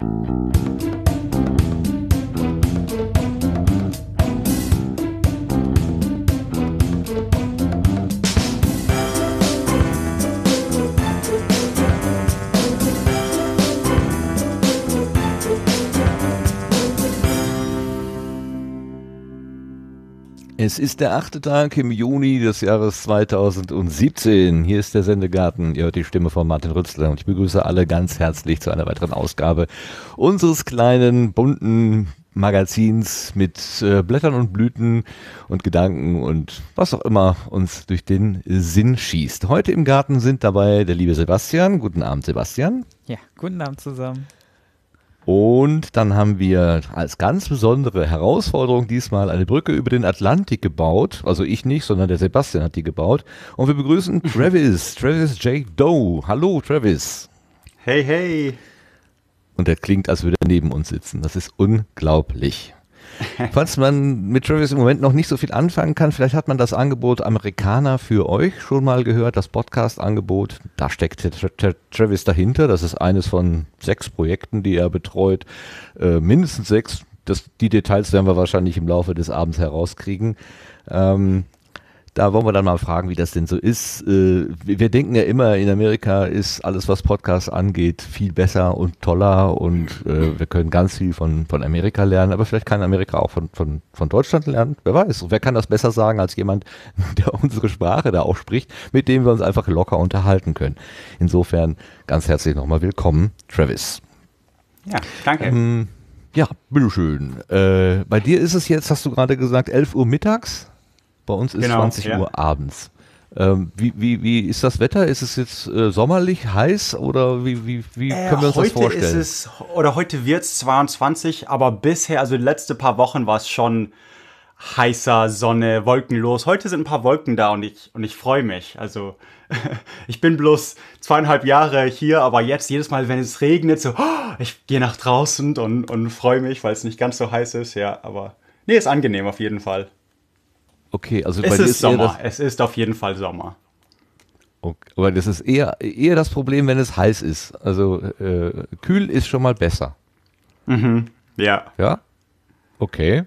Thank you. Es ist der achte Tag im Juni des Jahres 2017. Hier ist der Sendegarten. Ihr hört die Stimme von Martin Rützler und ich begrüße alle ganz herzlich zu einer weiteren Ausgabe unseres kleinen, bunten Magazins mit äh, Blättern und Blüten und Gedanken und was auch immer uns durch den Sinn schießt. Heute im Garten sind dabei der liebe Sebastian. Guten Abend, Sebastian. Ja, guten Abend zusammen. Und dann haben wir als ganz besondere Herausforderung diesmal eine Brücke über den Atlantik gebaut. Also ich nicht, sondern der Sebastian hat die gebaut. Und wir begrüßen Travis, Travis J. Doe. Hallo, Travis. Hey, hey. Und er klingt, als würde er neben uns sitzen. Das ist unglaublich. falls man mit Travis im Moment noch nicht so viel anfangen kann, vielleicht hat man das Angebot Amerikaner für euch schon mal gehört, das Podcast-Angebot. Da steckt Travis dahinter. Das ist eines von sechs Projekten, die er betreut. Äh, mindestens sechs. Das, die Details werden wir wahrscheinlich im Laufe des Abends herauskriegen. Ähm, da wollen wir dann mal fragen, wie das denn so ist. Äh, wir denken ja immer, in Amerika ist alles, was Podcasts angeht, viel besser und toller und äh, wir können ganz viel von, von Amerika lernen, aber vielleicht kann Amerika auch von, von, von Deutschland lernen. Wer weiß, Und wer kann das besser sagen als jemand, der unsere Sprache da auch spricht, mit dem wir uns einfach locker unterhalten können. Insofern ganz herzlich nochmal willkommen, Travis. Ja, danke. Ähm, ja, bitteschön. Äh, bei dir ist es jetzt, hast du gerade gesagt, 11 Uhr mittags? Bei uns ist genau, 20 ja. Uhr abends. Ähm, wie, wie, wie ist das Wetter? Ist es jetzt äh, sommerlich, heiß oder wie, wie, wie äh, können wir uns das vorstellen? Heute ist es, oder heute wird es 22, aber bisher, also die letzten paar Wochen war es schon heißer Sonne, wolkenlos. Heute sind ein paar Wolken da und ich, und ich freue mich. Also ich bin bloß zweieinhalb Jahre hier, aber jetzt jedes Mal, wenn es regnet, so, oh, ich gehe nach draußen und, und freue mich, weil es nicht ganz so heiß ist. Ja, aber nee, ist angenehm auf jeden Fall. Okay, also es ist Sommer. es ist auf jeden Fall Sommer. Okay. Aber das ist eher, eher das Problem, wenn es heiß ist. Also äh, kühl ist schon mal besser. Mhm. Ja. Ja? Okay.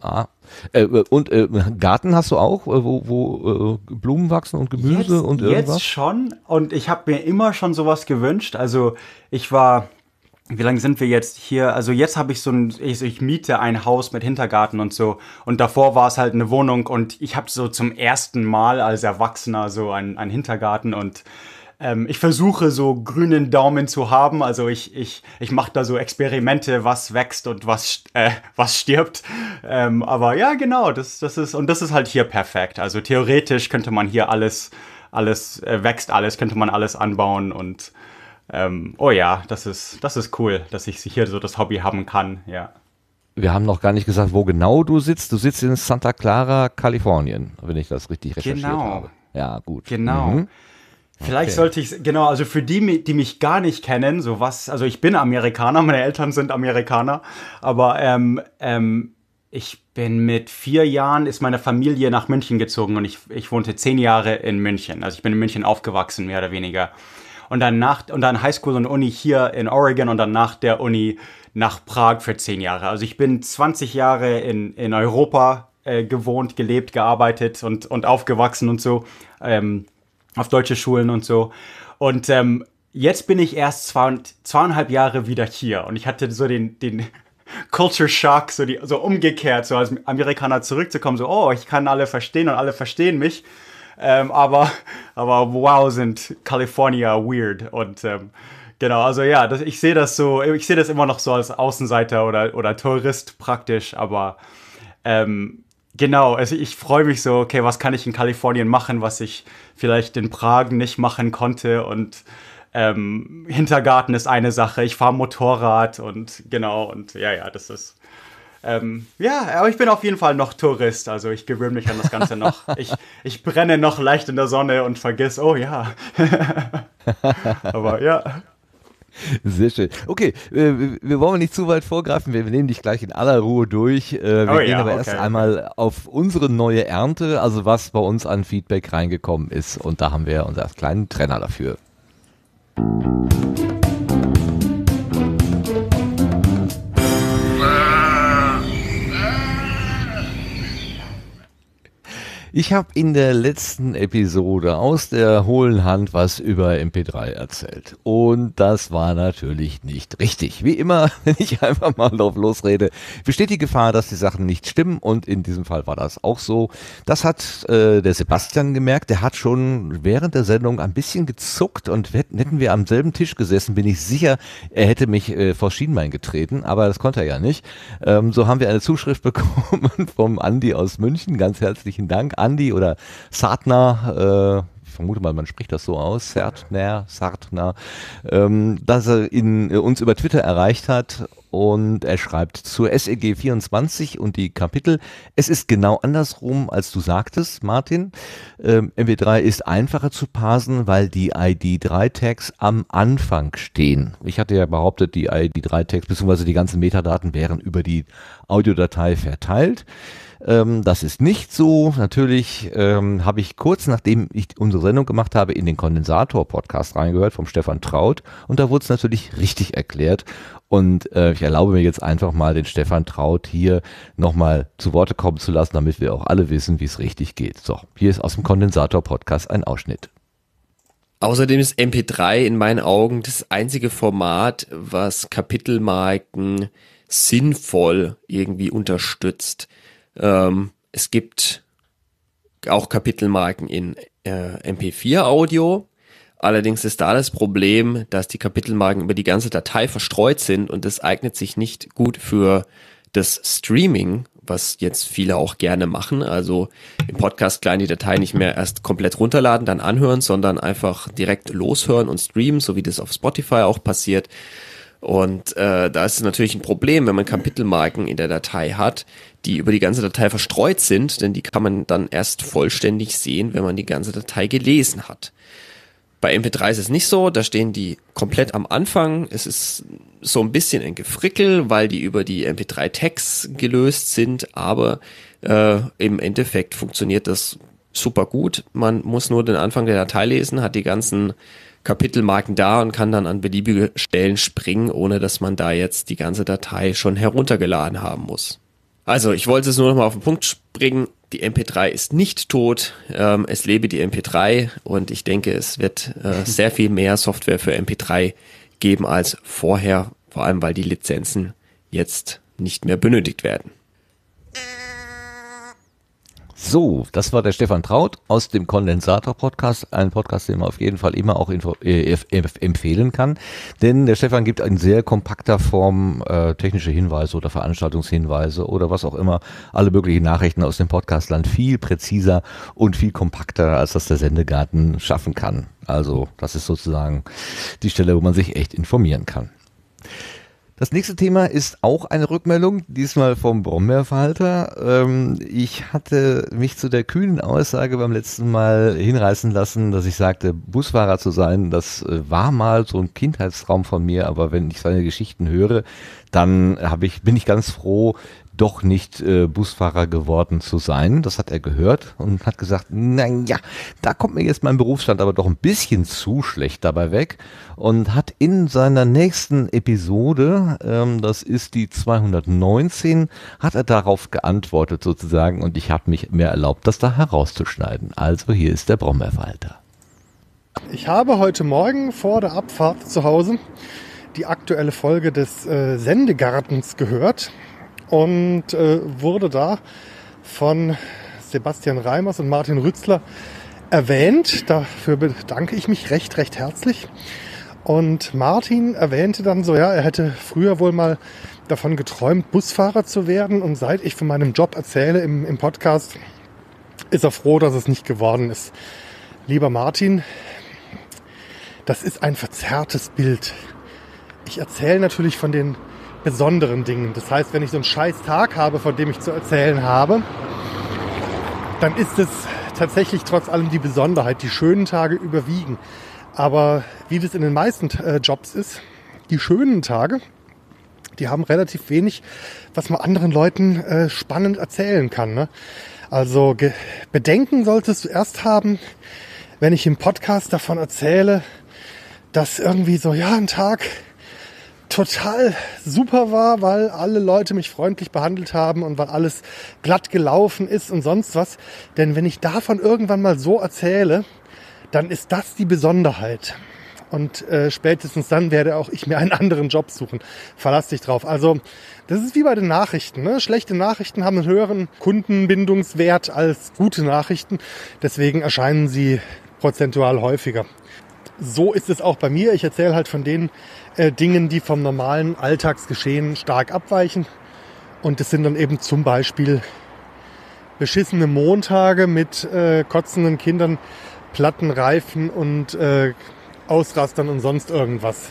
Ah. Äh, und äh, Garten hast du auch, äh, wo, wo äh, Blumen wachsen und Gemüse jetzt, und irgendwas? Jetzt schon. Und ich habe mir immer schon sowas gewünscht. Also ich war wie lange sind wir jetzt hier? Also jetzt habe ich so ein, ich, ich, miete ein Haus mit Hintergarten und so. Und davor war es halt eine Wohnung und ich habe so zum ersten Mal als Erwachsener so einen, einen Hintergarten und ähm, ich versuche so grünen Daumen zu haben. Also ich, ich, ich mache da so Experimente, was wächst und was, äh, was stirbt. Ähm, aber ja, genau, das, das ist, und das ist halt hier perfekt. Also theoretisch könnte man hier alles, alles, äh, wächst alles, könnte man alles anbauen und ähm, oh ja, das ist, das ist cool, dass ich hier so das Hobby haben kann, ja. Wir haben noch gar nicht gesagt, wo genau du sitzt. Du sitzt in Santa Clara, Kalifornien, wenn ich das richtig recherchiert genau. habe. Genau. Ja, gut. Genau. Mhm. Vielleicht okay. sollte ich, genau, also für die, die mich gar nicht kennen, so was, also ich bin Amerikaner, meine Eltern sind Amerikaner, aber ähm, ähm, ich bin mit vier Jahren, ist meine Familie nach München gezogen und ich, ich wohnte zehn Jahre in München. Also ich bin in München aufgewachsen, mehr oder weniger und dann nach und dann Highschool und Uni hier in Oregon und dann nach der Uni nach Prag für zehn Jahre. Also ich bin 20 Jahre in, in Europa äh, gewohnt, gelebt, gearbeitet und, und aufgewachsen und so, ähm, auf deutsche Schulen und so. Und ähm, jetzt bin ich erst zwei, zweieinhalb Jahre wieder hier und ich hatte so den, den Culture Shock, so, die, so umgekehrt, so als Amerikaner zurückzukommen, so, oh, ich kann alle verstehen und alle verstehen mich. Ähm, aber, aber wow, sind California weird. Und ähm, genau, also ja, das, ich sehe das so, ich sehe das immer noch so als Außenseiter oder, oder Tourist praktisch, aber ähm, genau, also ich freue mich so, okay, was kann ich in Kalifornien machen, was ich vielleicht in Prag nicht machen konnte und ähm, Hintergarten ist eine Sache, ich fahre Motorrad und genau, und ja, ja, das ist ähm, ja, aber ich bin auf jeden Fall noch Tourist, also ich gewöhne mich an das Ganze noch. Ich, ich brenne noch leicht in der Sonne und vergiss, oh ja. aber ja. Sehr schön. Okay, äh, wir wollen nicht zu weit vorgreifen. Wir nehmen dich gleich in aller Ruhe durch. Äh, wir oh, gehen ja, aber okay. erst einmal auf unsere neue Ernte, also was bei uns an Feedback reingekommen ist. Und da haben wir unseren kleinen Trenner dafür. Musik Ich habe in der letzten Episode aus der hohlen Hand was über MP3 erzählt. Und das war natürlich nicht richtig. Wie immer, wenn ich einfach mal drauf losrede, besteht die Gefahr, dass die Sachen nicht stimmen. Und in diesem Fall war das auch so. Das hat äh, der Sebastian gemerkt. Der hat schon während der Sendung ein bisschen gezuckt. Und hätten wir am selben Tisch gesessen, bin ich sicher, er hätte mich äh, vor Schienbein getreten. Aber das konnte er ja nicht. Ähm, so haben wir eine Zuschrift bekommen vom Andi aus München. Ganz herzlichen Dank. Andi oder Sartner, äh, ich vermute mal, man spricht das so aus, Sartner, Sartner, ähm, dass er in, äh, uns über Twitter erreicht hat und er schreibt zur SEG 24 und die Kapitel. Es ist genau andersrum, als du sagtest, Martin. Ähm, MW3 ist einfacher zu parsen, weil die ID3-Tags am Anfang stehen. Ich hatte ja behauptet, die ID3-Tags bzw. die ganzen Metadaten wären über die Audiodatei verteilt. Ähm, das ist nicht so. Natürlich ähm, habe ich kurz nachdem ich unsere Sendung gemacht habe, in den Kondensator-Podcast reingehört vom Stefan Traut und da wurde es natürlich richtig erklärt. Und äh, ich erlaube mir jetzt einfach mal, den Stefan Traut hier nochmal zu Worte kommen zu lassen, damit wir auch alle wissen, wie es richtig geht. So, hier ist aus dem Kondensator-Podcast ein Ausschnitt. Außerdem ist MP3 in meinen Augen das einzige Format, was Kapitelmarken sinnvoll irgendwie unterstützt. Ähm, es gibt auch Kapitelmarken in äh, MP4-Audio. Allerdings ist da das Problem, dass die Kapitelmarken über die ganze Datei verstreut sind und das eignet sich nicht gut für das Streaming, was jetzt viele auch gerne machen. Also im Podcast klein die Datei nicht mehr erst komplett runterladen, dann anhören, sondern einfach direkt loshören und streamen, so wie das auf Spotify auch passiert. Und äh, da ist es natürlich ein Problem, wenn man Kapitelmarken in der Datei hat, die über die ganze Datei verstreut sind, denn die kann man dann erst vollständig sehen, wenn man die ganze Datei gelesen hat. Bei MP3 ist es nicht so, da stehen die komplett am Anfang. Es ist so ein bisschen ein Gefrickel, weil die über die MP3-Tags gelöst sind, aber äh, im Endeffekt funktioniert das super gut. Man muss nur den Anfang der Datei lesen, hat die ganzen Kapitelmarken da und kann dann an beliebige Stellen springen, ohne dass man da jetzt die ganze Datei schon heruntergeladen haben muss. Also, ich wollte es nur noch mal auf den Punkt springen. Die MP3 ist nicht tot. Ähm, es lebe die MP3 und ich denke, es wird äh, sehr viel mehr Software für MP3 geben als vorher, vor allem weil die Lizenzen jetzt nicht mehr benötigt werden. So, das war der Stefan Traut aus dem Kondensator-Podcast. Ein Podcast, den man auf jeden Fall immer auch äh, empfehlen kann. Denn der Stefan gibt in sehr kompakter Form äh, technische Hinweise oder Veranstaltungshinweise oder was auch immer. Alle möglichen Nachrichten aus dem Podcastland viel präziser und viel kompakter, als das der Sendegarten schaffen kann. Also, das ist sozusagen die Stelle, wo man sich echt informieren kann. Das nächste Thema ist auch eine Rückmeldung, diesmal vom Brombeerfalter. Ähm, ich hatte mich zu der kühnen Aussage beim letzten Mal hinreißen lassen, dass ich sagte, Busfahrer zu sein, das äh, war mal so ein Kindheitstraum von mir, aber wenn ich seine Geschichten höre, dann ich, bin ich ganz froh, doch nicht äh, Busfahrer geworden zu sein. Das hat er gehört und hat gesagt, naja, da kommt mir jetzt mein Berufsstand aber doch ein bisschen zu schlecht dabei weg und hat in seiner nächsten Episode, ähm, das ist die 219, hat er darauf geantwortet sozusagen und ich habe mich mehr erlaubt, das da herauszuschneiden. Also hier ist der Brommerwalter. Ich habe heute Morgen vor der Abfahrt zu Hause die aktuelle Folge des äh, Sendegartens gehört und äh, wurde da von Sebastian Reimers und Martin Rützler erwähnt. Dafür bedanke ich mich recht, recht herzlich. Und Martin erwähnte dann so, ja, er hätte früher wohl mal davon geträumt, Busfahrer zu werden. Und seit ich von meinem Job erzähle im, im Podcast, ist er froh, dass es nicht geworden ist. Lieber Martin, das ist ein verzerrtes Bild. Ich erzähle natürlich von den besonderen Dingen. Das heißt, wenn ich so einen scheiß Tag habe, von dem ich zu erzählen habe, dann ist es tatsächlich trotz allem die Besonderheit. Die schönen Tage überwiegen. Aber wie das in den meisten äh, Jobs ist, die schönen Tage, die haben relativ wenig, was man anderen Leuten äh, spannend erzählen kann. Ne? Also Bedenken solltest du erst haben, wenn ich im Podcast davon erzähle, dass irgendwie so, ja, ein Tag, total super war, weil alle Leute mich freundlich behandelt haben und weil alles glatt gelaufen ist und sonst was. Denn wenn ich davon irgendwann mal so erzähle, dann ist das die Besonderheit. Und äh, spätestens dann werde auch ich mir einen anderen Job suchen. Verlass dich drauf. Also das ist wie bei den Nachrichten. Ne? Schlechte Nachrichten haben einen höheren Kundenbindungswert als gute Nachrichten. Deswegen erscheinen sie prozentual häufiger. So ist es auch bei mir. Ich erzähle halt von denen, äh, Dingen, die vom normalen Alltagsgeschehen stark abweichen. Und das sind dann eben zum Beispiel beschissene Montage mit äh, kotzenden Kindern, platten Reifen und äh, Ausrastern und sonst irgendwas.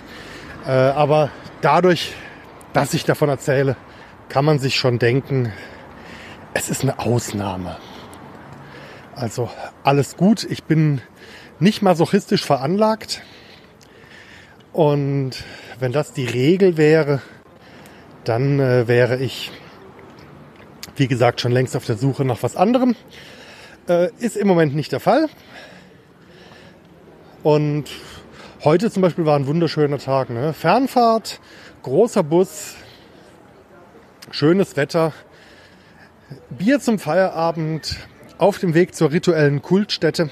Äh, aber dadurch, dass ich davon erzähle, kann man sich schon denken, es ist eine Ausnahme. Also alles gut, ich bin nicht masochistisch veranlagt. Und wenn das die Regel wäre, dann äh, wäre ich, wie gesagt, schon längst auf der Suche nach was anderem. Äh, ist im Moment nicht der Fall. Und heute zum Beispiel war ein wunderschöner Tag. Ne? Fernfahrt, großer Bus, schönes Wetter, Bier zum Feierabend, auf dem Weg zur rituellen Kultstätte.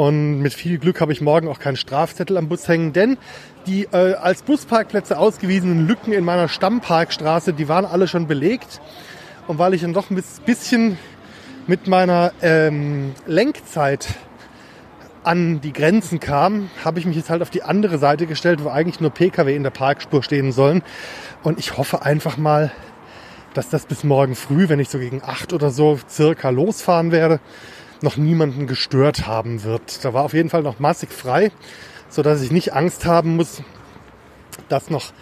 Und mit viel Glück habe ich morgen auch keinen Strafzettel am Bus hängen, denn die äh, als Busparkplätze ausgewiesenen Lücken in meiner Stammparkstraße, die waren alle schon belegt. Und weil ich dann doch ein bisschen mit meiner ähm, Lenkzeit an die Grenzen kam, habe ich mich jetzt halt auf die andere Seite gestellt, wo eigentlich nur Pkw in der Parkspur stehen sollen. Und ich hoffe einfach mal, dass das bis morgen früh, wenn ich so gegen acht oder so circa losfahren werde, noch niemanden gestört haben wird. Da war auf jeden Fall noch massig frei, sodass ich nicht Angst haben muss, dass noch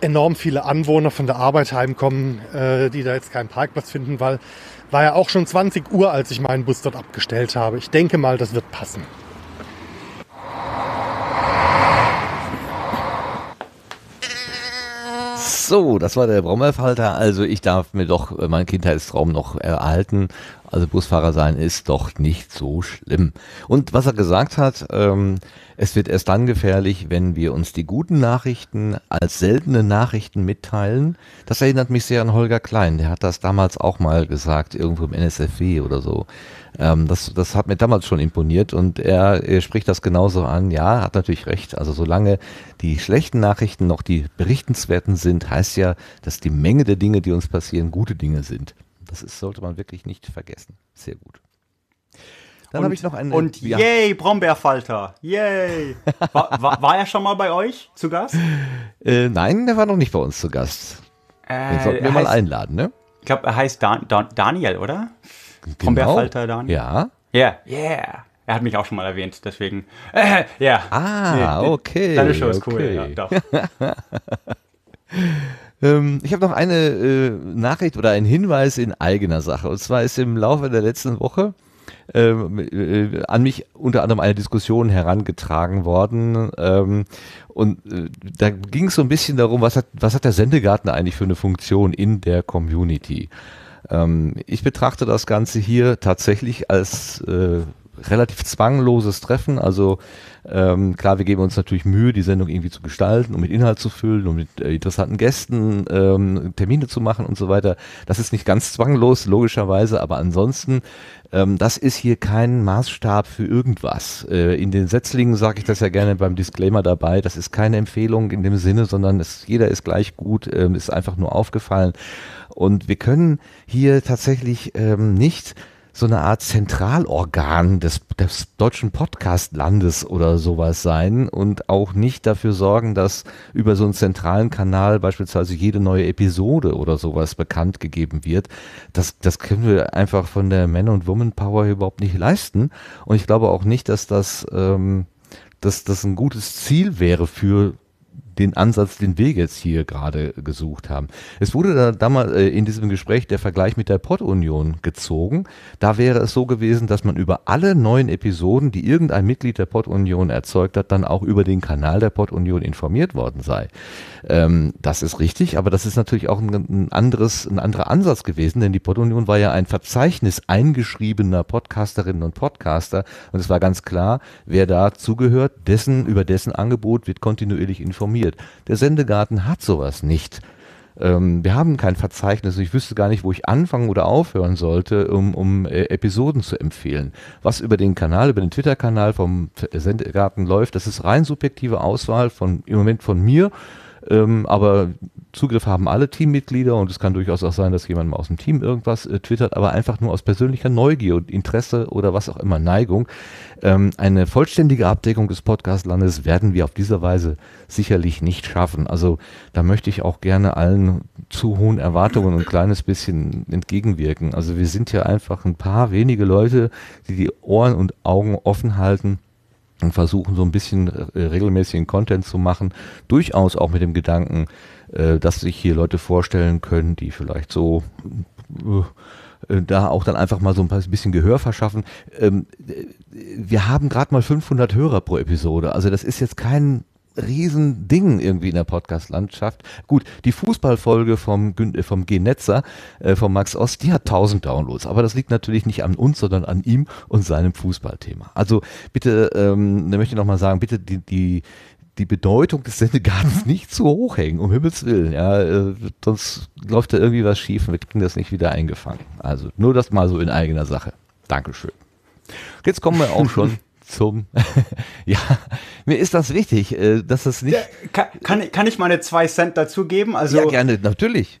enorm viele Anwohner von der Arbeit heimkommen, äh, die da jetzt keinen Parkplatz finden, weil war ja auch schon 20 Uhr, als ich meinen Bus dort abgestellt habe. Ich denke mal, das wird passen. So, das war der Brommelfalter. Also ich darf mir doch äh, meinen Kindheitstraum noch erhalten. Also Busfahrer sein ist doch nicht so schlimm. Und was er gesagt hat, ähm, es wird erst dann gefährlich, wenn wir uns die guten Nachrichten als seltene Nachrichten mitteilen. Das erinnert mich sehr an Holger Klein. Der hat das damals auch mal gesagt, irgendwo im NSFW oder so. Ähm, das, das hat mir damals schon imponiert und er, er spricht das genauso an. Ja, hat natürlich recht. Also solange die schlechten Nachrichten noch die berichtenswerten sind, heißt ja, dass die Menge der Dinge, die uns passieren, gute Dinge sind. Das ist, sollte man wirklich nicht vergessen. Sehr gut. Dann habe ich noch einen. Und ja. yay, Brombeerfalter. Yay. War, war, war, er schon mal bei euch zu Gast? Äh, nein, er war noch nicht bei uns zu Gast. Äh, Den sollten äh, wir heißt, mal einladen, ne? Ich glaube, er heißt Dan Dan Daniel, oder? Genau. Von Falter dann? Ne? Ja. Ja, yeah. yeah. Er hat mich auch schon mal erwähnt, deswegen. ja. Ah, nee, okay. Deine Show ist okay. cool, ja, doch. Ähm, ich habe noch eine äh, Nachricht oder einen Hinweis in eigener Sache. Und zwar ist im Laufe der letzten Woche ähm, äh, an mich unter anderem eine Diskussion herangetragen worden. Ähm, und äh, da ging es so ein bisschen darum, was hat, was hat der Sendegarten eigentlich für eine Funktion in der Community? Ähm, ich betrachte das Ganze hier tatsächlich als äh, relativ zwangloses Treffen. Also ähm, klar, wir geben uns natürlich Mühe, die Sendung irgendwie zu gestalten, um mit Inhalt zu füllen, um mit äh, interessanten Gästen ähm, Termine zu machen und so weiter. Das ist nicht ganz zwanglos, logischerweise, aber ansonsten, ähm, das ist hier kein Maßstab für irgendwas. Äh, in den Setzlingen sage ich das ja gerne beim Disclaimer dabei, das ist keine Empfehlung in dem Sinne, sondern es, jeder ist gleich gut, ähm, ist einfach nur aufgefallen. Und wir können hier tatsächlich ähm, nicht so eine Art Zentralorgan des, des deutschen Podcastlandes oder sowas sein und auch nicht dafür sorgen, dass über so einen zentralen Kanal beispielsweise jede neue Episode oder sowas bekannt gegeben wird. Das, das können wir einfach von der Men- und Woman-Power überhaupt nicht leisten. Und ich glaube auch nicht, dass das, ähm, dass das ein gutes Ziel wäre für den Ansatz, den wir jetzt hier gerade gesucht haben. Es wurde da damals äh, in diesem Gespräch der Vergleich mit der Pod-Union gezogen. Da wäre es so gewesen, dass man über alle neuen Episoden, die irgendein Mitglied der Pod-Union erzeugt hat, dann auch über den Kanal der Pod-Union informiert worden sei. Ähm, das ist richtig, aber das ist natürlich auch ein, ein anderes, ein anderer Ansatz gewesen, denn die Pod-Union war ja ein Verzeichnis eingeschriebener Podcasterinnen und Podcaster und es war ganz klar, wer da zugehört, dessen, über dessen Angebot wird kontinuierlich informiert passiert. Der Sendegarten hat sowas nicht. Ähm, wir haben kein Verzeichnis. Ich wüsste gar nicht, wo ich anfangen oder aufhören sollte, um, um äh, Episoden zu empfehlen. Was über den Kanal, über den Twitter-Kanal vom Sendegarten läuft, das ist rein subjektive Auswahl von, im Moment von mir ähm, aber Zugriff haben alle Teammitglieder und es kann durchaus auch sein, dass jemand mal aus dem Team irgendwas äh, twittert, aber einfach nur aus persönlicher Neugier und Interesse oder was auch immer, Neigung. Ähm, eine vollständige Abdeckung des Podcastlandes werden wir auf diese Weise sicherlich nicht schaffen. Also da möchte ich auch gerne allen zu hohen Erwartungen ein kleines bisschen entgegenwirken. Also wir sind ja einfach ein paar wenige Leute, die die Ohren und Augen offen halten und versuchen so ein bisschen äh, regelmäßigen Content zu machen. Durchaus auch mit dem Gedanken, äh, dass sich hier Leute vorstellen können, die vielleicht so äh, da auch dann einfach mal so ein bisschen Gehör verschaffen. Ähm, wir haben gerade mal 500 Hörer pro Episode. Also das ist jetzt kein Riesending irgendwie in der Podcast-Landschaft. Gut, die Fußballfolge vom, äh, vom Genetzer, äh, vom Max Ost, die hat 1000 Downloads. Aber das liegt natürlich nicht an uns, sondern an ihm und seinem Fußballthema. Also bitte, ähm, da möchte ich nochmal sagen, bitte die, die, die Bedeutung des Sendegartens nicht zu hoch hängen, um Himmels Willen. Ja, äh, sonst läuft da irgendwie was schief und wir kriegen das nicht wieder eingefangen. Also nur das mal so in eigener Sache. Dankeschön. Jetzt kommen wir auch schon zum. ja, mir ist das wichtig, äh, dass das nicht. Kann, kann, ich, kann ich meine zwei Cent dazugeben? Also, ja, gerne, natürlich.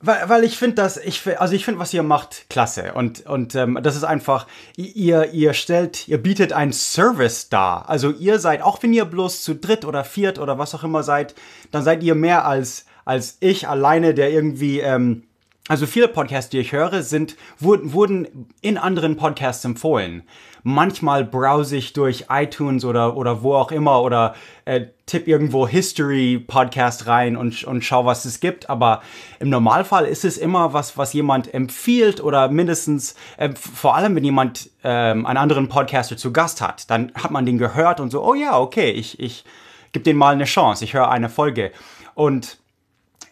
Weil, weil ich finde das, ich also ich finde, was ihr macht, klasse. Und, und ähm, das ist einfach, ihr, ihr stellt, ihr bietet einen Service dar. Also ihr seid, auch wenn ihr bloß zu dritt oder viert oder was auch immer seid, dann seid ihr mehr als, als ich alleine, der irgendwie. Ähm, also viele Podcasts, die ich höre, sind, wurden, wurden in anderen Podcasts empfohlen manchmal browse ich durch iTunes oder, oder wo auch immer oder äh, tipp irgendwo History Podcast rein und, und schau, was es gibt. Aber im Normalfall ist es immer was, was jemand empfiehlt oder mindestens, äh, vor allem wenn jemand äh, einen anderen Podcaster zu Gast hat, dann hat man den gehört und so, oh ja, okay, ich, ich gebe den mal eine Chance, ich höre eine Folge. Und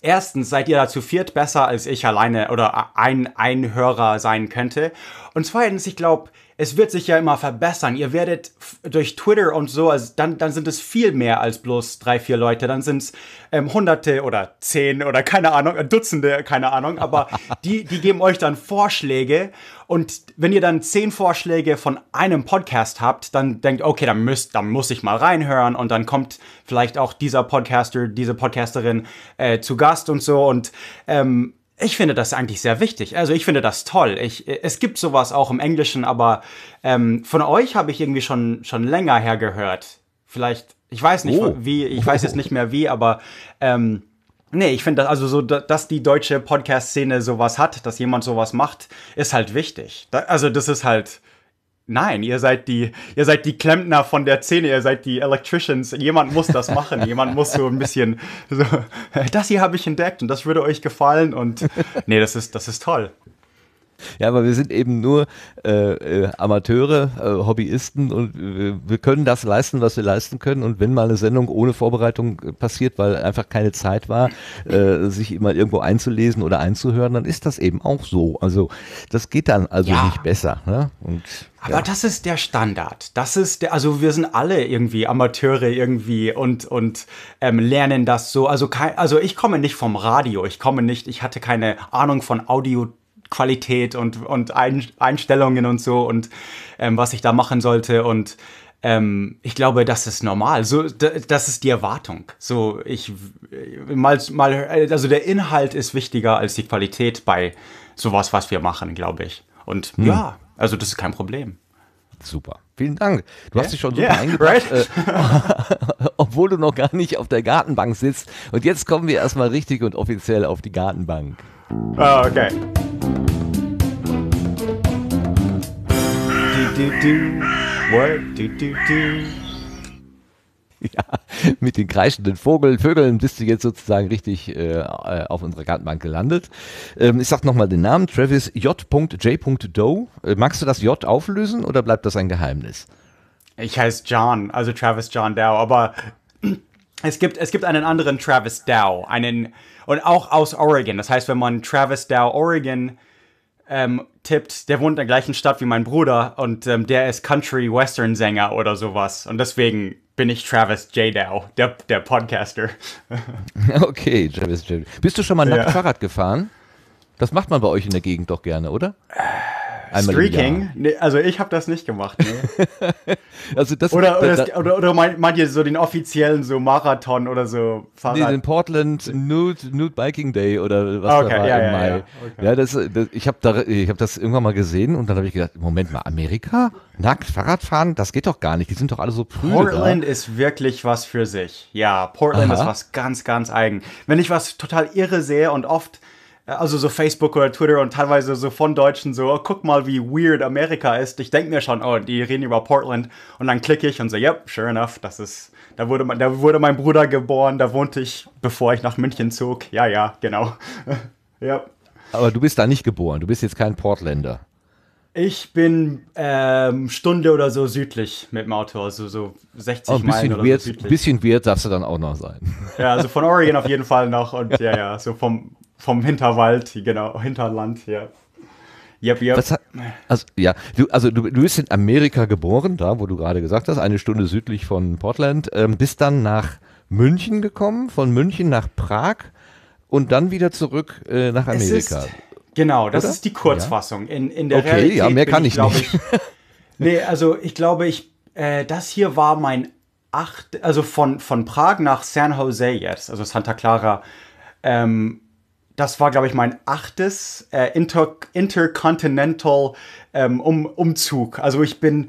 Erstens seid ihr da zu viert besser, als ich alleine oder ein, ein Hörer sein könnte. Und zweitens, ich glaube, es wird sich ja immer verbessern. Ihr werdet durch Twitter und so, also dann, dann sind es viel mehr als bloß drei, vier Leute. Dann sind es ähm, Hunderte oder Zehn oder keine Ahnung, äh, Dutzende, keine Ahnung. Aber die, die geben euch dann Vorschläge. Und wenn ihr dann zehn Vorschläge von einem Podcast habt, dann denkt, okay, dann, müsst, dann muss ich mal reinhören. Und dann kommt vielleicht auch dieser Podcaster, diese Podcasterin äh, zu Gast und so. Und ähm, ich finde das eigentlich sehr wichtig. Also ich finde das toll. Ich, es gibt sowas auch im Englischen, aber ähm, von euch habe ich irgendwie schon, schon länger her gehört. Vielleicht, ich weiß nicht oh. wie, ich weiß jetzt nicht mehr wie, aber ähm, nee, ich finde das, also so, dass die deutsche Podcast-Szene sowas hat, dass jemand sowas macht, ist halt wichtig. Da, also das ist halt, Nein, ihr seid die, ihr seid die Klempner von der Szene, ihr seid die Electricians. Jemand muss das machen. Jemand muss so ein bisschen so, das hier habe ich entdeckt und das würde euch gefallen. Und nee, das ist, das ist toll. Ja, aber wir sind eben nur äh, äh Amateure, äh, Hobbyisten und äh, wir können das leisten, was wir leisten können. Und wenn mal eine Sendung ohne Vorbereitung äh, passiert, weil einfach keine Zeit war, äh, sich immer irgendwo einzulesen oder einzuhören, dann ist das eben auch so. Also das geht dann also ja. nicht besser. Ne? Und, aber das ist der Standard. Das ist der, also wir sind alle irgendwie Amateure irgendwie und, und ähm, lernen das so. Also, kein, also ich komme nicht vom Radio, ich komme nicht, ich hatte keine Ahnung von Audio Qualität und, und Einstellungen und so und ähm, was ich da machen sollte. Und ähm, ich glaube, das ist normal. So, das ist die Erwartung. So, ich mal, mal, also der Inhalt ist wichtiger als die Qualität bei sowas, was wir machen, glaube ich. Und hm. ja, also das ist kein Problem. Super. Vielen Dank. Du yeah. hast dich schon so yeah, eingebracht, right? äh, obwohl du noch gar nicht auf der Gartenbank sitzt. Und jetzt kommen wir erstmal richtig und offiziell auf die Gartenbank. Oh, okay. Do, do, do. What? Do, do, do. Ja, mit den kreischenden Vogel, Vögeln bist du jetzt sozusagen richtig äh, äh, auf unserer Kartenbank gelandet. Ähm, ich sag nochmal den Namen, Travis J.J. Äh, magst du das J auflösen oder bleibt das ein Geheimnis? Ich heiße John, also Travis John Dow, aber es gibt, es gibt einen anderen Travis Dow, einen und auch aus Oregon. Das heißt, wenn man Travis Dow Oregon ähm, tippt, der wohnt in der gleichen Stadt wie mein Bruder und ähm, der ist Country-Western-Sänger oder sowas. Und deswegen bin ich Travis J. Dow, der, der Podcaster. okay, Travis J. Bist du schon mal nackt ja. Fahrrad gefahren? Das macht man bei euch in der Gegend doch gerne, oder? Äh. Einmal Streaking? Nee, also ich habe das nicht gemacht. Nee. also das, oder, oder, das, oder, oder meint, meint, ihr so den offiziellen so Marathon oder so Fahrrad? Nee, den Portland Nude, Nude Biking Day oder was ah, okay, da war ja, im ja, Mai. Ja, okay. ja das, das, ich habe da, hab das irgendwann mal gesehen und dann habe ich gedacht, Moment mal, Amerika? Nackt Fahrradfahren? Das geht doch gar nicht. Die sind doch alle so prüde. Portland da. ist wirklich was für sich. Ja, Portland Aha. ist was ganz, ganz eigen. Wenn ich was total irre sehe und oft also so Facebook oder Twitter und teilweise so von Deutschen so, oh, guck mal, wie weird Amerika ist. Ich denke mir schon, oh, die reden über Portland. Und dann klicke ich und so, yep, sure enough, das ist, da wurde, mein, da wurde mein Bruder geboren, da wohnte ich, bevor ich nach München zog. Ja, ja, genau. ja. Aber du bist da nicht geboren, du bist jetzt kein Portländer. Ich bin ähm, Stunde oder so südlich mit dem Auto, also so 60 oh, Meilen oder weird, so Ein bisschen weird darfst du dann auch noch sein. Ja, also von Oregon auf jeden Fall noch und ja, ja, so vom vom Hinterwald, genau, Hinterland her. Yep, yep. Hat, also, ja, du, also du, du bist in Amerika geboren, da wo du gerade gesagt hast, eine Stunde südlich von Portland, ähm, bist dann nach München gekommen, von München nach Prag und dann wieder zurück äh, nach Amerika. Ist, genau, das Oder? ist die Kurzfassung. In, in der okay, Realität ja, mehr kann ich, nicht. Ich, nee, also ich glaube, ich, äh, das hier war mein acht, also von, von Prag nach San Jose jetzt, also Santa Clara, ähm, das war, glaube ich, mein achtes äh, Inter Intercontinental ähm, um Umzug. Also ich bin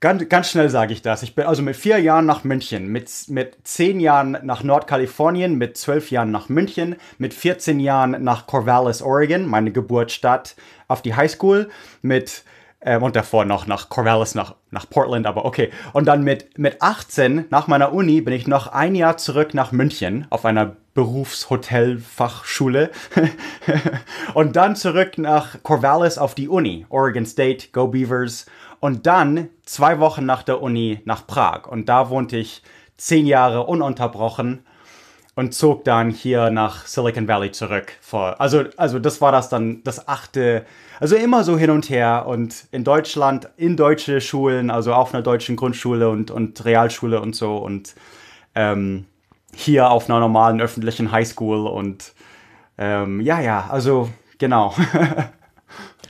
ganz, ganz schnell sage ich das. Ich bin also mit vier Jahren nach München, mit, mit zehn Jahren nach Nordkalifornien, mit zwölf Jahren nach München, mit 14 Jahren nach Corvallis, Oregon, meine Geburtsstadt, auf die Highschool, mit ähm, und davor noch nach Corvallis, nach, nach Portland, aber okay. Und dann mit, mit 18 nach meiner Uni bin ich noch ein Jahr zurück nach München auf einer Berufshotelfachschule und dann zurück nach Corvallis auf die Uni, Oregon State, Go Beavers und dann zwei Wochen nach der Uni nach Prag und da wohnte ich zehn Jahre ununterbrochen und zog dann hier nach Silicon Valley zurück. also, also das war das dann, das achte, also immer so hin und her und in Deutschland, in deutsche Schulen, also auf einer deutschen Grundschule und, und Realschule und so und ähm, hier auf einer normalen öffentlichen Highschool und ähm, ja, ja, also genau.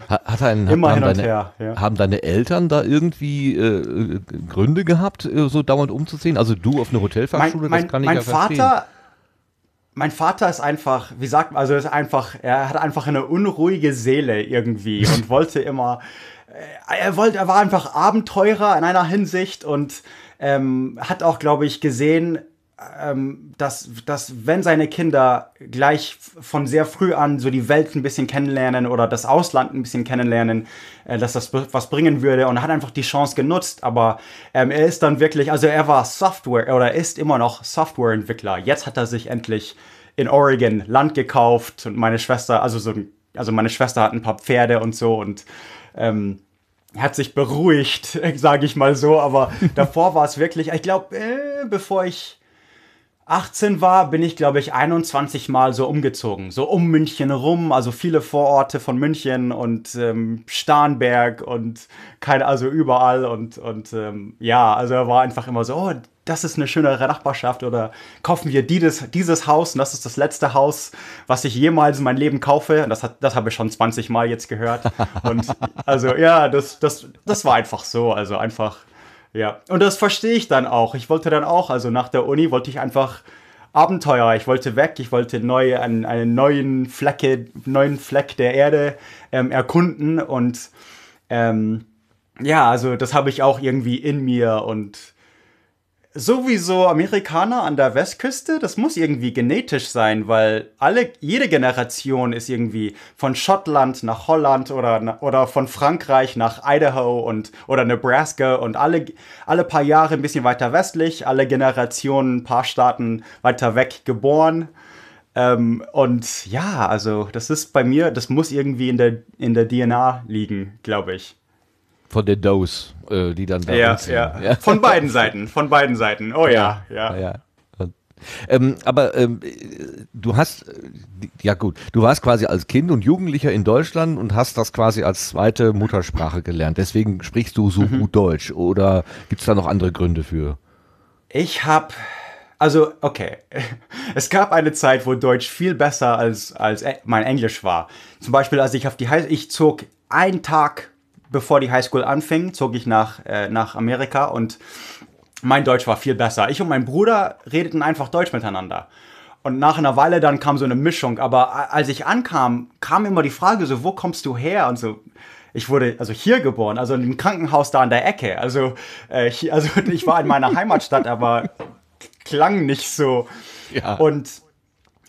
Hat ein, Immer haben, hin und deine, her, ja. haben deine Eltern da irgendwie äh, Gründe gehabt, äh, so dauernd umzuziehen? Also du auf eine Hotelfachschule, mein, mein, das kann ich mein ja Vater, verstehen. Mein Vater ist einfach, wie sagt man, also ist einfach, er hat einfach eine unruhige Seele irgendwie und wollte immer, äh, er wollte, er war einfach Abenteurer in einer Hinsicht und ähm, hat auch, glaube ich, gesehen, ähm, dass, dass wenn seine Kinder gleich von sehr früh an so die Welt ein bisschen kennenlernen oder das Ausland ein bisschen kennenlernen, äh, dass das was bringen würde und hat einfach die Chance genutzt. Aber ähm, er ist dann wirklich, also er war Software oder ist immer noch Softwareentwickler. Jetzt hat er sich endlich in Oregon Land gekauft und meine Schwester, also so, also meine Schwester hat ein paar Pferde und so und ähm, hat sich beruhigt, sage ich mal so. Aber davor war es wirklich, ich glaube, äh, bevor ich 18 war, bin ich, glaube ich, 21 Mal so umgezogen. So um München rum, also viele Vororte von München und ähm, Starnberg und kein, also überall. Und, und ähm, ja, also er war einfach immer so, oh, das ist eine schönere Nachbarschaft oder kaufen wir dieses, dieses Haus und das ist das letzte Haus, was ich jemals in meinem Leben kaufe. Und das, hat, das habe ich schon 20 Mal jetzt gehört. Und also ja, das, das, das war einfach so. Also einfach ja, und das verstehe ich dann auch. Ich wollte dann auch, also nach der Uni wollte ich einfach Abenteuer. Ich wollte weg, ich wollte neu, einen, einen neuen, Flecke, neuen Fleck der Erde ähm, erkunden und ähm, ja, also das habe ich auch irgendwie in mir und sowieso Amerikaner an der Westküste, das muss irgendwie genetisch sein, weil alle, jede Generation ist irgendwie von Schottland nach Holland oder, oder von Frankreich nach Idaho und, oder Nebraska und alle, alle paar Jahre ein bisschen weiter westlich, alle Generationen ein paar Staaten weiter weg geboren. Ähm, und ja, also das ist bei mir, das muss irgendwie in der, in der DNA liegen, glaube ich von der Dose, äh, die dann da ja, ja, ja. Von beiden Seiten, von beiden Seiten. Oh ja, ja. ja. Ähm, aber ähm, du hast, äh, ja gut, du warst quasi als Kind und Jugendlicher in Deutschland und hast das quasi als zweite Muttersprache gelernt. Deswegen sprichst du so mhm. gut Deutsch oder gibt es da noch andere Gründe für? Ich habe, also okay, es gab eine Zeit, wo Deutsch viel besser als, als äh, mein Englisch war. Zum Beispiel, als ich auf die Heise, ich zog einen Tag bevor die Highschool anfing, zog ich nach, äh, nach Amerika und mein Deutsch war viel besser. Ich und mein Bruder redeten einfach Deutsch miteinander. Und nach einer Weile dann kam so eine Mischung. Aber als ich ankam, kam immer die Frage so, wo kommst du her? Und so, ich wurde also hier geboren, also in dem Krankenhaus da an der Ecke. Also, äh, also ich war in meiner Heimatstadt, aber klang nicht so. Ja. Und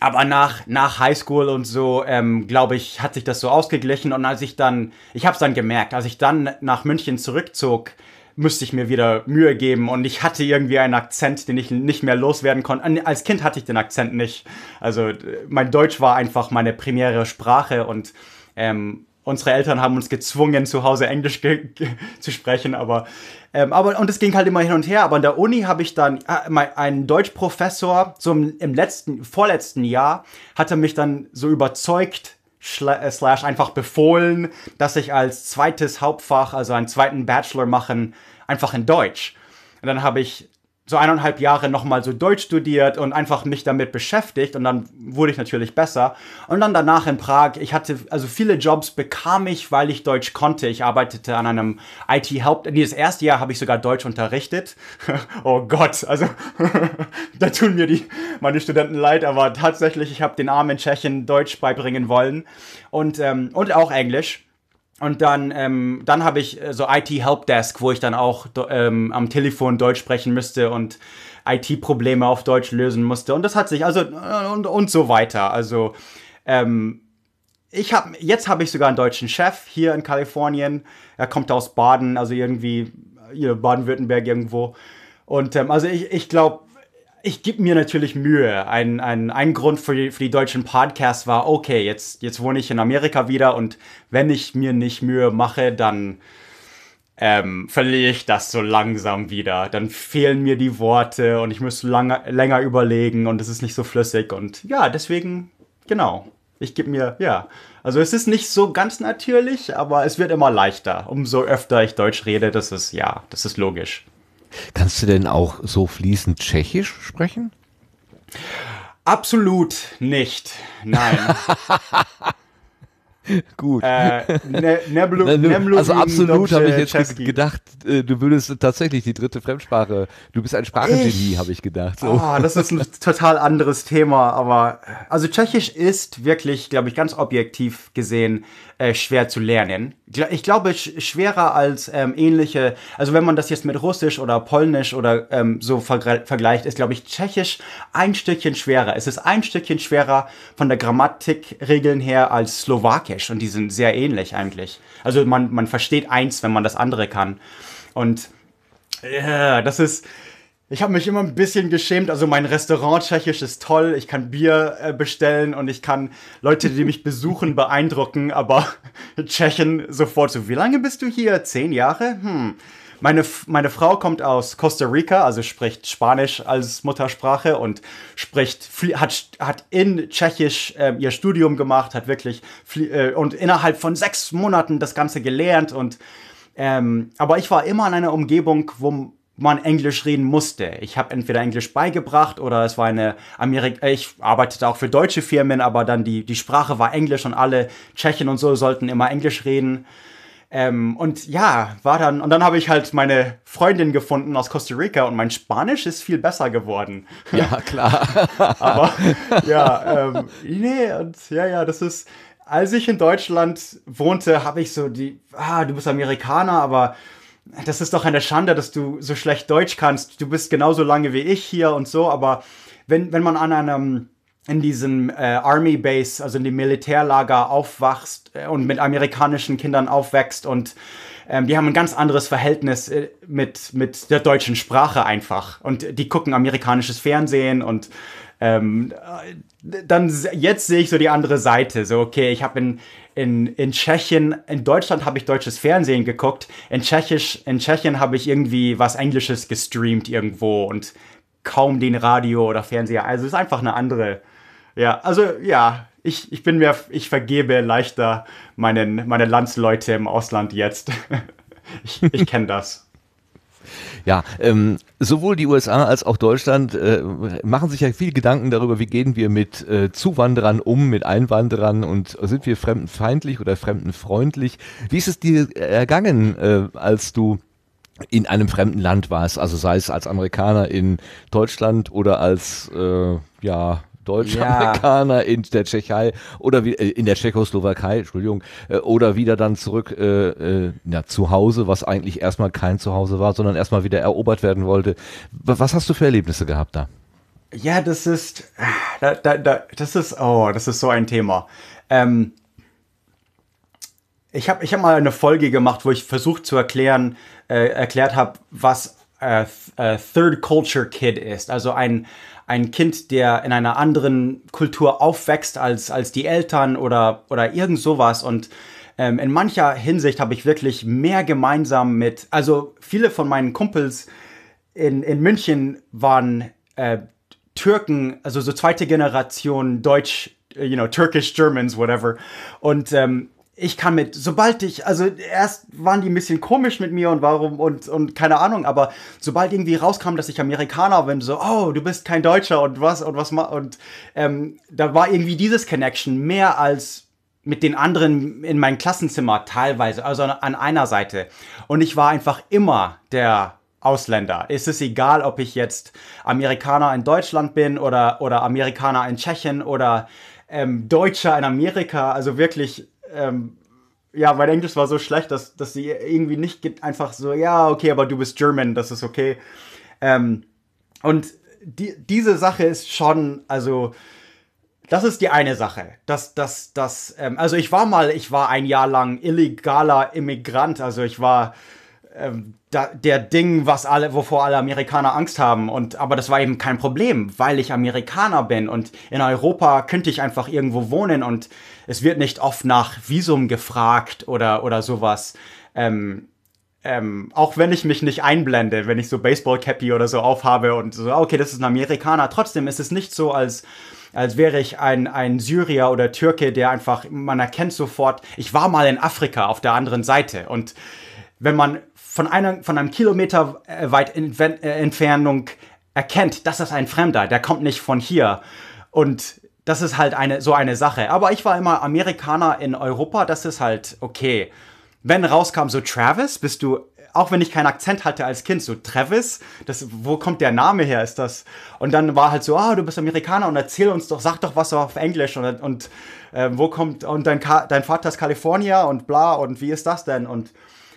aber nach, nach Highschool und so, ähm, glaube ich, hat sich das so ausgeglichen. Und als ich dann, ich habe es dann gemerkt, als ich dann nach München zurückzog, müsste ich mir wieder Mühe geben. Und ich hatte irgendwie einen Akzent, den ich nicht mehr loswerden konnte. Als Kind hatte ich den Akzent nicht. Also äh, mein Deutsch war einfach meine primäre Sprache und ähm, unsere Eltern haben uns gezwungen, zu Hause Englisch ge zu sprechen, aber, ähm, aber, und es ging halt immer hin und her. Aber an der Uni habe ich dann äh, einen Deutschprofessor, so im, im, letzten, vorletzten Jahr, hatte mich dann so überzeugt, äh, slash einfach befohlen, dass ich als zweites Hauptfach, also einen zweiten Bachelor machen, einfach in Deutsch. Und dann habe ich so eineinhalb Jahre nochmal so Deutsch studiert und einfach mich damit beschäftigt und dann wurde ich natürlich besser. Und dann danach in Prag, ich hatte, also viele Jobs bekam ich, weil ich Deutsch konnte. Ich arbeitete an einem it help nee, das erste Jahr habe ich sogar Deutsch unterrichtet. oh Gott, also da tun mir die, meine Studenten leid, aber tatsächlich, ich habe den armen Tschechen Deutsch beibringen wollen und, ähm, und auch Englisch. Und dann, ähm, dann habe ich äh, so IT-Helpdesk, wo ich dann auch ähm, am Telefon Deutsch sprechen müsste und IT-Probleme auf Deutsch lösen musste. Und das hat sich, also, äh, und, und so weiter. Also, ähm, ich habe, jetzt habe ich sogar einen deutschen Chef hier in Kalifornien. Er kommt aus Baden, also irgendwie, äh, Baden-Württemberg irgendwo. Und ähm, also ich, ich glaube, ich gebe mir natürlich Mühe. Ein, ein, ein Grund für die, für die deutschen Podcasts war, okay, jetzt, jetzt wohne ich in Amerika wieder und wenn ich mir nicht Mühe mache, dann ähm, verliere ich das so langsam wieder. Dann fehlen mir die Worte und ich muss lange, länger überlegen und es ist nicht so flüssig. Und ja, deswegen, genau. Ich gebe mir, ja. Also es ist nicht so ganz natürlich, aber es wird immer leichter. Umso öfter ich Deutsch rede, das ist, ja, das ist logisch. Kannst du denn auch so fließend Tschechisch sprechen? Absolut nicht. Nein. Gut. Äh, ne, neblu, also absolut habe ich jetzt gedacht, äh, du würdest tatsächlich die dritte Fremdsprache, du bist ein Sprachengenie, habe ich gedacht. So. Oh, das ist ein total anderes Thema, aber äh, also Tschechisch ist wirklich, glaube ich, ganz objektiv gesehen äh, schwer zu lernen. Ich glaube, schwerer als ähm, ähnliche, also wenn man das jetzt mit Russisch oder Polnisch oder ähm, so vergleicht, ist, glaube ich, Tschechisch ein Stückchen schwerer. Es ist ein Stückchen schwerer von der Grammatikregeln her als Slowakisch und die sind sehr ähnlich eigentlich. Also man, man versteht eins, wenn man das andere kann. Und ja, das ist, ich habe mich immer ein bisschen geschämt. Also mein Restaurant tschechisch ist toll. Ich kann Bier äh, bestellen und ich kann Leute, die mich besuchen, beeindrucken. Aber Tschechen sofort so, wie lange bist du hier? Zehn Jahre? Hm. Meine, meine Frau kommt aus Costa Rica, also spricht Spanisch als Muttersprache und spricht, hat, hat in Tschechisch äh, ihr Studium gemacht, hat wirklich äh, und innerhalb von sechs Monaten das Ganze gelernt und ähm, aber ich war immer in einer Umgebung, wo man Englisch reden musste. Ich habe entweder Englisch beigebracht oder es war eine Amerika äh, ich arbeitete auch für deutsche Firmen, aber dann die die Sprache war Englisch und alle Tschechen und so sollten immer Englisch reden. Ähm, und ja, war dann und dann habe ich halt meine Freundin gefunden aus Costa Rica und mein Spanisch ist viel besser geworden. Ja klar. aber ja, ähm, nee und ja ja, das ist als ich in Deutschland wohnte, habe ich so die, ah, du bist Amerikaner, aber das ist doch eine Schande, dass du so schlecht Deutsch kannst. Du bist genauso lange wie ich hier und so, aber wenn, wenn man an einem in diesem äh, Army Base, also in dem Militärlager aufwachst äh, und mit amerikanischen Kindern aufwächst und ähm, die haben ein ganz anderes Verhältnis äh, mit, mit der deutschen Sprache einfach. Und die gucken amerikanisches Fernsehen und ähm, äh, dann jetzt sehe ich so die andere Seite. So, okay, ich habe in in, in Tschechien, in Deutschland habe ich deutsches Fernsehen geguckt, in, Tschechisch, in Tschechien habe ich irgendwie was Englisches gestreamt irgendwo und kaum den Radio oder Fernseher. Also es ist einfach eine andere. Ja, also ja, ich, ich bin mir, ich vergebe leichter meinen, meine Landsleute im Ausland jetzt. ich ich kenne das. Ja, ähm, sowohl die USA als auch Deutschland äh, machen sich ja viel Gedanken darüber, wie gehen wir mit äh, Zuwanderern um, mit Einwanderern und sind wir fremdenfeindlich oder fremdenfreundlich? Wie ist es dir ergangen, äh, als du in einem fremden Land warst, also sei es als Amerikaner in Deutschland oder als äh, ja Deutsch-Amerikaner ja. in der Tschechei oder wie, äh, in der Tschechoslowakei, Entschuldigung, äh, oder wieder dann zurück äh, ja, äh, zu Hause, was eigentlich erstmal kein Zuhause war, sondern erstmal wieder erobert werden wollte. Was hast du für Erlebnisse gehabt da? Ja, das ist, da, da, da, das ist, oh, das ist so ein Thema. Ähm, ich habe ich hab mal eine Folge gemacht, wo ich versucht zu erklären, äh, erklärt habe, was äh, Third Culture Kid ist, also ein ein Kind, der in einer anderen Kultur aufwächst als, als die Eltern oder, oder irgend sowas. Und ähm, in mancher Hinsicht habe ich wirklich mehr gemeinsam mit, also viele von meinen Kumpels in, in München waren äh, Türken, also so zweite Generation Deutsch, äh, you know, Turkish Germans, whatever. Und ähm, ich kann mit, sobald ich, also erst waren die ein bisschen komisch mit mir und warum und, und keine Ahnung, aber sobald irgendwie rauskam, dass ich Amerikaner bin, so, oh, du bist kein Deutscher und was und was und ähm, da war irgendwie dieses Connection mehr als mit den anderen in meinem Klassenzimmer teilweise, also an einer Seite. Und ich war einfach immer der Ausländer. Es ist egal, ob ich jetzt Amerikaner in Deutschland bin oder, oder Amerikaner in Tschechien oder ähm, Deutscher in Amerika. Also wirklich ähm, ja, mein Englisch war so schlecht, dass, dass sie irgendwie nicht einfach so, ja, okay, aber du bist German, das ist okay. Ähm, und die, diese Sache ist schon, also, das ist die eine Sache. Das, das, das, ähm, also ich war mal, ich war ein Jahr lang illegaler Immigrant, also ich war ähm, da, der Ding, was alle, wovor alle Amerikaner Angst haben. Und aber das war eben kein Problem, weil ich Amerikaner bin und in Europa könnte ich einfach irgendwo wohnen und es wird nicht oft nach Visum gefragt oder oder sowas. Ähm, ähm, auch wenn ich mich nicht einblende, wenn ich so Baseball-Cappy oder so aufhabe und so, ah, okay, das ist ein Amerikaner, trotzdem ist es nicht so, als, als wäre ich ein, ein Syrier oder Türke, der einfach, man erkennt sofort, ich war mal in Afrika auf der anderen Seite. Und wenn man von, einer, von einem Kilometer äh, weit äh, Entfernung erkennt, das ist ein Fremder, der kommt nicht von hier. Und das ist halt eine, so eine Sache. Aber ich war immer Amerikaner in Europa, das ist halt okay. Wenn rauskam, so Travis, bist du, auch wenn ich keinen Akzent hatte als Kind, so Travis, das, wo kommt der Name her, ist das? Und dann war halt so, ah, oh, du bist Amerikaner und erzähl uns doch, sag doch was auf Englisch und, und äh, wo kommt, und dein, dein Vater ist Kalifornier und bla und wie ist das denn? Und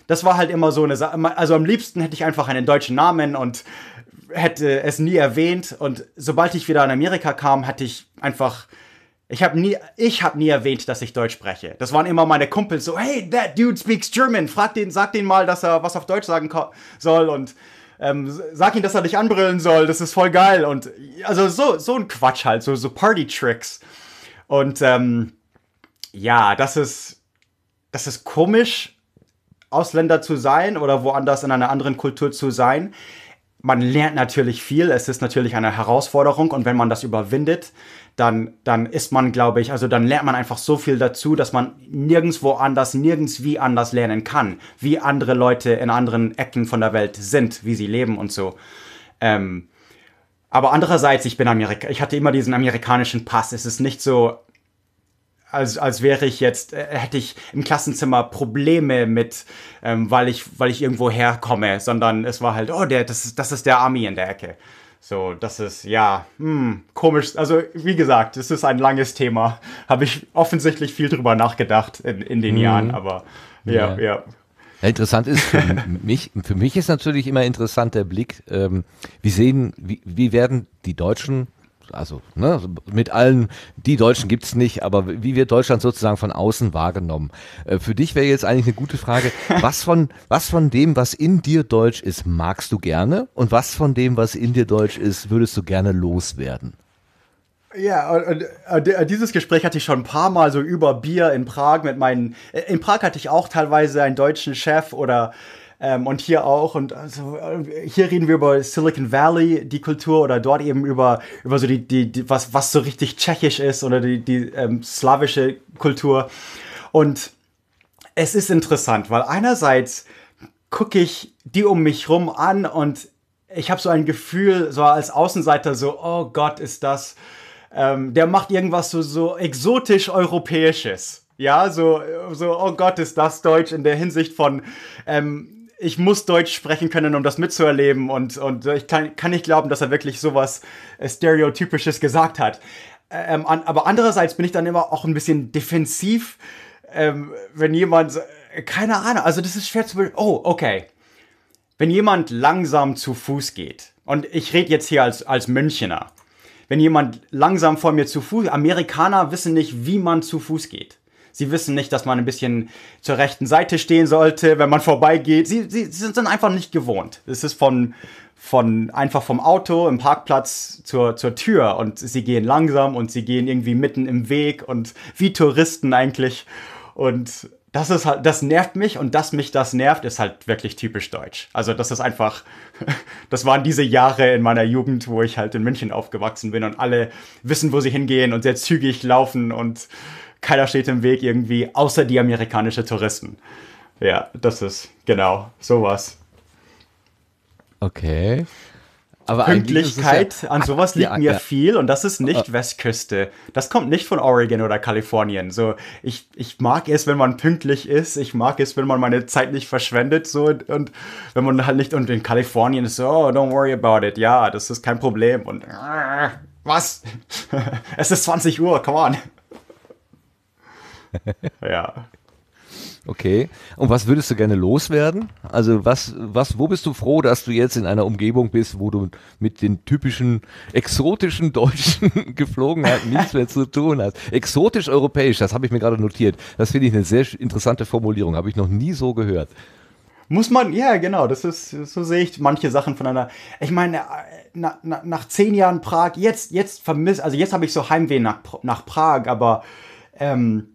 das war halt immer so eine Sache. Also am liebsten hätte ich einfach einen deutschen Namen und hätte es nie erwähnt. Und sobald ich wieder in Amerika kam, hatte ich einfach. Ich habe nie, ich habe nie erwähnt, dass ich Deutsch spreche. Das waren immer meine Kumpels so, hey, that dude speaks German. Frag den, sag den mal, dass er was auf Deutsch sagen soll und ähm, sag ihm, dass er dich anbrillen soll. Das ist voll geil und also so so ein Quatsch halt, so so Party Tricks. Und ähm, ja, das ist das ist komisch, Ausländer zu sein oder woanders in einer anderen Kultur zu sein. Man lernt natürlich viel, es ist natürlich eine Herausforderung und wenn man das überwindet, dann, dann ist man, glaube ich, also dann lernt man einfach so viel dazu, dass man nirgendwo anders, wie anders lernen kann, wie andere Leute in anderen Ecken von der Welt sind, wie sie leben und so. Ähm, aber andererseits, ich bin Amerika, ich hatte immer diesen amerikanischen Pass. Es ist nicht so, als, als wäre ich jetzt, äh, hätte ich im Klassenzimmer Probleme mit, ähm, weil, ich, weil ich irgendwo herkomme, sondern es war halt, oh, der, das, ist, das ist der Army in der Ecke. So, das ist, ja, hm, komisch. Also, wie gesagt, es ist ein langes Thema. Habe ich offensichtlich viel drüber nachgedacht in, in den mhm. Jahren, aber ja, ja. ja. ja interessant ist für mich, für mich ist natürlich immer interessant der Blick, ähm, wie sehen, wie, wie werden die Deutschen also ne, mit allen, die Deutschen gibt es nicht, aber wie wird Deutschland sozusagen von außen wahrgenommen? Äh, für dich wäre jetzt eigentlich eine gute Frage, was von, was von dem, was in dir deutsch ist, magst du gerne und was von dem, was in dir deutsch ist, würdest du gerne loswerden? Ja, und, und, äh, dieses Gespräch hatte ich schon ein paar Mal so über Bier in Prag mit meinen. Äh, in Prag hatte ich auch teilweise einen deutschen Chef oder ähm, und hier auch. Und also, äh, hier reden wir über Silicon Valley, die Kultur, oder dort eben über, über so die, die, die was, was so richtig tschechisch ist oder die, die ähm, slawische Kultur. Und es ist interessant, weil einerseits gucke ich die um mich rum an und ich habe so ein Gefühl, so als Außenseiter, so, oh Gott, ist das, ähm, der macht irgendwas so, so exotisch-europäisches. Ja, so, so, oh Gott, ist das Deutsch in der Hinsicht von, ähm, ich muss Deutsch sprechen können, um das mitzuerleben und, und ich kann, kann nicht glauben, dass er wirklich sowas äh, Stereotypisches gesagt hat. Ähm, an, aber andererseits bin ich dann immer auch ein bisschen defensiv, ähm, wenn jemand, äh, keine Ahnung, also das ist schwer zu, oh, okay. Wenn jemand langsam zu Fuß geht, und ich rede jetzt hier als, als Münchener, wenn jemand langsam vor mir zu Fuß, Amerikaner wissen nicht, wie man zu Fuß geht. Sie wissen nicht, dass man ein bisschen zur rechten Seite stehen sollte, wenn man vorbeigeht. Sie, sie, sie sind einfach nicht gewohnt. Es ist von, von einfach vom Auto im Parkplatz zur, zur Tür und sie gehen langsam und sie gehen irgendwie mitten im Weg und wie Touristen eigentlich. Und das ist halt, das nervt mich und dass mich das nervt, ist halt wirklich typisch deutsch. Also das ist einfach, das waren diese Jahre in meiner Jugend, wo ich halt in München aufgewachsen bin und alle wissen, wo sie hingehen und sehr zügig laufen und keiner steht im Weg irgendwie, außer die amerikanischen Touristen. Ja, das ist genau sowas. Okay. Aber Pünktlichkeit, ja, an ah, sowas liegt ja, mir ja. viel und das ist nicht äh. Westküste. Das kommt nicht von Oregon oder Kalifornien. So, ich, ich mag es, wenn man pünktlich ist. Ich mag es, wenn man meine Zeit nicht verschwendet. So, und, und wenn man halt nicht, und in Kalifornien ist so, oh, don't worry about it. Ja, das ist kein Problem. Und, äh, was? es ist 20 Uhr, come on. ja. Okay. Und was würdest du gerne loswerden? Also was, was, wo bist du froh, dass du jetzt in einer Umgebung bist, wo du mit den typischen exotischen deutschen Geflogenheiten nichts mehr zu tun hast? Exotisch-europäisch, das habe ich mir gerade notiert. Das finde ich eine sehr interessante Formulierung, habe ich noch nie so gehört. Muss man, ja, genau, das ist, so sehe ich manche Sachen von einer. Ich meine, äh, na, na, nach zehn Jahren Prag, jetzt, jetzt vermisst, also jetzt habe ich so Heimweh nach, nach Prag, aber ähm,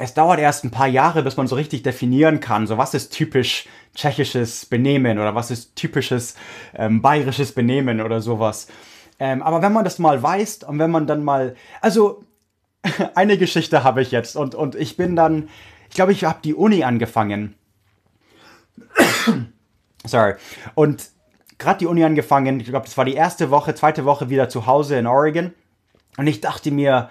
es dauert erst ein paar Jahre, bis man so richtig definieren kann, so was ist typisch tschechisches Benehmen oder was ist typisches ähm, bayerisches Benehmen oder sowas. Ähm, aber wenn man das mal weiß und wenn man dann mal, also eine Geschichte habe ich jetzt und, und ich bin dann, ich glaube, ich habe die Uni angefangen. Sorry. Und gerade die Uni angefangen, ich glaube, das war die erste Woche, zweite Woche wieder zu Hause in Oregon. Und ich dachte mir,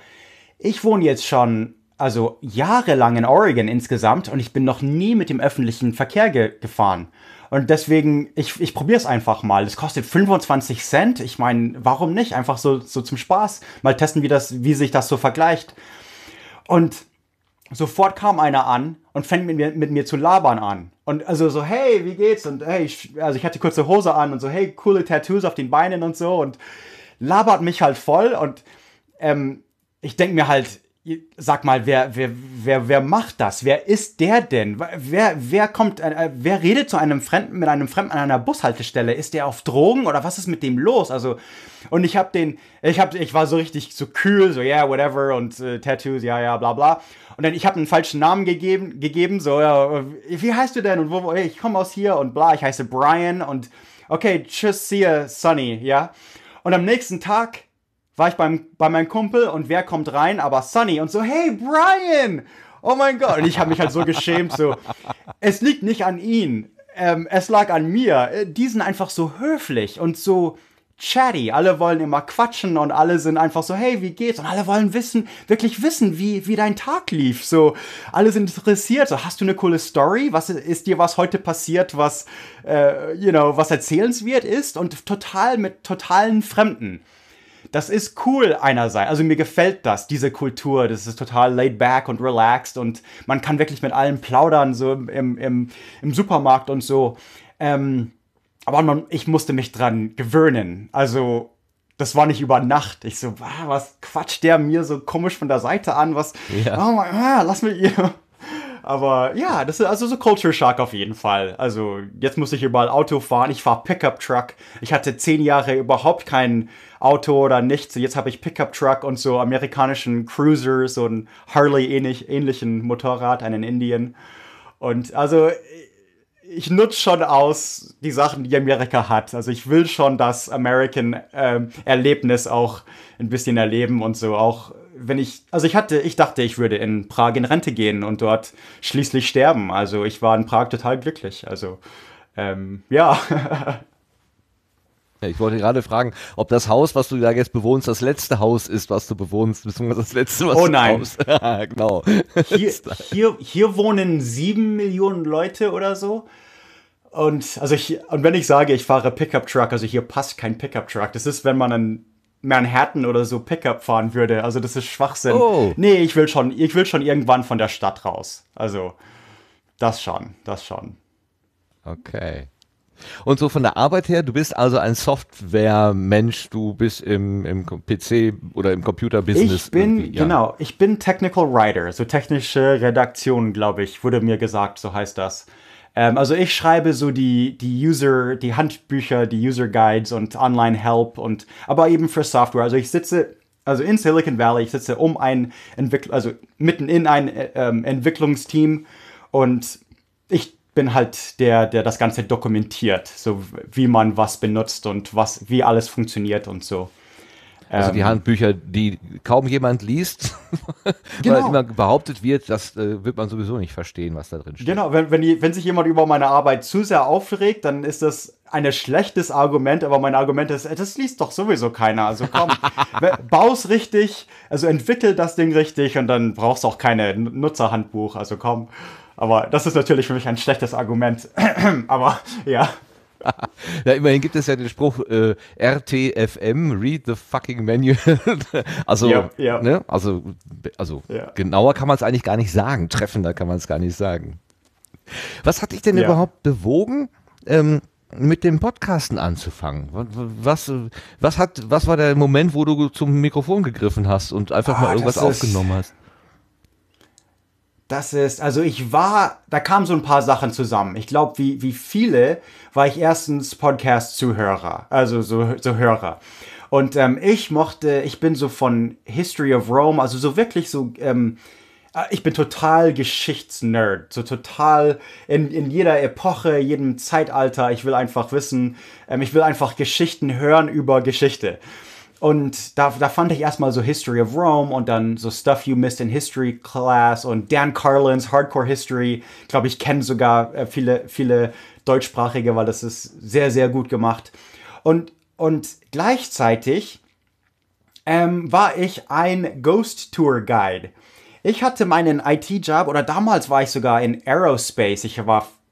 ich wohne jetzt schon also jahrelang in Oregon insgesamt und ich bin noch nie mit dem öffentlichen Verkehr ge gefahren. Und deswegen, ich, ich probiere es einfach mal. Es kostet 25 Cent. Ich meine, warum nicht? Einfach so, so zum Spaß. Mal testen, wie, das, wie sich das so vergleicht. Und sofort kam einer an und fängt mit mir, mit mir zu labern an. Und also so, hey, wie geht's? Und hey, ich, also ich hatte kurze Hose an und so, hey, coole Tattoos auf den Beinen und so. Und labert mich halt voll. Und ähm, ich denke mir halt, sag mal, wer, wer, wer, wer macht das? Wer ist der denn? Wer, wer kommt, äh, äh, wer redet zu einem Fremden, mit einem Fremden an einer Bushaltestelle? Ist der auf Drogen oder was ist mit dem los? Also, und ich habe den, ich hab, ich war so richtig so kühl, so, yeah, whatever, und äh, Tattoos, ja, ja, bla, bla. Und dann, ich habe einen falschen Namen gegeben, gegeben, so, ja, äh, wie heißt du denn? Und wo, wo ich komme aus hier und bla, ich heiße Brian und, okay, tschüss, see ya, Sonny, ja. Und am nächsten Tag, war ich beim, bei meinem Kumpel und wer kommt rein? Aber Sonny und so, hey Brian! Oh mein Gott! Und ich habe mich halt so geschämt, so. Es liegt nicht an ihn. Ähm, es lag an mir. Äh, die sind einfach so höflich und so chatty. Alle wollen immer quatschen und alle sind einfach so, hey, wie geht's? Und alle wollen wissen, wirklich wissen, wie, wie dein Tag lief. So, alle sind interessiert. So, hast du eine coole Story? Was ist dir was heute passiert, was, äh, you know, was erzählenswert ist? Und total mit totalen Fremden das ist cool einerseits. Also mir gefällt das, diese Kultur. Das ist total laid back und relaxed und man kann wirklich mit allen plaudern, so im, im, im Supermarkt und so. Ähm, aber man, ich musste mich dran gewöhnen. Also das war nicht über Nacht. Ich so, was quatscht der mir so komisch von der Seite an? Was? Ja. Oh mein, ah, lass mich ihr. Aber ja, das ist also so Culture Shock auf jeden Fall. Also jetzt muss ich überall Auto fahren. Ich fahre Pickup Truck. Ich hatte zehn Jahre überhaupt keinen Auto oder nichts. jetzt habe ich Pickup-Truck und so amerikanischen Cruiser, so einen Harley-ähnlichen Motorrad, einen Indian. Und also ich nutze schon aus die Sachen, die Amerika hat. Also ich will schon das American-Erlebnis ähm, auch ein bisschen erleben und so auch wenn ich, also ich hatte, ich dachte, ich würde in Prag in Rente gehen und dort schließlich sterben. Also ich war in Prag total glücklich. Also ähm, ja. Ich wollte gerade fragen, ob das Haus, was du da jetzt bewohnst, das letzte Haus ist, was du bewohnst, beziehungsweise das letzte, was oh du nein. Oh nein. genau. Hier, hier, hier wohnen sieben Millionen Leute oder so. Und, also ich, und wenn ich sage, ich fahre Pickup Truck, also hier passt kein Pickup Truck. Das ist, wenn man in Manhattan oder so Pickup fahren würde. Also das ist Schwachsinn. Oh. Nee, ich will schon, ich will schon irgendwann von der Stadt raus. Also das schon, das schon. Okay. Und so von der Arbeit her, du bist also ein Software-Mensch, du bist im, im PC oder im Computer-Business. Ich bin, ja. genau, ich bin Technical Writer, so technische Redaktion, glaube ich, wurde mir gesagt, so heißt das. Ähm, also ich schreibe so die, die User, die Handbücher, die User Guides und Online-Help und, aber eben für Software. Also ich sitze also in Silicon Valley, ich sitze um ein Entwickl also mitten in ein äh, ähm, Entwicklungsteam und ich bin halt der, der das Ganze dokumentiert, so wie man was benutzt und was, wie alles funktioniert und so. Also die ähm, Handbücher, die kaum jemand liest, genau. weil immer behauptet wird, das äh, wird man sowieso nicht verstehen, was da drin steht. Genau, wenn, wenn, die, wenn, sich jemand über meine Arbeit zu sehr aufregt, dann ist das ein schlechtes Argument, aber mein Argument ist, äh, das liest doch sowieso keiner. Also komm, bau's richtig, also entwickel das Ding richtig und dann brauchst du auch keine Nutzerhandbuch, also komm. Aber das ist natürlich für mich ein schlechtes Argument. Aber ja. Ja, immerhin gibt es ja den Spruch äh, RTFM, read the fucking manual. also, ja, ja. Ne? also, also, also genauer kann man es eigentlich gar nicht sagen, treffender kann man es gar nicht sagen. Was hat dich denn überhaupt bewogen, ähm, mit dem Podcasten anzufangen? Was, was, hat, was war der Moment, wo du zum Mikrofon gegriffen hast und einfach ah, mal irgendwas aufgenommen hast? Das ist, also ich war, da kamen so ein paar Sachen zusammen. Ich glaube, wie, wie viele war ich erstens Podcast-Zuhörer, also so, so Hörer. Und ähm, ich mochte, ich bin so von History of Rome, also so wirklich so, ähm, äh, ich bin total Geschichtsnerd, so total in, in jeder Epoche, jedem Zeitalter. Ich will einfach wissen, ähm, ich will einfach Geschichten hören über Geschichte. Und da, da fand ich erstmal so History of Rome und dann so Stuff You Missed in History Class und Dan Carlins Hardcore History. Ich glaube, ich kenne sogar äh, viele, viele deutschsprachige, weil das ist sehr, sehr gut gemacht. Und, und gleichzeitig ähm, war ich ein Ghost Tour Guide. Ich hatte meinen IT-Job oder damals war ich sogar in Aerospace. Ich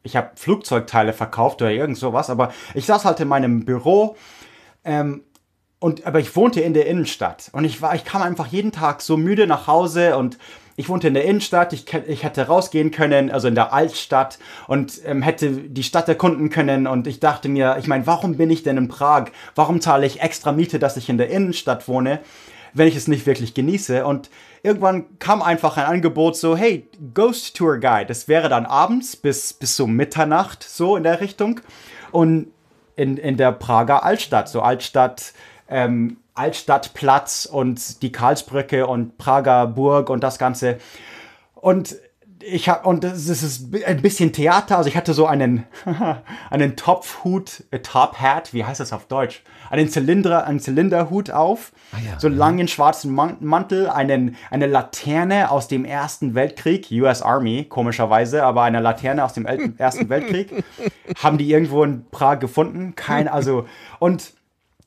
ich habe Flugzeugteile verkauft oder irgend sowas, aber ich saß halt in meinem Büro ähm, und aber ich wohnte in der Innenstadt und ich war, ich kam einfach jeden Tag so müde nach Hause und ich wohnte in der Innenstadt, ich, ich hätte rausgehen können, also in der Altstadt und ähm, hätte die Stadt erkunden können und ich dachte mir, ich meine, warum bin ich denn in Prag? Warum zahle ich extra Miete, dass ich in der Innenstadt wohne, wenn ich es nicht wirklich genieße? Und irgendwann kam einfach ein Angebot so, hey, Ghost Tour Guide, das wäre dann abends bis, bis so Mitternacht, so in der Richtung und in, in der Prager Altstadt, so Altstadt, ähm, Altstadtplatz und die Karlsbrücke und Prager Burg und das Ganze. Und ich habe und es ist ein bisschen Theater. Also ich hatte so einen einen Topfhut, äh, Top Hat, wie heißt das auf Deutsch? Einen Zylinder, einen Zylinderhut auf, ah, ja, so einen ja. langen schwarzen Mantel, einen eine Laterne aus dem Ersten Weltkrieg, US Army komischerweise, aber eine Laterne aus dem Ersten Weltkrieg haben die irgendwo in Prag gefunden. Kein also und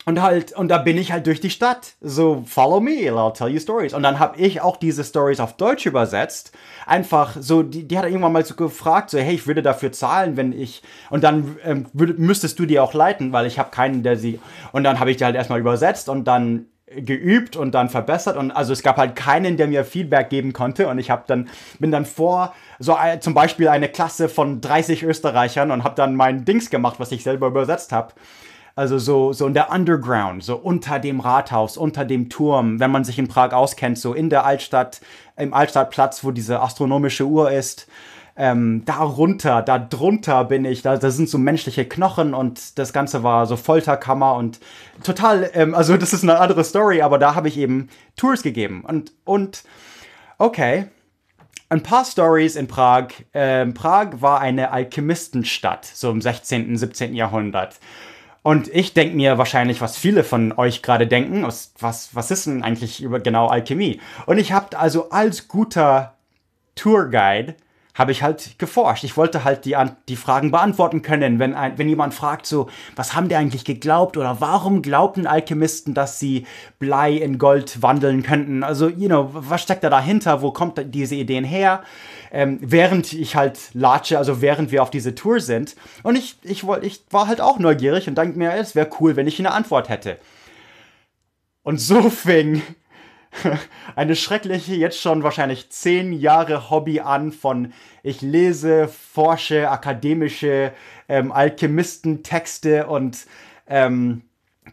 und halt, und da bin ich halt durch die Stadt. So, follow me, I'll tell you stories. Und dann habe ich auch diese Stories auf Deutsch übersetzt. Einfach so, die, die hat irgendwann mal so gefragt, so, hey, ich würde dafür zahlen, wenn ich. Und dann ähm, würd, müsstest du die auch leiten, weil ich habe keinen, der sie. Und dann habe ich die halt erstmal übersetzt und dann geübt und dann verbessert und also es gab halt keinen, der mir Feedback geben konnte und ich habe dann bin dann vor so zum Beispiel eine Klasse von 30 Österreichern und habe dann mein Dings gemacht, was ich selber übersetzt habe also so, so in der Underground, so unter dem Rathaus, unter dem Turm, wenn man sich in Prag auskennt, so in der Altstadt, im Altstadtplatz, wo diese astronomische Uhr ist. Ähm, darunter, da drunter bin ich, da, da sind so menschliche Knochen und das Ganze war so Folterkammer und total, ähm, also das ist eine andere Story, aber da habe ich eben Tours gegeben und, und okay, ein paar Stories in Prag. Ähm, Prag war eine Alchemistenstadt, so im 16., 17. Jahrhundert. Und ich denke mir wahrscheinlich, was viele von euch gerade denken, was, was ist denn eigentlich über genau Alchemie? Und ich habe also als guter Tourguide habe ich halt geforscht. Ich wollte halt die, die Fragen beantworten können, wenn, ein, wenn jemand fragt so, was haben die eigentlich geglaubt oder warum glaubten Alchemisten, dass sie Blei in Gold wandeln könnten? Also, you know, was steckt da dahinter? Wo kommt diese Ideen her? ähm, während ich halt latsche, also während wir auf diese Tour sind. Und ich, ich, ich war halt auch neugierig und dachte mir, es wäre cool, wenn ich eine Antwort hätte. Und so fing eine schreckliche, jetzt schon wahrscheinlich zehn Jahre Hobby an von ich lese, forsche, akademische ähm, Alchemisten-Texte und ähm,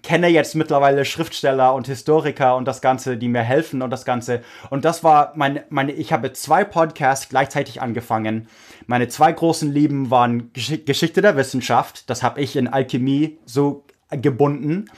kenne jetzt mittlerweile Schriftsteller und Historiker und das Ganze, die mir helfen und das Ganze. Und das war meine, meine ich habe zwei Podcasts gleichzeitig angefangen. Meine zwei großen Lieben waren Gesch Geschichte der Wissenschaft, das habe ich in Alchemie so gebunden.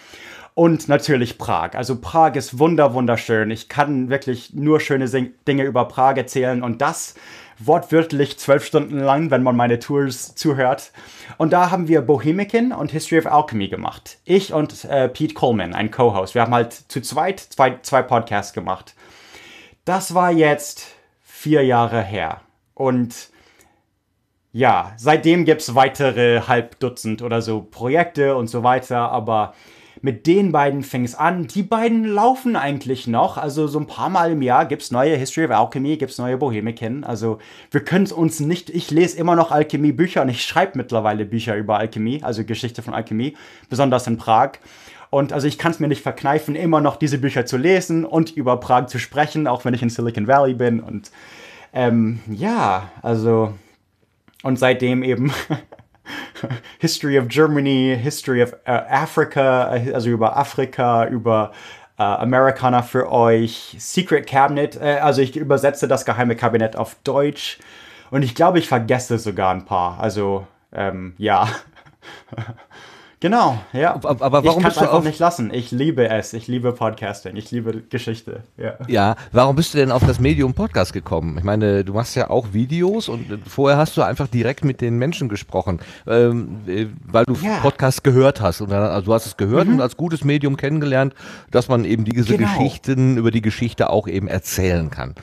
Und natürlich Prag. Also Prag ist wunder, wunderschön. Ich kann wirklich nur schöne Dinge über Prag erzählen. Und das wortwörtlich zwölf Stunden lang, wenn man meine Tours zuhört. Und da haben wir Bohemican und History of Alchemy gemacht. Ich und äh, Pete Coleman, ein Co-Host. Wir haben halt zu zweit zwei, zwei Podcasts gemacht. Das war jetzt vier Jahre her. Und ja, seitdem gibt es weitere halb Dutzend oder so Projekte und so weiter, aber mit den beiden fing es an. Die beiden laufen eigentlich noch. Also so ein paar Mal im Jahr gibt es neue History of Alchemy, gibt es neue Bohemiken. Also wir können es uns nicht. Ich lese immer noch Alchemie-Bücher und ich schreibe mittlerweile Bücher über Alchemie, also Geschichte von Alchemie, besonders in Prag. Und also ich kann es mir nicht verkneifen, immer noch diese Bücher zu lesen und über Prag zu sprechen, auch wenn ich in Silicon Valley bin. Und ähm, ja, also. Und seitdem eben History of Germany, History of äh, Africa, äh, also über Afrika, über äh, Americana für euch, Secret Cabinet, äh, also ich übersetze das geheime Kabinett auf Deutsch und ich glaube, ich vergesse sogar ein paar. Also ähm, ja. Genau, ja. Aber, aber warum ich kann es einfach nicht lassen. Ich liebe es. Ich liebe Podcasting. Ich liebe Geschichte. Ja. ja. Warum bist du denn auf das Medium Podcast gekommen? Ich meine, du machst ja auch Videos und vorher hast du einfach direkt mit den Menschen gesprochen, ähm, äh, weil du ja. Podcast gehört hast. Und dann, also du hast es gehört mhm. und als gutes Medium kennengelernt, dass man eben diese genau. Geschichten über die Geschichte auch eben erzählen kann.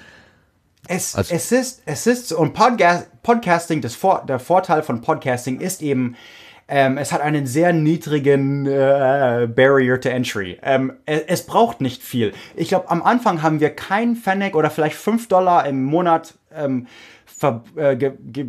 Es, also, es ist, es ist, und Podcast, Podcasting, das Vor der Vorteil von Podcasting ist eben, ähm, es hat einen sehr niedrigen äh, Barrier to Entry. Ähm, es, es, braucht nicht viel. Ich glaube, am Anfang haben wir kein Fennec oder vielleicht 5 Dollar im Monat ähm, ver, äh, ge, ge,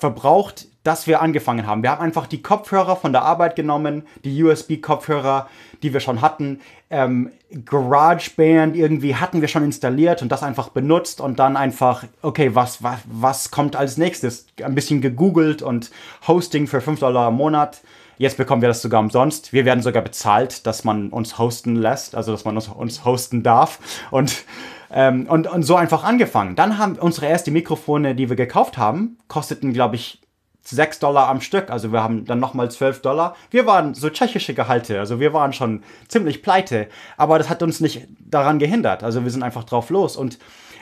verbraucht, dass wir angefangen haben. Wir haben einfach die Kopfhörer von der Arbeit genommen, die USB-Kopfhörer, die wir schon hatten. Ähm, GarageBand irgendwie hatten wir schon installiert und das einfach benutzt und dann einfach, okay, was, was, was kommt als nächstes? Ein bisschen gegoogelt und Hosting für 5 Dollar im Monat. Jetzt bekommen wir das sogar umsonst. Wir werden sogar bezahlt, dass man uns hosten lässt, also dass man uns, uns hosten darf. Und ähm, und, und so einfach angefangen. Dann haben unsere ersten Mikrofone, die wir gekauft haben, kosteten, glaube ich, 6 Dollar am Stück. Also wir haben dann nochmal 12 Dollar. Wir waren so tschechische Gehalte. Also wir waren schon ziemlich pleite. Aber das hat uns nicht daran gehindert. Also wir sind einfach drauf los. Und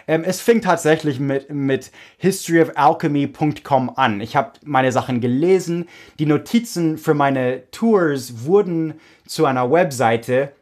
ähm, es fing tatsächlich mit, mit historyofalchemy.com an. Ich habe meine Sachen gelesen. Die Notizen für meine Tours wurden zu einer Webseite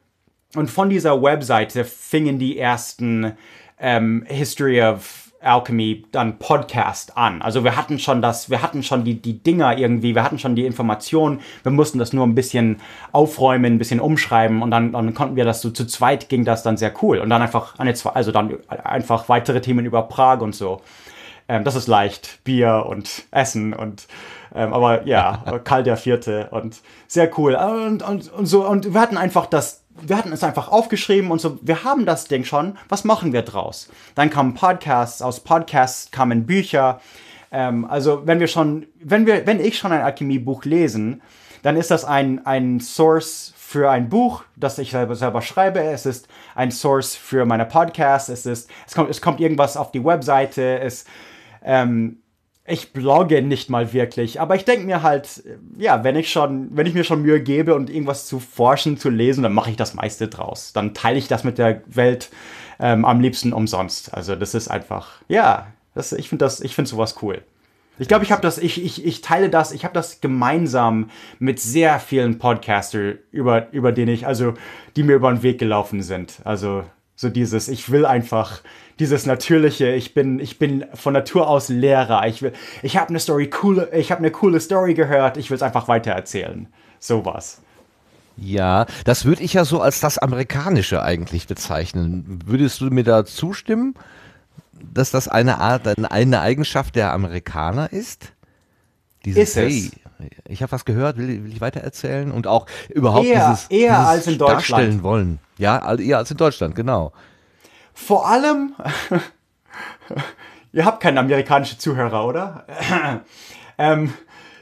und von dieser Webseite fingen die ersten ähm, History of Alchemy dann Podcast an. Also wir hatten schon das, wir hatten schon die, die Dinger irgendwie, wir hatten schon die Informationen, wir mussten das nur ein bisschen aufräumen, ein bisschen umschreiben und dann, dann konnten wir das so zu zweit ging das dann sehr cool. Und dann einfach ah, eine, also dann einfach weitere Themen über Prag und so. Ähm, das ist leicht. Bier und Essen und ähm, aber ja, Karl der Vierte und sehr cool. Und, und, und so, und wir hatten einfach das, wir hatten es einfach aufgeschrieben und so, wir haben das Ding schon, was machen wir draus? Dann kamen Podcasts, aus Podcasts kamen Bücher. Ähm, also wenn wir schon, wenn wir, wenn ich schon ein Alchemiebuch lesen, dann ist das ein, ein Source für ein Buch, das ich selber, selber schreibe. Es ist ein Source für meine Podcasts. Es ist, es kommt, es kommt irgendwas auf die Webseite. Es, ähm, ich blogge nicht mal wirklich, aber ich denke mir halt, ja, wenn ich schon, wenn ich mir schon Mühe gebe und irgendwas zu forschen, zu lesen, dann mache ich das meiste draus. Dann teile ich das mit der Welt ähm, am liebsten umsonst. Also das ist einfach, ja, das, ich finde das, ich finde sowas cool. Ich glaube, ich habe das, ich, ich, ich teile das, ich habe das gemeinsam mit sehr vielen Podcaster, über, über denen ich, also die mir über den Weg gelaufen sind. Also so dieses, ich will einfach dieses natürliche, ich bin, ich bin von Natur aus Lehrer, ich will, ich habe eine Story coole, ich habe eine coole Story gehört, ich will es einfach weitererzählen. Sowas. Ja, das würde ich ja so als das Amerikanische eigentlich bezeichnen. Würdest du mir da zustimmen, dass das eine Art, eine Eigenschaft der Amerikaner ist? Dieses, ist hey, ich habe was gehört, will, will ich weitererzählen und auch überhaupt eher, dieses, eher dieses als in Deutschland. darstellen wollen. Ja, eher als in Deutschland, genau. Vor allem, ihr habt keine amerikanischen Zuhörer, oder? ähm,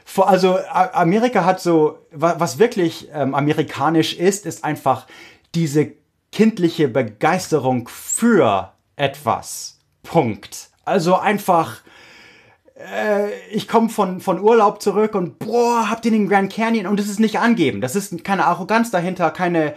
vor, also Amerika hat so, was wirklich ähm, amerikanisch ist, ist einfach diese kindliche Begeisterung für etwas. Punkt. Also einfach, äh, ich komme von, von Urlaub zurück und boah, habt ihr den Grand Canyon und es ist nicht angeben. Das ist keine Arroganz dahinter, keine,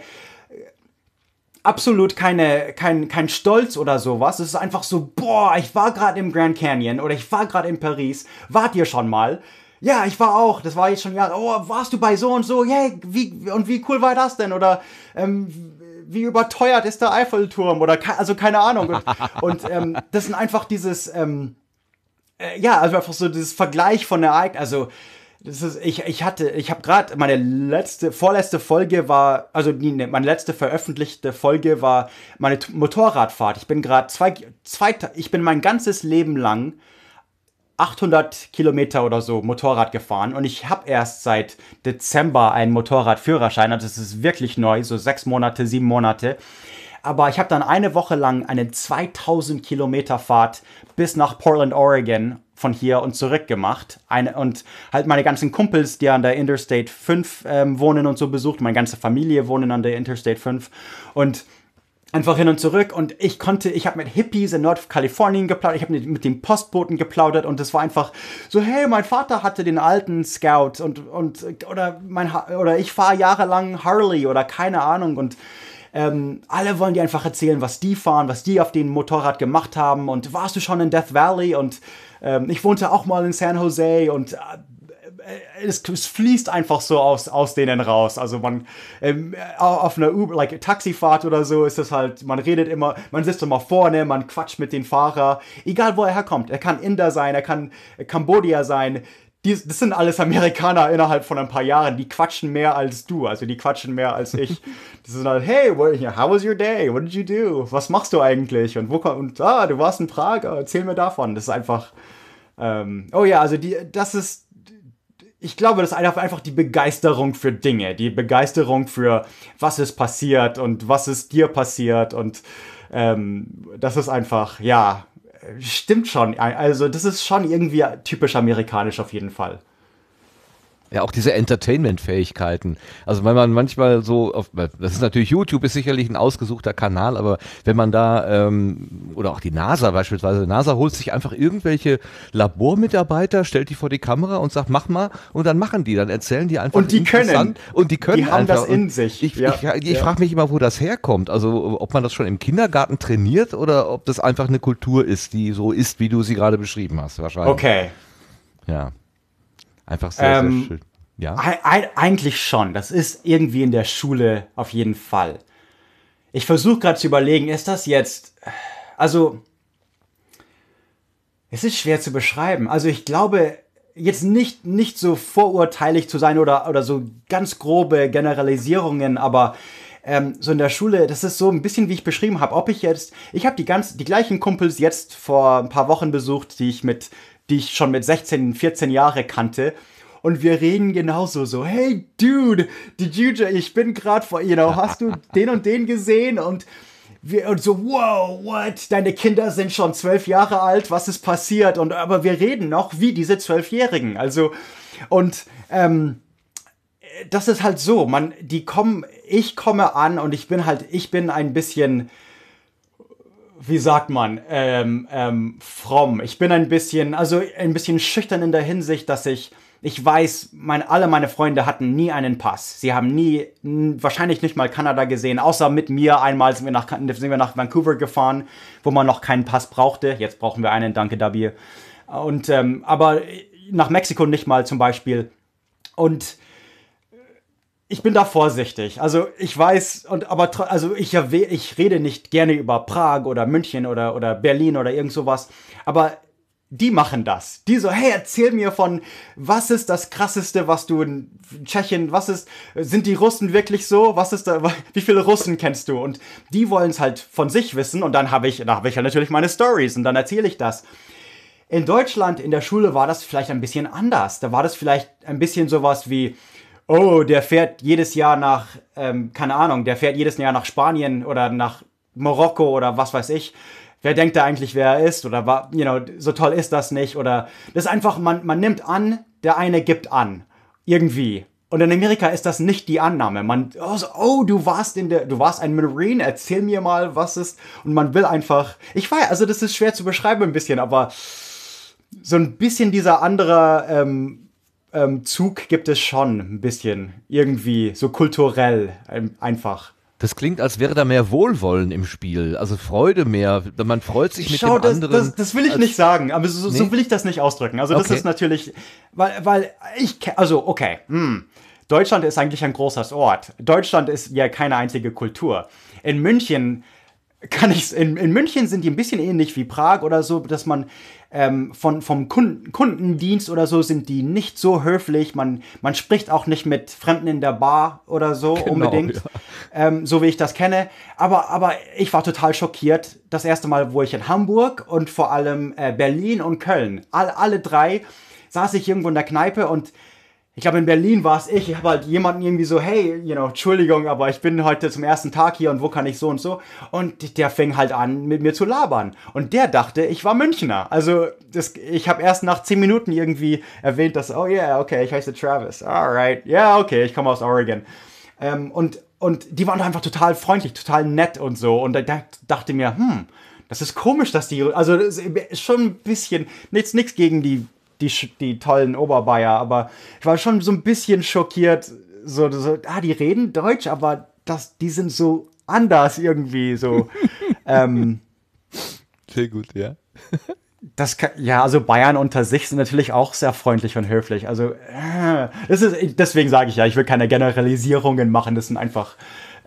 absolut keine, kein, kein Stolz oder sowas. Es ist einfach so, boah, ich war gerade im Grand Canyon oder ich war gerade in Paris. Wart ihr schon mal? Ja, ich war auch. Das war jetzt schon ja, Oh, warst du bei so und so? Yay, wie, und wie cool war das denn? Oder ähm, wie überteuert ist der Eiffelturm? Oder also keine Ahnung. Und, und ähm, das sind einfach dieses ähm, äh, ja, also einfach so dieses Vergleich von Ereignissen. Also das ist, ich, ich hatte, ich habe gerade meine letzte, vorletzte Folge war, also nee, meine letzte veröffentlichte Folge war meine T Motorradfahrt. Ich bin gerade zwei, zwei, ich bin mein ganzes Leben lang 800 Kilometer oder so Motorrad gefahren und ich habe erst seit Dezember einen Motorradführerschein. Also es ist wirklich neu, so sechs Monate, sieben Monate. Aber ich habe dann eine Woche lang eine 2000 Kilometer Fahrt bis nach Portland, Oregon von hier und zurück gemacht. Eine, und halt meine ganzen Kumpels, die an der Interstate 5 ähm, wohnen und so besucht. Meine ganze Familie wohnen an der Interstate 5. Und einfach hin und zurück und ich konnte, ich habe mit Hippies in Nordkalifornien geplaudert, ich habe mit dem Postboten geplaudert und es war einfach so, hey, mein Vater hatte den alten Scout und, und oder, mein, oder ich fahre jahrelang Harley oder keine Ahnung und ähm, alle wollen dir einfach erzählen, was die fahren, was die auf dem Motorrad gemacht haben und warst du schon in Death Valley und ähm, ich wohnte auch mal in San Jose und äh, äh, es, es, fließt einfach so aus, aus denen raus. Also man ähm, äh, auf einer Uber, like Taxifahrt oder so ist es halt, man redet immer, man sitzt immer vorne, man quatscht mit dem Fahrer, egal wo er herkommt. Er kann Inder sein, er kann Kambodja sein, die, das sind alles Amerikaner innerhalb von ein paar Jahren. Die quatschen mehr als du, also die quatschen mehr als ich. Die sind halt, hey, what, how was your day? What did you do? Was machst du eigentlich? Und wo und ah, du warst in Prag, erzähl mir davon. Das ist einfach. Ähm, oh ja, also die, das ist. Ich glaube, das ist einfach die Begeisterung für Dinge, die Begeisterung für was ist passiert und was ist dir passiert und ähm, das ist einfach, ja, Stimmt schon. Also das ist schon irgendwie typisch amerikanisch auf jeden Fall. Ja, auch diese Entertainment-Fähigkeiten. Also wenn man manchmal so, auf, das ist natürlich YouTube ist sicherlich ein ausgesuchter Kanal, aber wenn man da ähm, oder auch die NASA beispielsweise, NASA holt sich einfach irgendwelche Labormitarbeiter, stellt die vor die Kamera und sagt, mach mal, und dann machen die, dann erzählen die einfach. Und die können. Und die können. Die haben einfach. das in sich. Ich, ja. ich, ich, ich ja. frage mich immer, wo das herkommt. Also ob man das schon im Kindergarten trainiert oder ob das einfach eine Kultur ist, die so ist, wie du sie gerade beschrieben hast, wahrscheinlich. Okay. Ja. Einfach sehr, ähm, sehr schön. Ja? Eigentlich schon. Das ist irgendwie in der Schule auf jeden Fall. Ich versuche gerade zu überlegen, ist das jetzt. Also. Es ist schwer zu beschreiben. Also ich glaube, jetzt nicht, nicht so vorurteilig zu sein oder, oder so ganz grobe Generalisierungen, aber ähm, so in der Schule, das ist so ein bisschen, wie ich beschrieben habe, ob ich jetzt, ich habe die die gleichen Kumpels jetzt vor ein paar Wochen besucht, die ich mit die ich schon mit 16, 14 Jahre kannte. Und wir reden genauso so, hey Dude, did you, ich bin gerade vor, you know, hast du den und den gesehen? Und wir, und so, wow, what? Deine Kinder sind schon zwölf Jahre alt, was ist passiert? Und aber wir reden noch wie diese Zwölfjährigen. Also, und ähm, das ist halt so, man, die kommen, ich komme an und ich bin halt, ich bin ein bisschen wie sagt man, ähm, ähm, fromm. Ich bin ein bisschen, also ein bisschen schüchtern in der Hinsicht, dass ich, ich weiß, mein, alle meine Freunde hatten nie einen Pass. Sie haben nie, wahrscheinlich nicht mal Kanada gesehen, außer mit mir. Einmal sind wir nach, sind wir nach Vancouver gefahren, wo man noch keinen Pass brauchte. Jetzt brauchen wir einen, danke Dabi. Und, ähm, aber nach Mexiko nicht mal zum Beispiel. Und ich bin da vorsichtig. Also ich weiß und aber also ich ich rede nicht gerne über Prag oder München oder oder Berlin oder irgend sowas, aber die machen das. Die so, hey, erzähl mir von, was ist das krasseste, was du in Tschechien, was ist, sind die Russen wirklich so? Was ist da, wie viele Russen kennst du? Und die wollen es halt von sich wissen und dann habe ich, da habe ich ja halt natürlich meine Stories und dann erzähle ich das. In Deutschland in der Schule war das vielleicht ein bisschen anders. Da war das vielleicht ein bisschen sowas wie, oh, der fährt jedes Jahr nach, ähm, keine Ahnung, der fährt jedes Jahr nach Spanien oder nach Marokko oder was weiß ich. Wer denkt da eigentlich, wer er ist? Oder war, you know, so toll ist das nicht? Oder das ist einfach, man, man nimmt an, der eine gibt an. Irgendwie. Und in Amerika ist das nicht die Annahme. Man, oh, so, oh, du warst in der, du warst ein Marine, erzähl mir mal, was ist. Und man will einfach, ich weiß, also das ist schwer zu beschreiben ein bisschen, aber so ein bisschen dieser andere, ähm, ähm, Zug gibt es schon ein bisschen. Irgendwie, so kulturell ähm, einfach. Das klingt, als wäre da mehr Wohlwollen im Spiel, also Freude mehr. Man freut sich mit Schau, dem das, anderen. Das, das will ich nicht sagen, aber so, nee? so, will ich das nicht ausdrücken. Also das okay. ist natürlich, weil, weil ich, also okay, hm. Deutschland ist eigentlich ein großer Ort. Deutschland ist ja keine einzige Kultur. In München kann ich in, in München sind die ein bisschen ähnlich wie Prag oder so, dass man ähm, von, vom Kunden, Kundendienst oder so sind die nicht so höflich. Man, man spricht auch nicht mit Fremden in der Bar oder so genau, unbedingt, ja. ähm, so wie ich das kenne. Aber, aber ich war total schockiert. Das erste Mal, wo ich in Hamburg und vor allem äh, Berlin und Köln, all, alle drei, saß ich irgendwo in der Kneipe und ich glaube, in Berlin war es ich. Ich habe halt jemanden irgendwie so, hey, you know, Entschuldigung, aber ich bin heute zum ersten Tag hier und wo kann ich so und so? Und der fing halt an, mit mir zu labern. Und der dachte, ich war Münchner. Also das, ich habe erst nach zehn Minuten irgendwie erwähnt, dass, oh yeah, okay, ich heiße Travis. Alright, ja, yeah, okay, ich komme aus Oregon. Ähm, und, und die waren einfach total freundlich, total nett und so. Und da dachte mir, hm, das ist komisch, dass die, also das schon ein bisschen, nichts, nichts gegen die die, die tollen Oberbayer, aber ich war schon so ein bisschen schockiert. So, so ah, die reden Deutsch, aber das, die sind so anders irgendwie so. ähm, sehr gut, ja. das kann, ja, also Bayern unter sich sind natürlich auch sehr freundlich und höflich. Also äh, das ist, deswegen sage ich ja, ich will keine Generalisierungen machen. Das sind einfach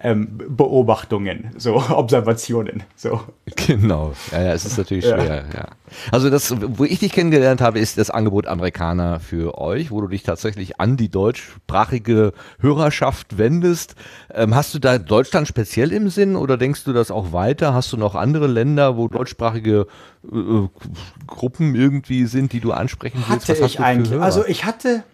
ähm, Beobachtungen, so Observationen. So. Genau, ja, ja es ist natürlich schwer. Ja. Also das, wo ich dich kennengelernt habe, ist das Angebot Amerikaner für euch, wo du dich tatsächlich an die deutschsprachige Hörerschaft wendest. Ähm, hast du da Deutschland speziell im Sinn oder denkst du das auch weiter? Hast du noch andere Länder, wo deutschsprachige äh, äh Gruppen irgendwie sind, die du ansprechen willst? Hatte Was ich eigentlich? Also ich hatte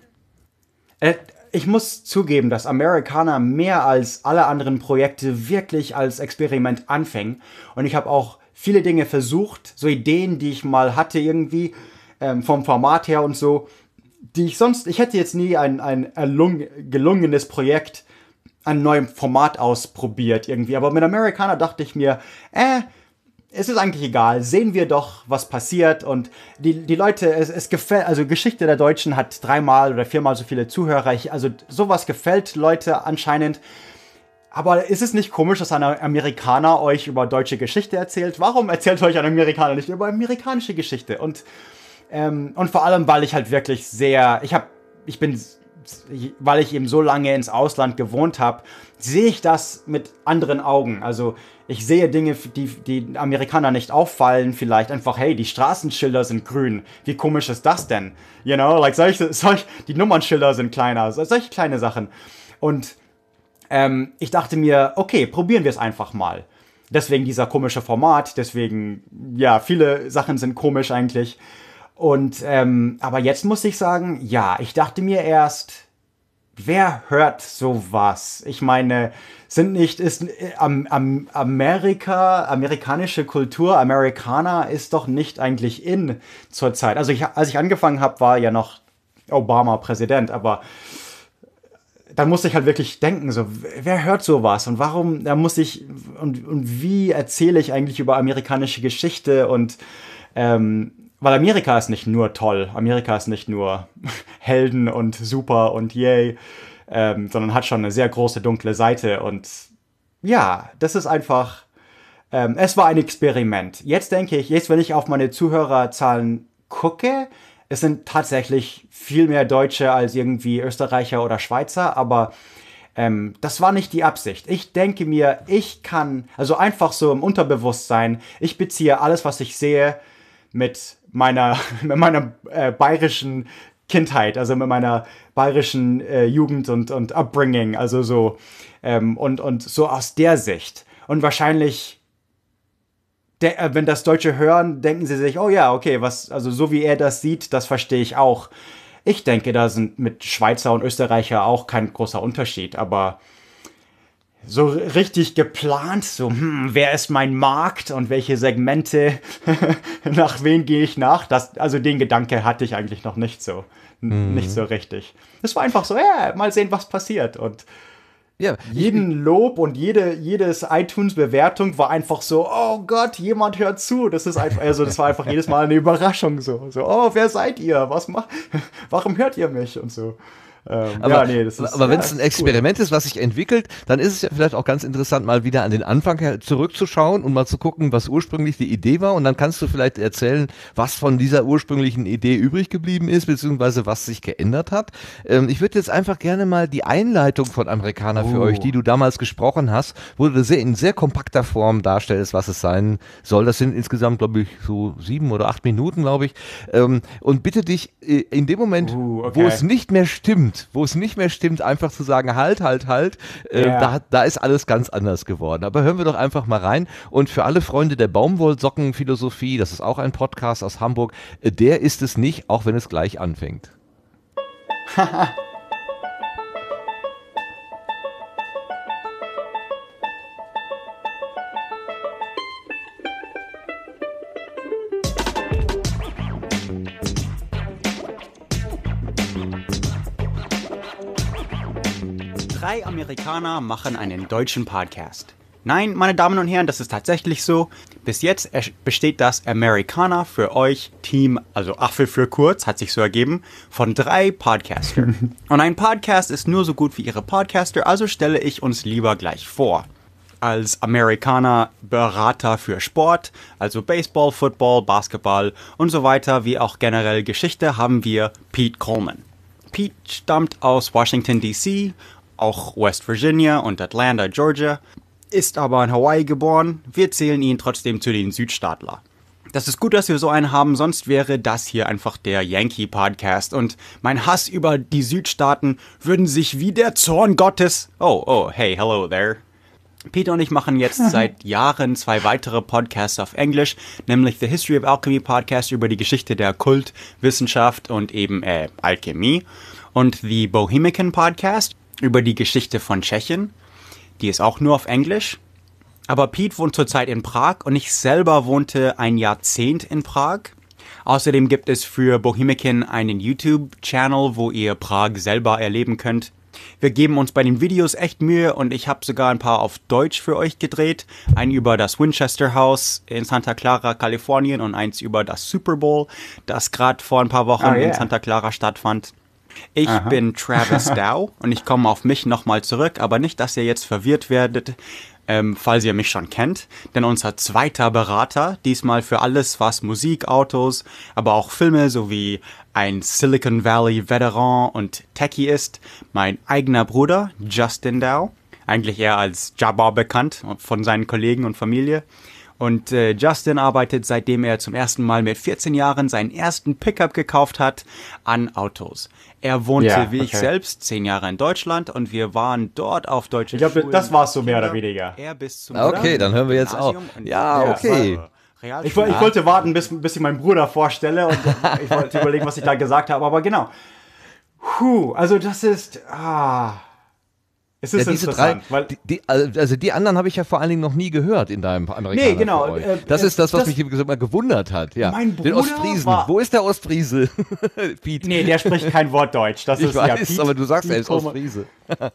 äh, ich muss zugeben, dass Americana mehr als alle anderen Projekte wirklich als Experiment anfängt. Und ich habe auch viele Dinge versucht, so Ideen, die ich mal hatte irgendwie, ähm, vom Format her und so, die ich sonst, ich hätte jetzt nie ein, ein gelungenes Projekt an neuem Format ausprobiert irgendwie. Aber mit Americana dachte ich mir, äh, es ist eigentlich egal. Sehen wir doch, was passiert. Und die, die Leute, es, es gefällt, also Geschichte der Deutschen hat dreimal oder viermal so viele Zuhörer. Ich, also sowas gefällt Leute anscheinend. Aber ist es nicht komisch, dass ein Amerikaner euch über deutsche Geschichte erzählt? Warum erzählt euch ein Amerikaner nicht über amerikanische Geschichte? Und, ähm, und vor allem, weil ich halt wirklich sehr, ich habe, ich bin, weil ich eben so lange ins Ausland gewohnt habe, sehe ich das mit anderen Augen. Also ich sehe Dinge, die die Amerikaner nicht auffallen, vielleicht einfach, hey, die Straßenschilder sind grün. Wie komisch ist das denn? You know, like solche, solche die Nummernschilder sind kleiner, solche kleine Sachen. Und ähm, ich dachte mir, okay, probieren wir es einfach mal. Deswegen dieser komische Format, deswegen, ja, viele Sachen sind komisch eigentlich. Und ähm, aber jetzt muss ich sagen, ja, ich dachte mir erst, Wer hört sowas? Ich meine, sind nicht, ist äh, am, am Amerika, amerikanische Kultur, Amerikaner ist doch nicht eigentlich in zur Zeit. Also ich, als ich angefangen habe, war ja noch Obama Präsident, aber dann musste ich halt wirklich denken, so, wer hört sowas und warum, da muss ich, und, und wie erzähle ich eigentlich über amerikanische Geschichte und ähm, weil Amerika ist nicht nur toll, Amerika ist nicht nur Helden und super und yay, ähm, sondern hat schon eine sehr große dunkle Seite und ja, das ist einfach, ähm, es war ein Experiment. Jetzt denke ich, jetzt wenn ich auf meine Zuhörerzahlen gucke, es sind tatsächlich viel mehr Deutsche als irgendwie Österreicher oder Schweizer, aber ähm, das war nicht die Absicht. Ich denke mir, ich kann, also einfach so im Unterbewusstsein, ich beziehe alles, was ich sehe, mit meiner, mit meiner äh, bayerischen Kindheit, also mit meiner bayerischen äh, Jugend und, und Upbringing, also so ähm, und, und so aus der Sicht. Und wahrscheinlich, der, äh, wenn das Deutsche hören, denken sie sich, oh ja, okay, was, also so wie er das sieht, das verstehe ich auch. Ich denke, da sind mit Schweizer und Österreicher auch kein großer Unterschied, aber so richtig geplant, so, hm, wer ist mein Markt und welche Segmente, nach wen gehe ich nach? Das, also den Gedanke hatte ich eigentlich noch nicht so, mhm. nicht so richtig. Es war einfach so, ja, mal sehen, was passiert. Und ja, jeden Lob und jede, jedes iTunes-Bewertung war einfach so, oh Gott, jemand hört zu. Das ist einfach, also das war einfach jedes Mal eine Überraschung so. So, oh, wer seid ihr? Was macht, warum hört ihr mich? Und so. Ähm, aber, ja, nee, das ist, aber wenn es ein Experiment cool. ist, was sich entwickelt, dann ist es ja vielleicht auch ganz interessant, mal wieder an den Anfang zurückzuschauen und mal zu gucken, was ursprünglich die Idee war. Und dann kannst du vielleicht erzählen, was von dieser ursprünglichen Idee übrig geblieben ist, beziehungsweise was sich geändert hat. Ähm, ich würde jetzt einfach gerne mal die Einleitung von Amerikaner oh. für euch, die oh. du damals gesprochen hast, wo du sehr, in sehr kompakter Form darstellst, was es sein soll. Das sind insgesamt, glaube ich, so sieben oder acht Minuten, glaube ich. Ähm, und bitte dich äh, in dem Moment, uh, okay. wo es nicht mehr stimmt, wo es nicht mehr stimmt, einfach zu sagen, halt, halt, halt, äh, ja. da, da ist alles ganz anders geworden. Aber hören wir doch einfach mal rein. Und für alle Freunde der Baumwollsockenphilosophie, das ist auch ein Podcast aus Hamburg, äh, der ist es nicht, auch wenn es gleich anfängt. Haha. Drei Amerikaner machen einen deutschen Podcast. Nein, meine Damen und Herren, das ist tatsächlich so. Bis jetzt besteht das Americana für euch Team, also Affe für kurz, hat sich so ergeben, von drei Podcaster. und ein Podcast ist nur so gut wie ihre Podcaster, also stelle ich uns lieber gleich vor. Als Amerikaner Berater für Sport, also Baseball, Football, Basketball und so weiter, wie auch generell Geschichte, haben wir Pete Coleman. Pete stammt aus Washington, D.C auch West Virginia und Atlanta, Georgia, ist aber in Hawaii geboren. Wir zählen ihn trotzdem zu den Südstaatler. Das ist gut, dass wir so einen haben, sonst wäre das hier einfach der Yankee Podcast und mein Hass über die Südstaaten würden sich wie der Zorn Gottes. Oh, oh, hey, hello there. Peter und ich machen jetzt seit Jahren zwei weitere Podcasts auf Englisch, nämlich The History of Alchemy Podcast über die Geschichte der Kult, Wissenschaft und eben äh, Alchemie und The Bohemian Podcast über die Geschichte von Tschechien. Die ist auch nur auf Englisch. Aber Pete wohnt zurzeit in Prag und ich selber wohnte ein Jahrzehnt in Prag. Außerdem gibt es für Bohemikin einen YouTube-Channel, wo ihr Prag selber erleben könnt. Wir geben uns bei den Videos echt Mühe und ich habe sogar ein paar auf Deutsch für euch gedreht. Einen über das Winchester House in Santa Clara, Kalifornien und eins über das Super Bowl, das gerade vor ein paar Wochen oh, yeah. in Santa Clara stattfand. Ich Aha. bin Travis Dow und ich komme auf mich nochmal zurück, aber nicht, dass ihr jetzt verwirrt werdet, ähm, falls ihr mich schon kennt, denn unser zweiter Berater, diesmal für alles, was Musik, Autos, aber auch Filme sowie ein Silicon Valley Veteran und Techie ist, mein eigener Bruder Justin Dow, eigentlich eher als Jabba bekannt von seinen Kollegen und Familie. Und äh, Justin arbeitet, seitdem er zum ersten Mal mit 14 Jahren seinen ersten Pickup gekauft hat, an Autos. Er wohnte, ja, okay. wie ich selbst, zehn Jahre in Deutschland und wir waren dort auf deutsche Ich glaube, das war's so mehr oder weniger. Er bis zum ah, okay, Land, dann hören wir jetzt auf. Ja, okay. Ich, ich, wollte warten, bis, bis ich meinen Bruder vorstelle und ich wollte überlegen, was ich da gesagt habe, aber genau. Puh, also das ist. Ah. Es ist ja, diese drei, weil die, also die anderen habe ich ja vor allen Dingen noch nie gehört in deinem amerikanischen Nee, genau. Äh, das äh, ist das, was das, mich immer gewundert hat. Ja. Mein Bruder Den Ostfriesen. War, Wo ist der Ostfriese? Piet. Nee, der spricht kein Wort Deutsch. Das ich ist weiß, ja Piet, aber du sagst, er ist Ostfriese.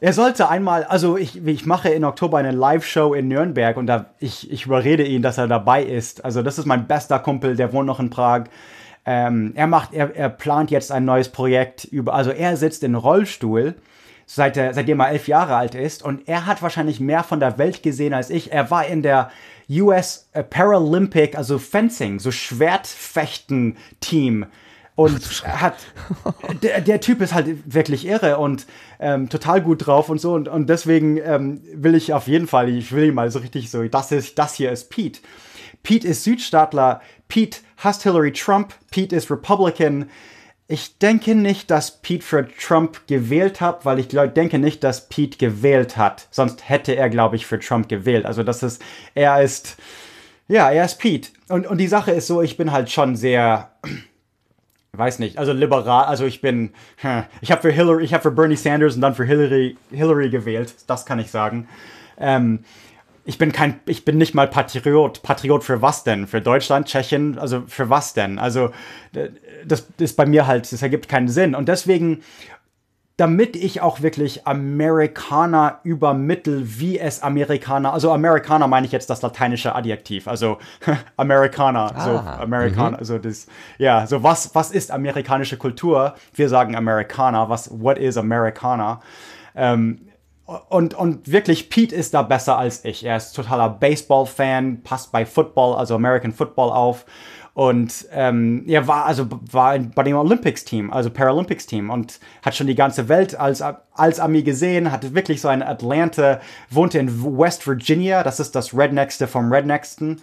er sollte einmal, also ich, ich mache in Oktober eine Live-Show in Nürnberg und da, ich, ich überrede ihn, dass er dabei ist. Also das ist mein bester Kumpel, der wohnt noch in Prag. Ähm, er macht, er, er plant jetzt ein neues Projekt über, also er sitzt in Rollstuhl seit er, seitdem er elf Jahre alt ist. Und er hat wahrscheinlich mehr von der Welt gesehen als ich. Er war in der US Paralympic, also Fencing, so Schwertfechten-Team. Und hat. Der, der, Typ ist halt wirklich irre und ähm, total gut drauf und so. Und, und deswegen ähm, will ich auf jeden Fall, ich will ihn mal so richtig so, das ist, das hier ist Pete. Pete ist Südstaatler, Pete hasst Hillary Trump, Pete ist Republican, ich denke nicht, dass Pete für Trump gewählt hat, weil ich glaub, denke nicht, dass Pete gewählt hat. Sonst hätte er, glaube ich, für Trump gewählt. Also das ist, er ist, ja, er ist Pete. Und, und die Sache ist so, ich bin halt schon sehr, weiß nicht, also liberal, also ich bin, ich habe für Hillary, ich habe für Bernie Sanders und dann für Hillary, Hillary gewählt. Das kann ich sagen. Ähm, ich bin kein, ich bin nicht mal Patriot. Patriot für was denn? Für Deutschland, Tschechien, also für was denn? Also das ist bei mir halt, das ergibt keinen Sinn. Und deswegen, damit ich auch wirklich Amerikaner übermittel, wie es Amerikaner, also Amerikaner meine ich jetzt das lateinische Adjektiv, also Amerikaner, ah, so Amerikaner, mhm. so das, ja, so was, was ist amerikanische Kultur? Wir sagen Amerikaner, was, what is Amerikaner? Ähm, und, und wirklich, Pete ist da besser als ich. Er ist totaler Baseball-Fan, passt bei Football, also American Football auf. Und ähm, er war also war bei dem Olympics-Team, also Paralympics-Team und hat schon die ganze Welt als, als Ami gesehen, hat wirklich so ein Atlanta, wohnte in West Virginia, das ist das Rednexte vom Rednexten.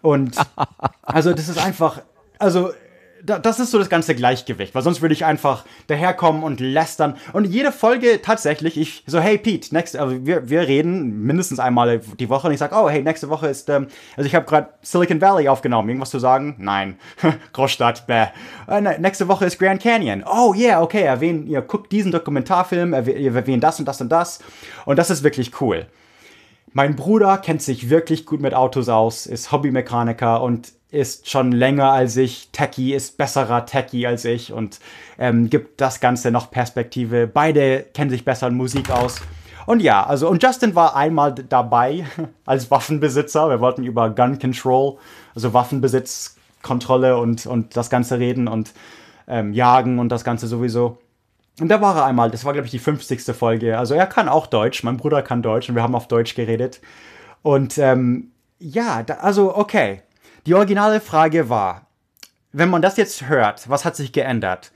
Und also das ist einfach, also das ist so das ganze Gleichgewicht, weil sonst würde ich einfach daherkommen und lästern. Und jede Folge tatsächlich, ich so, hey Pete, nächste, also wir, wir reden mindestens einmal die Woche und ich sage, oh hey, nächste Woche ist, ähm, also ich habe gerade Silicon Valley aufgenommen, irgendwas zu sagen? Nein. Großstadt, bäh. Äh, ne, nächste Woche ist Grand Canyon. Oh yeah, okay, erwähnen, ihr guckt diesen Dokumentarfilm, erwähnen das und das und das. Und das ist wirklich cool. Mein Bruder kennt sich wirklich gut mit Autos aus, ist Hobbymechaniker und ist schon länger als ich Techie, ist besserer Techie als ich und ähm, gibt das Ganze noch Perspektive. Beide kennen sich besser in Musik aus. Und ja, also, und Justin war einmal dabei als Waffenbesitzer. Wir wollten über Gun Control, also Waffenbesitzkontrolle und, und das Ganze reden und ähm, jagen und das Ganze sowieso. Und da war er einmal, das war, glaube ich, die 50. Folge. Also er kann auch Deutsch, mein Bruder kann Deutsch und wir haben auf Deutsch geredet. Und ähm, ja, da, also okay. Die originale Frage war, wenn man das jetzt hört, was hat sich geändert?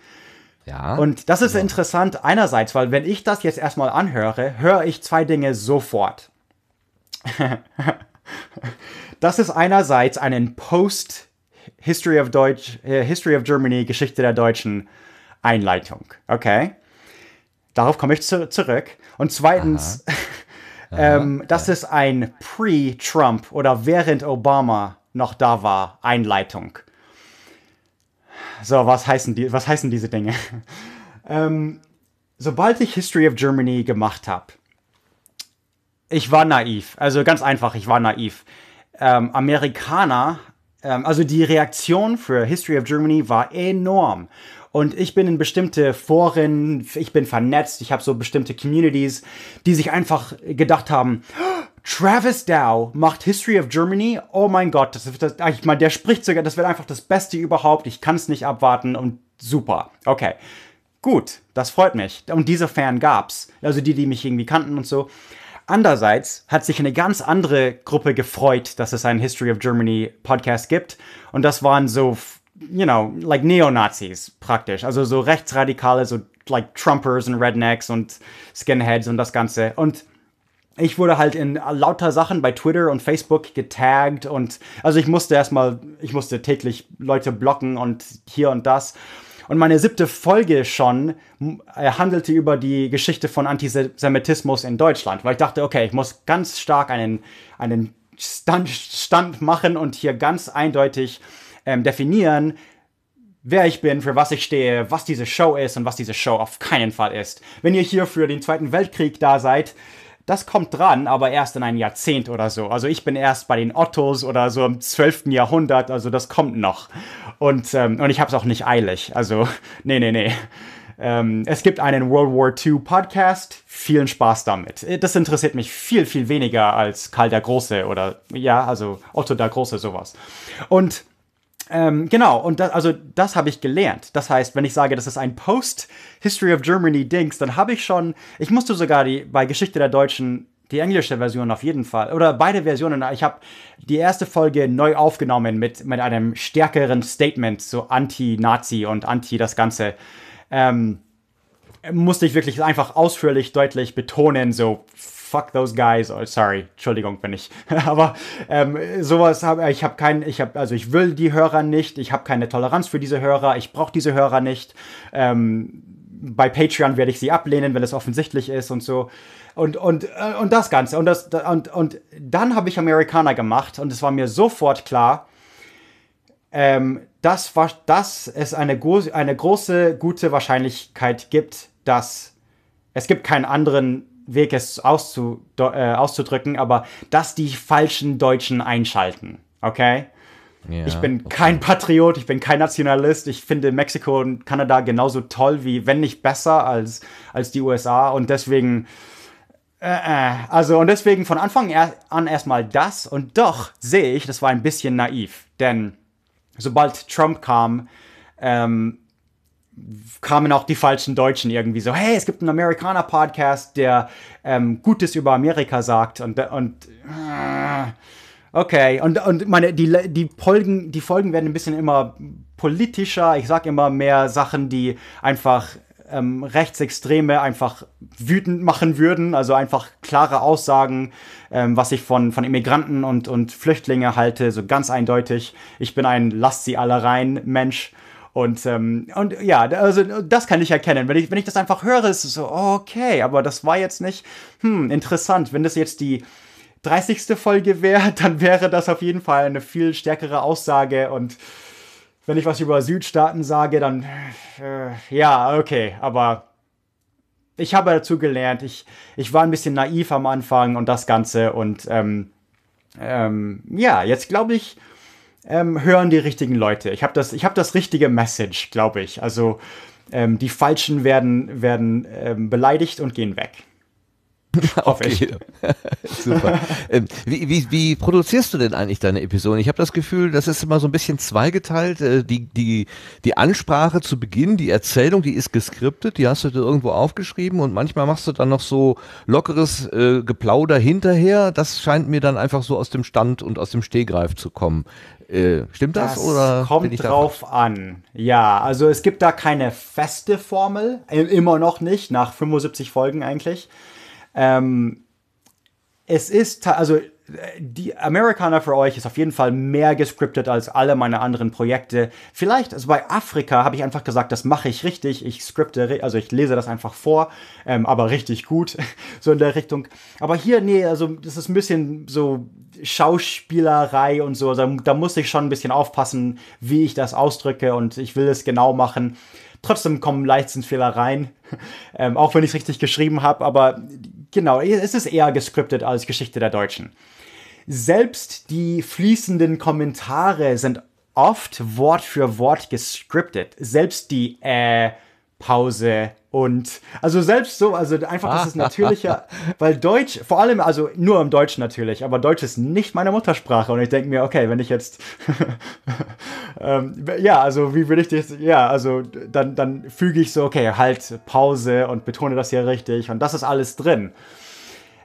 Ja. Und das ist ja. interessant einerseits, weil wenn ich das jetzt erstmal anhöre, höre ich zwei Dinge sofort. das ist einerseits einen Post History of Deutsch, äh, History of Germany, Geschichte der Deutschen Einleitung. Okay. Darauf komme ich zu, zurück. Und zweitens, Aha. Ähm, Aha. das ist ein Pre-Trump oder während Obama noch da war, Einleitung. So, was heißen, die, was heißen diese Dinge? ähm, sobald ich History of Germany gemacht habe, ich war naiv. Also ganz einfach, ich war naiv. Ähm, Amerikaner, ähm, also die Reaktion für History of Germany war enorm und ich bin in bestimmte Foren, ich bin vernetzt, ich habe so bestimmte Communities, die sich einfach gedacht haben, Travis Dow macht History of Germany. Oh mein Gott, das, das, ich meine, der spricht sogar, das wird einfach das Beste überhaupt. Ich kann es nicht abwarten und super. Okay, gut, das freut mich. Und diese Fan gab's, also die, die mich irgendwie kannten und so. Andererseits hat sich eine ganz andere Gruppe gefreut, dass es einen History of Germany Podcast gibt. Und das waren so you know, like Neonazis praktisch. Also so Rechtsradikale, so like Trumpers und Rednecks und Skinheads und das Ganze. Und ich wurde halt in lauter Sachen bei Twitter und Facebook getaggt und also ich musste erstmal, ich musste täglich Leute blocken und hier und das. Und meine siebte Folge schon äh, handelte über die Geschichte von Antisemitismus in Deutschland, weil ich dachte, okay, ich muss ganz stark einen, einen Stand, Stand machen und hier ganz eindeutig ähm, definieren, wer ich bin, für was ich stehe, was diese Show ist und was diese Show auf keinen Fall ist. Wenn ihr hier für den Zweiten Weltkrieg da seid, das kommt dran, aber erst in einem Jahrzehnt oder so. Also ich bin erst bei den Ottos oder so im 12. Jahrhundert, also das kommt noch. Und, ähm, und ich habe es auch nicht eilig. Also, nee, nee, nee. Ähm, es gibt einen World War II Podcast. Vielen Spaß damit. Das interessiert mich viel, viel weniger als Karl der Große oder, ja, also Otto der Große, sowas. Und ähm, genau, und das, also das habe ich gelernt. Das heißt, wenn ich sage, das ist ein Post-History of Germany-Dings, dann habe ich schon, ich musste sogar die, bei Geschichte der Deutschen die englische Version auf jeden Fall. Oder beide Versionen. Ich habe die erste Folge neu aufgenommen mit, mit einem stärkeren Statement, so anti-Nazi und anti das Ganze. Ähm, musste ich wirklich einfach ausführlich, deutlich betonen, so fuck those guys. Oh, sorry, Entschuldigung, wenn ich. Aber ähm, sowas habe ich habe keinen, ich habe also ich will die Hörer nicht. Ich habe keine Toleranz für diese Hörer. Ich brauche diese Hörer nicht. Ähm, bei Patreon werde ich sie ablehnen, wenn es offensichtlich ist und so. Und, und, äh, und das Ganze. Und, das, und, und dann habe ich Amerikaner gemacht und es war mir sofort klar, ähm, dass, dass es eine, eine große, gute Wahrscheinlichkeit gibt, dass es gibt keinen anderen Weg, es auszu, äh, auszudrücken, aber dass die falschen Deutschen einschalten. Okay? Ja, ich bin okay. kein Patriot, ich bin kein Nationalist. Ich finde Mexiko und Kanada genauso toll wie, wenn nicht besser, als, als die USA. Und deswegen, äh, äh, also, und deswegen von Anfang an erstmal das. Und doch sehe ich, das war ein bisschen naiv. Denn sobald Trump kam, ähm, kamen auch die falschen Deutschen irgendwie so, hey, es gibt einen Amerikaner-Podcast, der ähm, Gutes über Amerika sagt und, und äh, okay, und, und meine, die, die, Folgen, die Folgen werden ein bisschen immer politischer, ich sage immer mehr Sachen, die einfach ähm, Rechtsextreme einfach wütend machen würden, also einfach klare Aussagen, ähm, was ich von, von Immigranten und, und Flüchtlinge halte, so ganz eindeutig, ich bin ein Lasst sie alle rein Mensch und, ähm, und ja, also das kann ich erkennen. Wenn ich, wenn ich das einfach höre, ist es so, okay, aber das war jetzt nicht, hm, interessant. Wenn das jetzt die 30. Folge wäre, dann wäre das auf jeden Fall eine viel stärkere Aussage und wenn ich was über Südstaaten sage, dann äh, ja, okay, aber ich habe dazu gelernt, ich, ich war ein bisschen naiv am Anfang und das Ganze und ähm, ähm, ja, jetzt glaube ich, ähm, hören die richtigen Leute. Ich habe das, hab das richtige Message, glaube ich. Also ähm, die Falschen werden, werden ähm, beleidigt und gehen weg. Okay. Super. Ähm, wie, wie, wie produzierst du denn eigentlich deine Episoden? Ich habe das Gefühl, das ist immer so ein bisschen zweigeteilt. Äh, die, die, die Ansprache zu Beginn, die Erzählung, die ist geskriptet, die hast du dir irgendwo aufgeschrieben und manchmal machst du dann noch so lockeres äh, Geplauder hinterher. Das scheint mir dann einfach so aus dem Stand und aus dem Stehgreif zu kommen. Äh, stimmt das, das, oder kommt drauf an? Ja, also es gibt da keine feste Formel, äh, immer noch nicht, nach 75 Folgen eigentlich. Ähm, es ist, also die Amerikaner für euch ist auf jeden Fall mehr gescriptet als alle meine anderen Projekte. Vielleicht, also bei Afrika habe ich einfach gesagt, das mache ich richtig. Ich skripte, also ich lese das einfach vor, ähm, aber richtig gut, so in der Richtung. Aber hier, nee, also das ist ein bisschen so Schauspielerei und so. Da, da musste ich schon ein bisschen aufpassen, wie ich das ausdrücke und ich will es genau machen. Trotzdem kommen leistens Fehler rein, ähm, auch wenn ich es richtig geschrieben habe, aber genau, es ist eher gescriptet als Geschichte der Deutschen. Selbst die fließenden Kommentare sind oft Wort für Wort gescriptet. Selbst die äh, Pause und also selbst so, also einfach, das ist natürlicher, weil Deutsch, vor allem, also nur im Deutsch natürlich, aber Deutsch ist nicht meine Muttersprache und ich denke mir, okay, wenn ich jetzt, ähm, ja, also wie würde ich das, ja, also dann, dann füge ich so, okay, halt Pause und betone das hier richtig und das ist alles drin.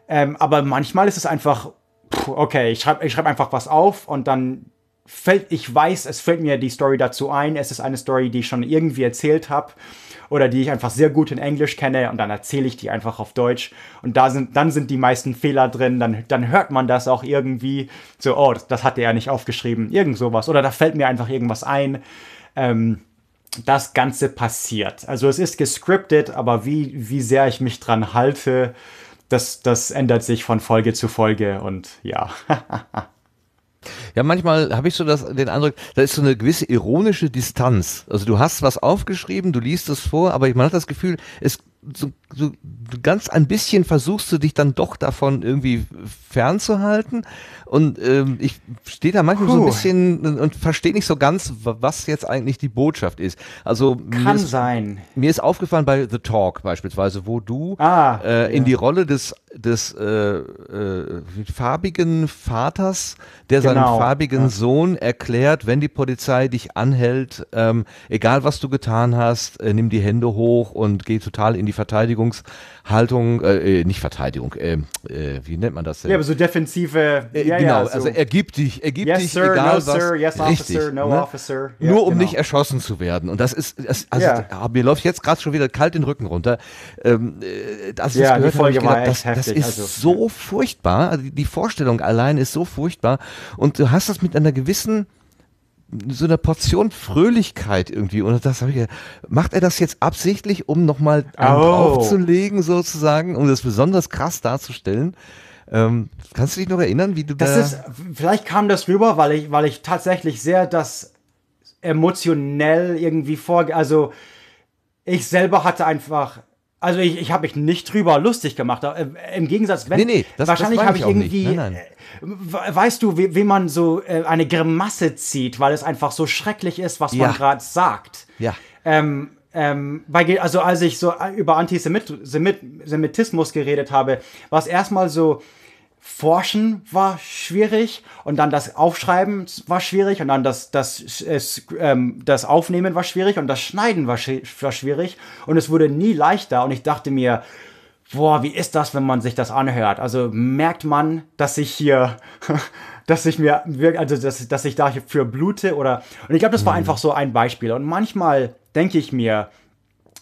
Ähm, aber manchmal ist es einfach puh, okay, ich schreibe ich schreib einfach was auf und dann fällt, ich weiß, es fällt mir die Story dazu ein. Es ist eine Story, die ich schon irgendwie erzählt habe oder die ich einfach sehr gut in Englisch kenne und dann erzähle ich die einfach auf Deutsch und da sind, dann sind die meisten Fehler drin, dann, dann hört man das auch irgendwie so, oh, das, das hatte er nicht aufgeschrieben, irgend sowas oder da fällt mir einfach irgendwas ein. Ähm, das Ganze passiert. Also es ist gescriptet, aber wie, wie sehr ich mich dran halte, das, das ändert sich von Folge zu Folge und ja. Ja, manchmal habe ich so das, den Eindruck, da ist so eine gewisse ironische Distanz. Also du hast was aufgeschrieben, du liest es vor, aber man hat das Gefühl, es so ein so ganz ein bisschen versuchst du dich dann doch davon irgendwie fernzuhalten. Und ähm, ich stehe da manchmal Puh. so ein bisschen und, verstehe nicht so ganz, was jetzt eigentlich die Botschaft ist. Also kann mir ist, sein. Mir ist aufgefallen bei The Talk beispielsweise, wo du ah, äh, in ja. die Rolle des des äh, äh, farbigen Vaters, der genau. seinem farbigen ja. Sohn erklärt, wenn die Polizei dich anhält, ähm, egal was du getan hast, äh, nimm die Hände hoch und geh total in die Verteidigung Verteidigungshaltung, äh, äh, nicht Verteidigung, äh, äh, wie nennt man das denn? Ja, aber so defensive. Äh, ja, genau, ja, so. also ergibt dich, ergibt yes, dich, sir, egal no, was. Sir, yes, richtig, officer, no ne? officer. Ja, Nur um genau. nicht erschossen zu werden. Und das ist, das, also ja. Ah, mir läuft jetzt gerade schon wieder kalt den Rücken runter. Ähm, äh, das ja, gehört, die Folge gedacht, war das, heftig, das ist also, so furchtbar. Also die Vorstellung allein ist so furchtbar. Und du hast das mit einer gewissen so eine Portion Fröhlichkeit irgendwie. Und das habe ich gedacht, macht er das jetzt absichtlich, um nochmal oh. draufzulegen, sozusagen, um das besonders krass darzustellen? Ähm, kannst du dich noch erinnern, wie du das da ist, Vielleicht kam das rüber, weil ich, weil ich tatsächlich sehr das emotionell irgendwie vorge... Also ich selber hatte einfach also ich, ich habe mich nicht drüber lustig gemacht. Äh, Im Gegensatz, wenn nee, nee, das, wahrscheinlich habe ich, hab ich irgendwie, nein, nein. Äh, weißt du, wie, wie, man so äh, eine Grimasse zieht, weil es einfach so schrecklich ist, was ja. man gerade sagt. Ja. Ähm, ähm, bei, also als ich so über Antisemitismus geredet habe, war es erstmal so, Forschen war schwierig und dann das Aufschreiben war schwierig und dann das, das, es, ähm, das Aufnehmen war schwierig und das Schneiden war, sch war schwierig und es wurde nie leichter und ich dachte mir, boah, wie ist das, wenn man sich das anhört? Also merkt man, dass ich hier, dass ich mir, also dass, dass ich dafür blute oder, und ich glaube, das war mhm. einfach so ein Beispiel und manchmal denke ich mir,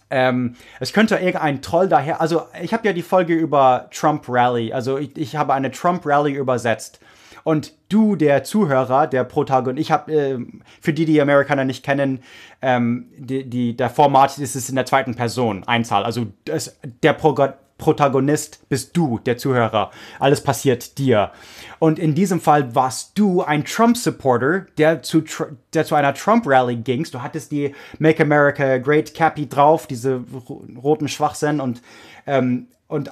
ähm, es könnte irgendein Troll daher. Also, ich habe ja die Folge über Trump Rally. Also, ich, ich habe eine Trump Rally übersetzt. Und du, der Zuhörer, der Protagonist, ich habe, äh, für die, die Amerikaner nicht kennen, ähm, die, die, der Format ist es in der zweiten Person, Einzahl. Also, das, der Pro Protagonist bist du, der Zuhörer. Alles passiert dir. Und in diesem Fall warst du ein Trump-Supporter, der zu, der zu einer Trump-Rally gingst. Du hattest die Make America Great Cappy drauf, diese roten Schwachsinn und, ähm, und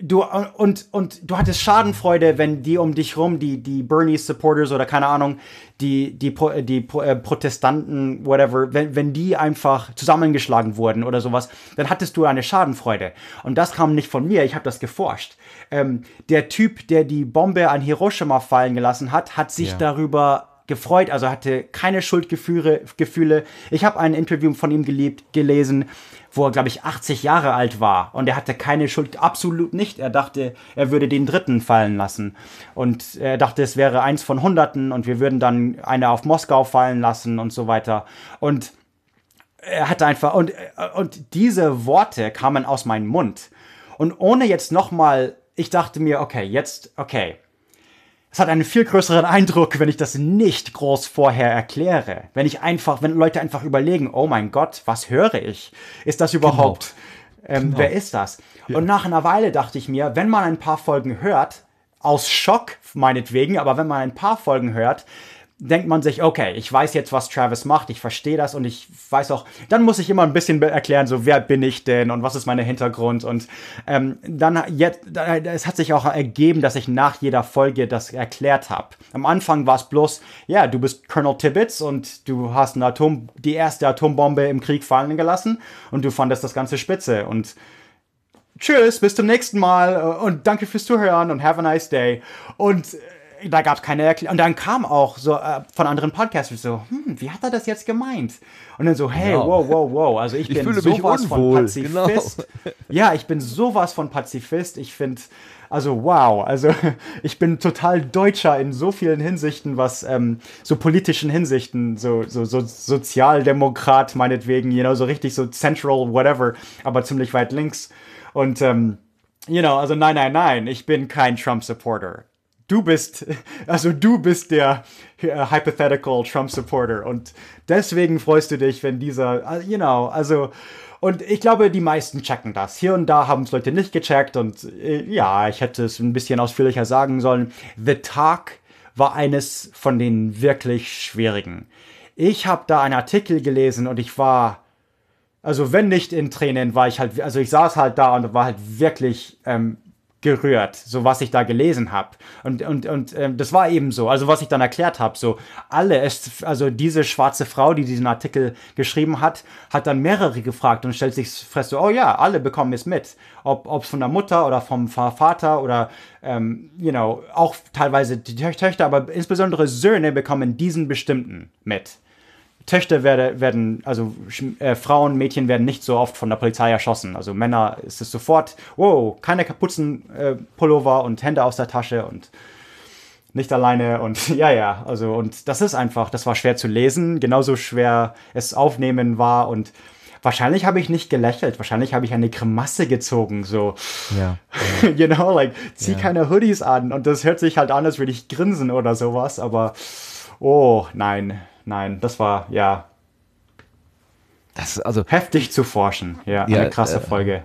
du und und du hattest Schadenfreude, wenn die um dich rum, die die Bernie Supporters oder keine Ahnung, die die die äh, Protestanten whatever, wenn wenn die einfach zusammengeschlagen wurden oder sowas, dann hattest du eine Schadenfreude und das kam nicht von mir, ich habe das geforscht. Ähm, der Typ, der die Bombe an Hiroshima fallen gelassen hat, hat sich yeah. darüber gefreut, also hatte keine Schuldgefühle. Gefühle. Ich habe ein Interview von ihm geliebt, gelesen, wo er, glaube ich, 80 Jahre alt war. Und er hatte keine Schuld, absolut nicht. Er dachte, er würde den dritten fallen lassen. Und er dachte, es wäre eins von Hunderten und wir würden dann eine auf Moskau fallen lassen und so weiter. Und er hatte einfach, und, und diese Worte kamen aus meinem Mund. Und ohne jetzt nochmal, ich dachte mir, okay, jetzt, okay, es hat einen viel größeren Eindruck, wenn ich das nicht groß vorher erkläre. Wenn ich einfach, wenn Leute einfach überlegen, oh mein Gott, was höre ich? Ist das genau. überhaupt? Genau. Ähm, genau. Wer ist das? Ja. Und nach einer Weile dachte ich mir, wenn man ein paar Folgen hört, aus Schock meinetwegen, aber wenn man ein paar Folgen hört, denkt man sich, okay, ich weiß jetzt, was Travis macht, ich verstehe das und ich weiß auch, dann muss ich immer ein bisschen erklären, so wer bin ich denn und was ist mein Hintergrund und ähm, dann jetzt, es hat sich auch ergeben, dass ich nach jeder Folge das erklärt habe. Am Anfang war es bloß, ja, du bist Colonel Tibbets und du hast eine Atom, die erste Atombombe im Krieg fallen gelassen und du fandest das Ganze spitze und Tschüss, bis zum nächsten Mal äh, und danke fürs Zuhören und have a nice day. Und äh, da gab es keine Erklärung. Und dann kam auch so äh, von anderen Podcastern so, hm, wie hat er das jetzt gemeint? Und dann so, hey, genau. wow, wow, wow. Also ich, ich bin sowas von Pazifist. Genau. Ja, ich bin sowas von Pazifist. Ich finde, also wow, also ich bin total Deutscher in so vielen Hinsichten, was ähm, so politischen Hinsichten, so, so, so Sozialdemokrat meinetwegen, genau you know, so richtig so Central, whatever, aber ziemlich weit links. Und, ähm, you know, also nein, nein, nein, ich bin kein Trump-Supporter du bist, also du bist der äh, hypothetical Trump-Supporter und deswegen freust du dich, wenn dieser, äh, you know, also, und ich glaube, die meisten checken das. Hier und da haben es Leute nicht gecheckt und äh, ja, ich hätte es ein bisschen ausführlicher sagen sollen. The Talk war eines von den wirklich schwierigen. Ich habe da einen Artikel gelesen und ich war, also wenn nicht in Tränen, war ich halt, also ich saß halt da und war halt wirklich ähm, gerührt, so was ich da gelesen habe. Und, und, und äh, das war eben so, also was ich dann erklärt habe, so alle, es, also diese schwarze Frau, die diesen Artikel geschrieben hat, hat dann mehrere gefragt und stellt sich fest, so, oh ja, alle bekommen es mit, ob es von der Mutter oder vom Vater oder, ähm, you know, auch teilweise die Töchter, aber insbesondere Söhne bekommen diesen bestimmten mit. Töchter werde, werden, also äh, Frauen, Mädchen werden nicht so oft von der Polizei erschossen. Also Männer ist es sofort, wow, keine Kapuzenpullover äh, und Hände aus der Tasche und nicht alleine und ja, ja, also und das ist einfach, das war schwer zu lesen, genauso schwer es aufnehmen war und wahrscheinlich habe ich nicht gelächelt, wahrscheinlich habe ich eine Grimasse gezogen, so, ja, yeah, you know, like, zieh yeah. keine Hoodies an und das hört sich halt an, als würde ich grinsen oder sowas, aber oh, nein, nein, das war ja. Das ist also heftig zu forschen. Ja, ja eine krasse äh, Folge.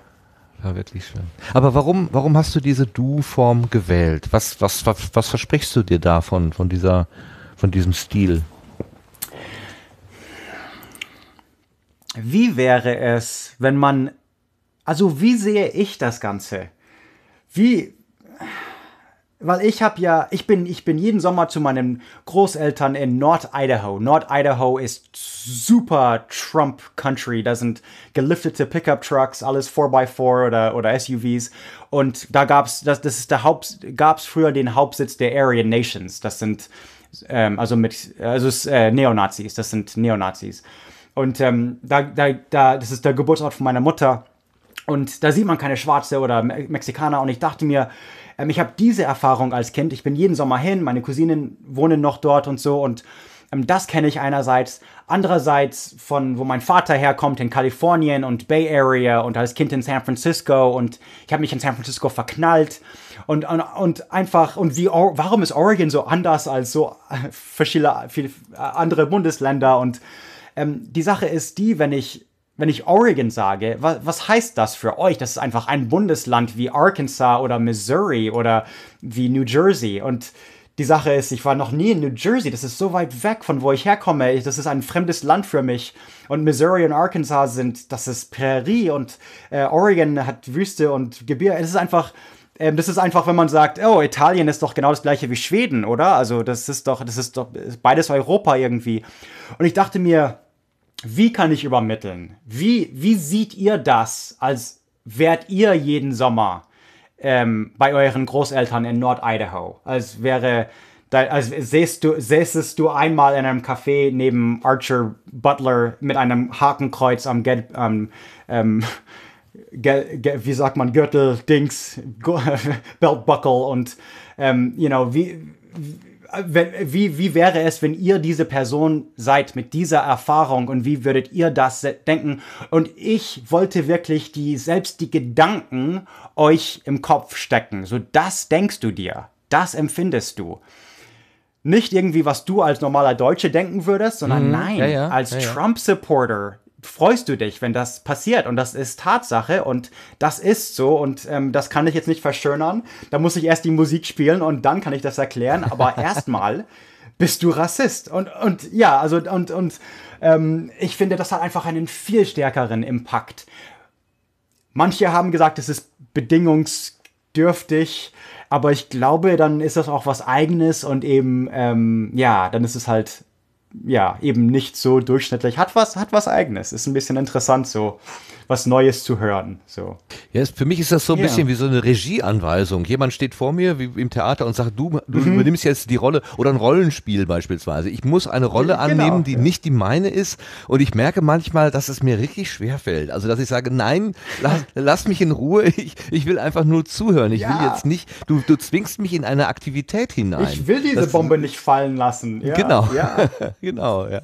War wirklich schön. Aber warum, warum hast du diese Du-Form gewählt? Was, was, was, was versprichst du dir davon, von dieser, von diesem Stil? Wie wäre es, wenn man, also wie sehe ich das Ganze? Wie, weil ich habe ja, ich bin, ich bin jeden Sommer zu meinen Großeltern in Nord-Idaho. Nord-Idaho ist super Trump-Country. Da sind geliftete Pickup-Trucks, alles 4x4 oder, oder SUVs. Und da gab's, das, das ist der Haupt, gab's früher den Hauptsitz der Aryan Nations. Das sind, ähm, also mit, also äh, Neonazis. Das sind Neonazis. Und ähm, da, da, da, das ist der Geburtsort von meiner Mutter. Und da sieht man keine Schwarze oder Mexikaner. Und ich dachte mir, ähm, ich habe diese Erfahrung als Kind. Ich bin jeden Sommer hin, meine Cousinen wohnen noch dort und so und ähm, das kenne ich einerseits. Andererseits von wo mein Vater herkommt in Kalifornien und Bay Area und als Kind in San Francisco und ich habe mich in San Francisco verknallt und, und, und einfach und wie warum ist Oregon so anders als so äh, verschiedene viele äh, andere Bundesländer und ähm, die Sache ist die, wenn ich wenn ich Oregon sage, was, was heißt das für euch? Das ist einfach ein Bundesland wie Arkansas oder Missouri oder wie New Jersey. Und die Sache ist, ich war noch nie in New Jersey. Das ist so weit weg von wo ich herkomme. Das ist ein fremdes Land für mich. Und Missouri und Arkansas sind, das ist Prärie und äh, Oregon hat Wüste und Gebirge. Es ist einfach, ähm, das ist einfach, wenn man sagt, oh, Italien ist doch genau das gleiche wie Schweden, oder? Also das ist doch, das ist doch beides Europa irgendwie. Und ich dachte mir, wie kann ich übermitteln? Wie, wie seht ihr das, als wärt ihr jeden Sommer ähm, bei euren Großeltern in Nord-Idaho? Als wäre, als säßt du, säßest du einmal in einem Café neben Archer Butler mit einem Hakenkreuz am Gelb, ähm, ähm, Gel, Gel, wie sagt man, Gürtel, Dings, Beltbuckle und, ähm, you know, wie, wie wenn, wie, wie wäre es, wenn ihr diese Person seid mit dieser Erfahrung und wie würdet ihr das denken? Und ich wollte wirklich die, selbst die Gedanken euch im Kopf stecken. So, das denkst du dir. Das empfindest du nicht irgendwie, was du als normaler Deutsche denken würdest, sondern mhm. nein, ja, ja. als ja, Trump-Supporter freust du dich, wenn das passiert. Und das ist Tatsache und das ist so und ähm, das kann ich jetzt nicht verschönern. Da muss ich erst die Musik spielen und dann kann ich das erklären. Aber erstmal bist du Rassist. Und, und ja, also und, und ähm, ich finde, das hat einfach einen viel stärkeren Impact. Manche haben gesagt, es ist bedingungsdürftig, aber ich glaube, dann ist das auch was eigenes und eben, ähm, ja, dann ist es halt ja, eben nicht so durchschnittlich. Hat was, hat was eigenes. Ist ein bisschen interessant, so was Neues zu hören. So. Ja, für mich ist das so ein yeah. bisschen wie so eine Regieanweisung. Jemand steht vor mir wie im Theater und sagt, du, du mhm. übernimmst jetzt die Rolle oder ein Rollenspiel beispielsweise. Ich muss eine Rolle genau. annehmen, die ja. nicht die meine ist. Und ich merke manchmal, dass es mir richtig schwer fällt. Also, dass ich sage, nein, lass, lass mich in Ruhe. Ich, ich will einfach nur zuhören. Ich ja. will jetzt nicht, du, du zwingst mich in eine Aktivität hinein. Ich will diese das, Bombe nicht fallen lassen. Ja, genau. genau, ja.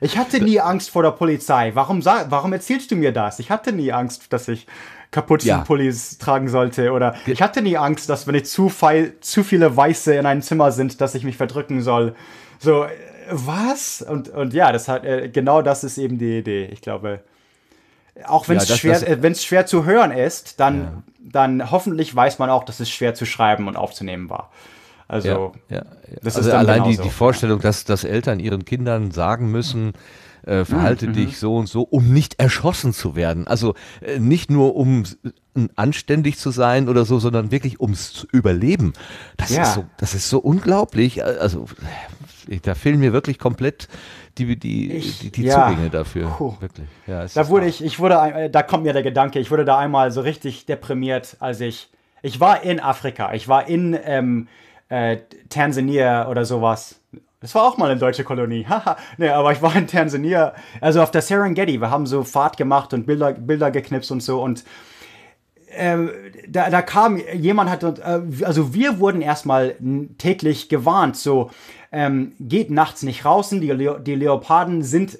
Ich hatte nie Angst vor der Polizei. Warum, warum erzählst du mir das? Ich hatte nie Angst, dass ich Kapuzenpullis ja. tragen sollte. Oder ich hatte nie Angst, dass wenn ich zu, feil, zu viele Weiße in einem Zimmer sind, dass ich mich verdrücken soll. So, äh, was? Und, und ja, das hat, äh, genau das ist eben die Idee. Ich glaube, auch wenn es ja, schwer, äh, schwer zu hören ist, dann, ja. dann hoffentlich weiß man auch, dass es schwer zu schreiben und aufzunehmen war. Also, ja, ja, ja. Das also ist allein genauso. die, die Vorstellung, dass, dass Eltern ihren Kindern sagen müssen, äh, verhalte mhm. dich mhm. so und so, um nicht erschossen zu werden. Also äh, nicht nur um anständig zu sein oder so, sondern wirklich ums Überleben. Das, ja. ist, so, das ist so unglaublich. Äh, also äh, da fehlen mir wirklich komplett die, die, ich, die, die ja. Zugänge dafür. Wirklich. Ja, da wurde ich, ich wurde, äh, da kommt mir der Gedanke, ich wurde da einmal so richtig deprimiert, als ich, ich war in Afrika, ich war in ähm, äh, Tansania oder sowas. Das war auch mal eine deutsche Kolonie. Haha. nee, aber ich war in Tansania, also auf der Serengeti. Wir haben so Fahrt gemacht und Bilder, Bilder geknipst und so. Und äh, da, da, kam jemand, hat, uns. Äh, also wir wurden erstmal täglich gewarnt, so ähm, geht nachts nicht raus, die, Le die Leoparden sind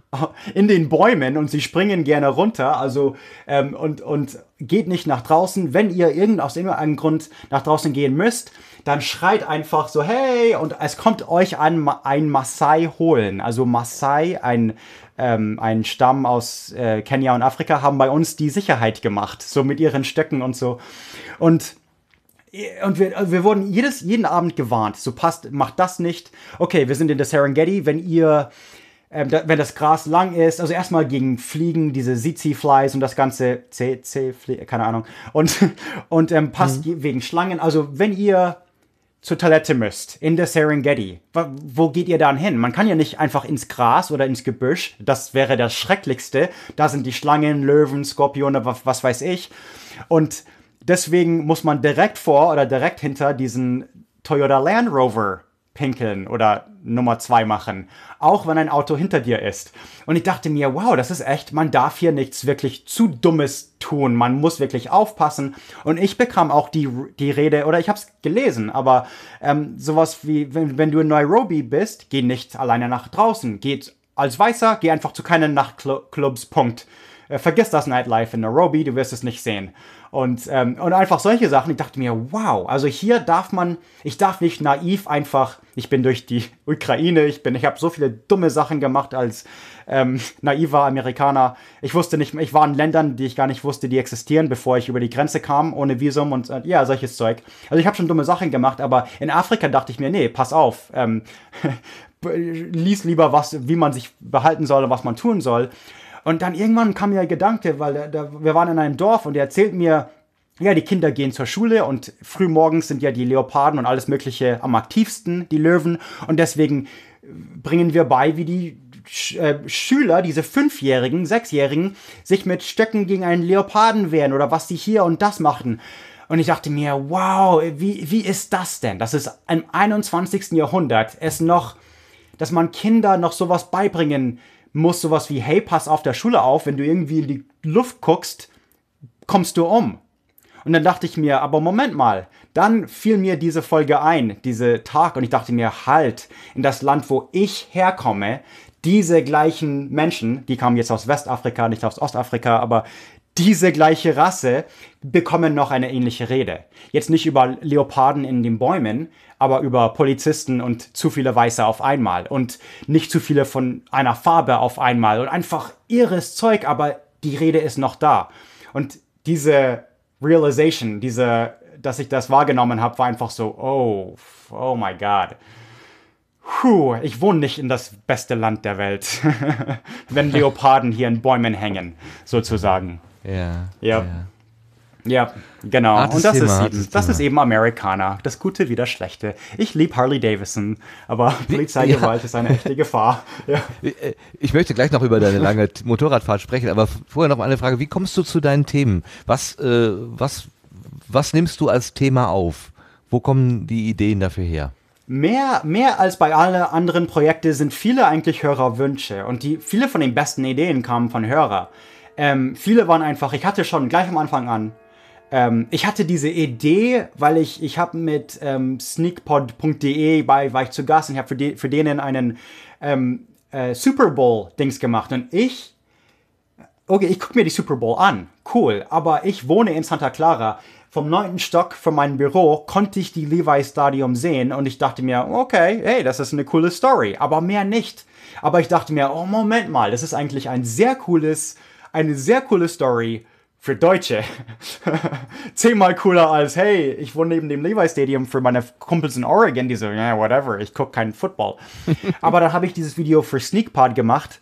in den Bäumen und sie springen gerne runter, also ähm, und, und geht nicht nach draußen, wenn ihr irgend aus irgendeinem Grund nach draußen gehen müsst, dann schreit einfach so, hey, und es kommt euch an, ein Maasai holen. Also Maasai, ein, ähm, ein Stamm aus äh, Kenia und Afrika, haben bei uns die Sicherheit gemacht, so mit ihren Stöcken und so. Und und wir, also wir wurden jedes, jeden Abend gewarnt. So passt, macht das nicht. Okay, wir sind in der Serengeti. Wenn ihr, ähm, da, wenn das Gras lang ist, also erstmal gegen Fliegen, diese Zizi-Flies und das ganze C, CC, keine Ahnung. Und, und ähm, passt mhm. wegen Schlangen. Also wenn ihr zur Toilette müsst in der Serengeti, wo geht ihr dann hin? Man kann ja nicht einfach ins Gras oder ins Gebüsch, das wäre das Schrecklichste. Da sind die Schlangen, Löwen, Skorpione, was weiß ich. Und deswegen muss man direkt vor oder direkt hinter diesen Toyota Land Rover pinkeln oder Nummer zwei machen, auch wenn ein Auto hinter dir ist. Und ich dachte mir, wow, das ist echt, man darf hier nichts wirklich zu Dummes tun, man muss wirklich aufpassen. Und ich bekam auch die, die Rede, oder ich habe es gelesen, aber ähm, sowas wie, wenn, wenn du in Nairobi bist, geh nicht alleine nach draußen, geh als Weißer, geh einfach zu keinen Nachtclubs, Punkt. Äh, vergiss das Nightlife in Nairobi, du wirst es nicht sehen. Und, ähm, und einfach solche Sachen. Ich dachte mir, wow, also hier darf man, ich darf nicht naiv einfach, ich bin durch die Ukraine, ich bin, ich habe so viele dumme Sachen gemacht als ähm, naiver Amerikaner. Ich wusste nicht, ich war in Ländern, die ich gar nicht wusste, die existieren, bevor ich über die Grenze kam, ohne Visum und äh, ja, solches Zeug. Also ich habe schon dumme Sachen gemacht, aber in Afrika dachte ich mir, nee, pass auf, ähm, lies lieber was, wie man sich behalten soll und was man tun soll. Und dann irgendwann kam mir der Gedanke, weil da, da, wir waren in einem Dorf und er erzählt mir, ja, die Kinder gehen zur Schule und frühmorgens sind ja die Leoparden und alles Mögliche am aktivsten, die Löwen. Und deswegen bringen wir bei, wie die Sch äh, Schüler, diese Fünfjährigen, Sechsjährigen, sich mit Stöcken gegen einen Leoparden wehren oder was die hier und das machen. Und ich dachte mir, wow, wie, wie ist das denn? Das ist im 21. Jahrhundert es noch, dass man Kinder noch sowas beibringen kann muss sowas wie, hey, pass auf der Schule auf, wenn du irgendwie in die Luft guckst, kommst du um. Und dann dachte ich mir, aber Moment mal, dann fiel mir diese Folge ein, diese Tag, und ich dachte mir, halt, in das Land, wo ich herkomme, diese gleichen Menschen, die kamen jetzt aus Westafrika, nicht aus Ostafrika, aber diese gleiche Rasse bekommen noch eine ähnliche Rede. Jetzt nicht über Leoparden in den Bäumen, aber über Polizisten und zu viele Weiße auf einmal und nicht zu viele von einer Farbe auf einmal und einfach irres Zeug, aber die Rede ist noch da. Und diese Realization, diese, dass ich das wahrgenommen habe, war einfach so, oh, oh my God. Puh, ich wohne nicht in das beste Land der Welt, wenn Leoparden hier in Bäumen hängen, sozusagen. Ja. Yeah, ja. Yeah. Yeah. Ja, genau. Artes und das, Thema, ist, eben, das ist eben Amerikaner. Das Gute wie das Schlechte. Ich liebe Harley Davidson, aber Polizeigewalt ja. ist eine echte Gefahr. Ja. Äh, äh, ich möchte gleich noch über deine lange Motorradfahrt sprechen, aber vorher noch mal eine Frage. Wie kommst du zu deinen Themen? Was, äh, was, was nimmst du als Thema auf? Wo kommen die Ideen dafür her? Mehr, mehr als bei allen anderen Projekten sind viele eigentlich Hörerwünsche und die, viele von den besten Ideen kamen von Hörer. Ähm, viele waren einfach, ich hatte schon gleich am Anfang an ähm, ich hatte diese Idee, weil ich, ich habe mit ähm, sneakpod.de bei, war ich zu Gast und ich habe für, für denen einen ähm, äh, Super Bowl-Dings gemacht. Und ich, okay, ich gucke mir die Super Bowl an, cool, aber ich wohne in Santa Clara. Vom neunten Stock von meinem Büro konnte ich die Levi Stadium sehen und ich dachte mir, okay, hey, das ist eine coole Story, aber mehr nicht. Aber ich dachte mir, oh Moment mal, das ist eigentlich ein sehr cooles, eine sehr coole Story für Deutsche zehnmal cooler als, hey, ich wohne neben dem Levi Stadium für meine Kumpels in Oregon, die so, yeah, whatever, ich gucke keinen Football. Aber dann habe ich dieses Video für Sneakpad gemacht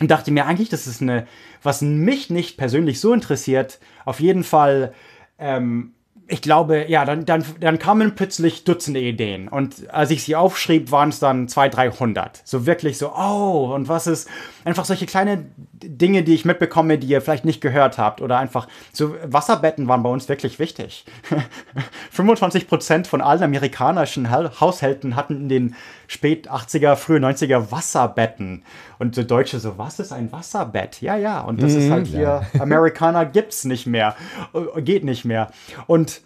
und dachte mir eigentlich, das ist eine, was mich nicht persönlich so interessiert, auf jeden Fall ähm, ich glaube, ja, dann, dann, dann kamen plötzlich Dutzende Ideen. Und als ich sie aufschrieb, waren es dann 200, 300. So wirklich so, oh, und was ist. Einfach solche kleine Dinge, die ich mitbekomme, die ihr vielleicht nicht gehört habt. Oder einfach so, Wasserbetten waren bei uns wirklich wichtig. 25% Prozent von allen amerikanischen Haushalten hatten in den spät 80er, frühe 90er Wasserbetten. Und die Deutsche so, was ist ein Wasserbett? Ja, ja. Und das mhm, ist halt mhm. hier, Amerikaner gibt's nicht mehr, äh, äh, geht nicht mehr. Und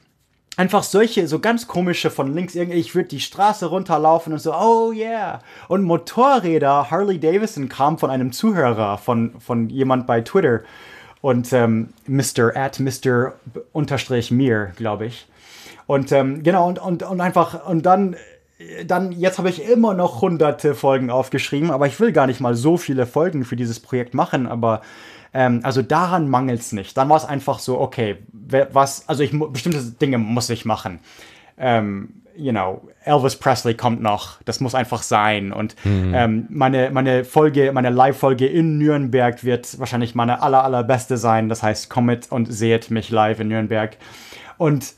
einfach solche, so ganz komische von links irgendwie, ich würde die Straße runterlaufen und so, oh yeah. Und Motorräder, Harley Davidson kam von einem Zuhörer, von, von jemand bei Twitter. Und ähm, Mr. at Mr. unterstrich mir, glaube ich. Und ähm, genau, und, und, und einfach, und dann dann, jetzt habe ich immer noch hunderte Folgen aufgeschrieben, aber ich will gar nicht mal so viele Folgen für dieses Projekt machen, aber ähm, also daran mangelt es nicht. Dann war es einfach so, okay, was, also ich bestimmte Dinge muss ich machen. Ähm, you know, Elvis Presley kommt noch, das muss einfach sein. Und mhm. ähm, meine, meine Folge, meine Live-Folge in Nürnberg wird wahrscheinlich meine aller, allerbeste sein. Das heißt, kommt und seht mich live in Nürnberg. Und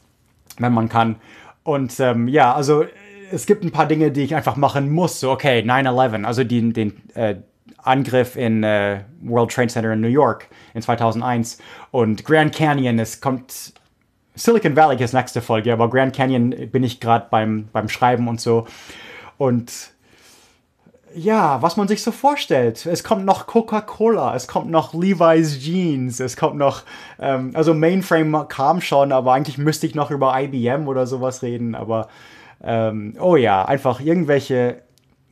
wenn man kann. Und ähm, ja, also es gibt ein paar Dinge, die ich einfach machen muss. So, okay, 9-11, also die, den äh, Angriff in äh, World Trade Center in New York in 2001 und Grand Canyon, es kommt Silicon Valley ist nächste Folge, aber Grand Canyon bin ich gerade beim, beim Schreiben und so. Und ja, was man sich so vorstellt. Es kommt noch Coca-Cola, es kommt noch Levi's Jeans, es kommt noch, ähm, also Mainframe kam schon, aber eigentlich müsste ich noch über IBM oder sowas reden, aber ähm, oh ja, einfach irgendwelche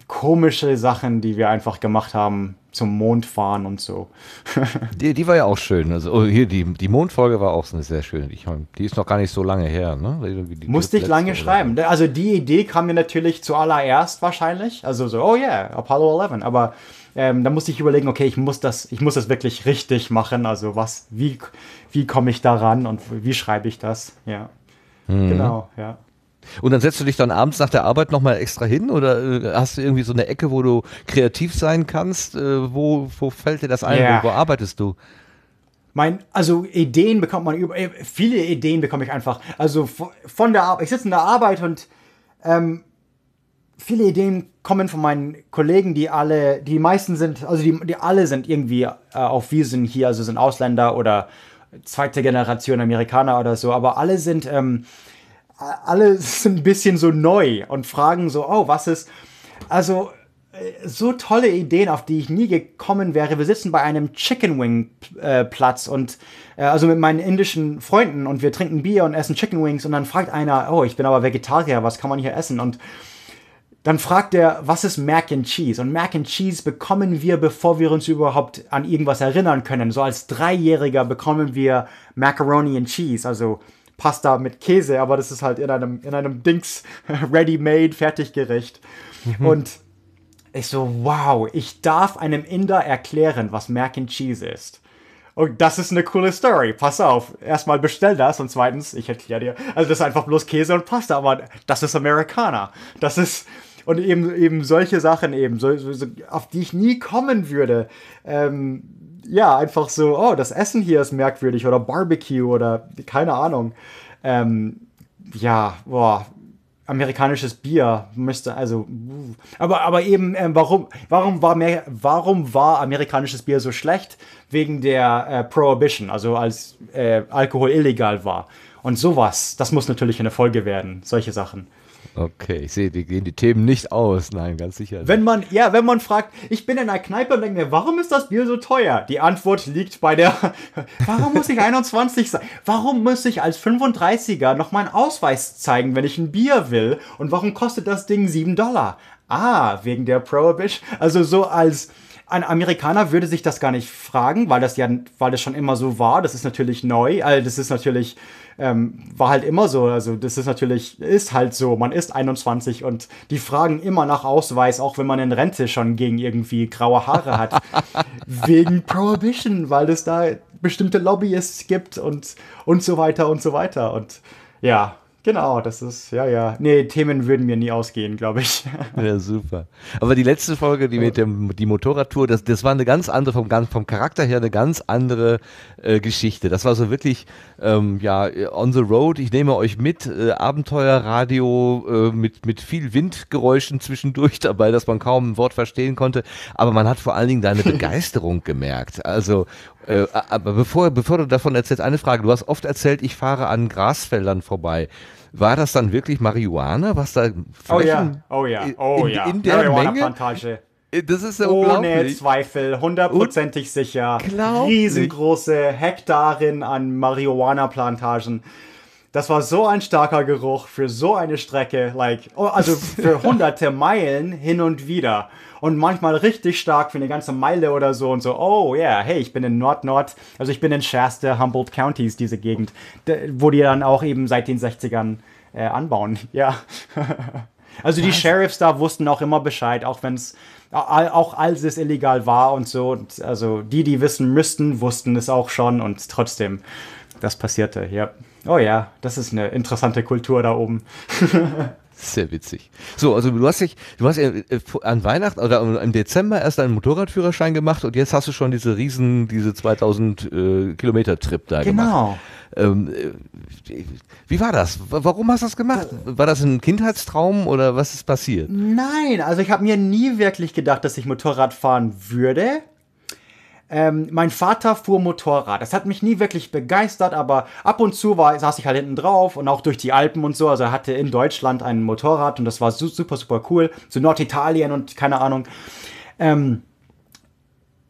komische Sachen, die wir einfach gemacht haben, zum Mond fahren und so. die, die war ja auch schön. Also oh, hier die, die Mondfolge war auch eine sehr schöne. Ich die ist noch gar nicht so lange her. Ne? Musste ich lange schreiben. Oder? Also die Idee kam mir natürlich zuallererst wahrscheinlich. Also so, oh yeah, Apollo 11. Aber ähm, da musste ich überlegen, okay, ich muss das, ich muss das wirklich richtig machen. Also was, wie, wie komme ich daran und wie schreibe ich das? Ja, mhm. genau, ja. Und dann setzt du dich dann abends nach der Arbeit nochmal extra hin oder äh, hast du irgendwie so eine Ecke, wo du kreativ sein kannst? Äh, wo, wo fällt dir das ein? Yeah. Wo, wo arbeitest du? Mein, also Ideen bekommt man über, äh, viele Ideen bekomme ich einfach. Also von der Arbeit, ich sitze in der Arbeit und ähm, viele Ideen kommen von meinen Kollegen, die alle, die meisten sind, also die, die alle sind irgendwie äh, auf Wiesen hier, also sind Ausländer oder zweite Generation Amerikaner oder so, aber alle sind ähm, alle sind ein bisschen so neu und fragen so, oh, was ist. Also äh, so tolle Ideen, auf die ich nie gekommen wäre. Wir sitzen bei einem Chicken Wing äh, Platz und äh, also mit meinen indischen Freunden und wir trinken Bier und essen Chicken Wings und dann fragt einer, oh, ich bin aber Vegetarier, was kann man hier essen? Und dann fragt er, was ist Mac and Cheese? Und Mac and Cheese bekommen wir, bevor wir uns überhaupt an irgendwas erinnern können. So als Dreijähriger bekommen wir Macaroni and Cheese, also Pasta mit Käse, aber das ist halt in einem, in einem Dings ready-made, fertiggericht. Mhm. Und ich so, wow, ich darf einem Inder erklären, was Mac and Cheese ist. Und das ist eine coole Story. Pass auf. Erstmal bestell das und zweitens, ich erkläre dir, also das ist einfach bloß Käse und Pasta, aber das ist Amerikaner. Das ist, und eben, eben solche Sachen eben, so, so, auf die ich nie kommen würde. Ähm, ja, einfach so, oh, das Essen hier ist merkwürdig oder Barbecue oder keine Ahnung. Ähm, ja, boah, amerikanisches Bier müsste also aber aber eben äh, warum warum war mehr warum war amerikanisches Bier so schlecht wegen der äh, Prohibition also als äh, Alkohol illegal war und sowas das muss natürlich eine Folge werden solche Sachen Okay, ich sehe, die gehen die Themen nicht aus. Nein, ganz sicher. Nicht. Wenn man, ja, wenn man fragt, ich bin in einer Kneipe und denke mir, warum ist das Bier so teuer? Die Antwort liegt bei der, warum muss ich 21 sein? Warum muss ich als 35er noch meinen Ausweis zeigen, wenn ich ein Bier will? Und warum kostet das Ding 7 Dollar? Ah, wegen der Prohibition. Also so als, ein Amerikaner würde sich das gar nicht fragen, weil das ja, weil das schon immer so war. Das ist natürlich neu. Also das ist natürlich ähm, war halt immer so. Also das ist natürlich, ist halt so. Man ist 21 und die fragen immer nach Ausweis, auch wenn man in Rente schon gegen irgendwie graue Haare hat. wegen Prohibition, weil es da bestimmte Lobbyists gibt und, und so weiter und so weiter. Und ja, Genau, das ist, ja, ja. Nee, Themen würden mir nie ausgehen, glaube ich. Ja, super. Aber die letzte Folge, die mit dem die Motorradtour, das, das war eine ganz andere, vom, vom Charakter her eine ganz andere äh, Geschichte. Das war so wirklich, ähm, ja, on the road, ich nehme euch mit, äh, Abenteuerradio äh, mit, mit viel Windgeräuschen zwischendurch dabei, dass man kaum ein Wort verstehen konnte. Aber man hat vor allen Dingen deine Begeisterung gemerkt. Also, äh, aber bevor, bevor du davon erzählst, eine Frage. Du hast oft erzählt, ich fahre an Grasfeldern vorbei. War das dann wirklich Marihuana, was da oh Flächen oh ja, oh ja, oh in, ja. in der Marihuana Plantage. Äh, das ist ja Ohne Zweifel, hundertprozentig sicher. Riesengroße Hektarin an Marihuana-Plantagen. Das war so ein starker Geruch für so eine Strecke, like, oh, also für hunderte Meilen hin und wieder und manchmal richtig stark für eine ganze Meile oder so und so, oh ja, yeah, hey, ich bin in Nord-Nord, also ich bin in Shasta, Humboldt Counties, diese Gegend, wo die dann auch eben seit den 60ern äh, anbauen, ja. also die Was? Sheriffs da wussten auch immer Bescheid, auch wenn es, auch als es illegal war und so, und also die, die wissen müssten, wussten es auch schon und trotzdem, das passierte, ja. Oh ja, das ist eine interessante Kultur da oben. Sehr witzig. So, also du hast dich, du hast äh, äh, an Weihnachten oder im Dezember erst einen Motorradführerschein gemacht und jetzt hast du schon diese riesen, diese 2000 äh, Kilometer Trip da genau. gemacht. Genau. Ähm, äh, wie war das? Warum hast du das gemacht? War das ein Kindheitstraum oder was ist passiert? Nein, also ich habe mir nie wirklich gedacht, dass ich Motorrad fahren würde. Ähm, mein Vater fuhr Motorrad. Das hat mich nie wirklich begeistert, aber ab und zu war, saß ich halt hinten drauf und auch durch die Alpen und so. Also er hatte in Deutschland ein Motorrad und das war super, super cool. So Norditalien und keine Ahnung. Ähm,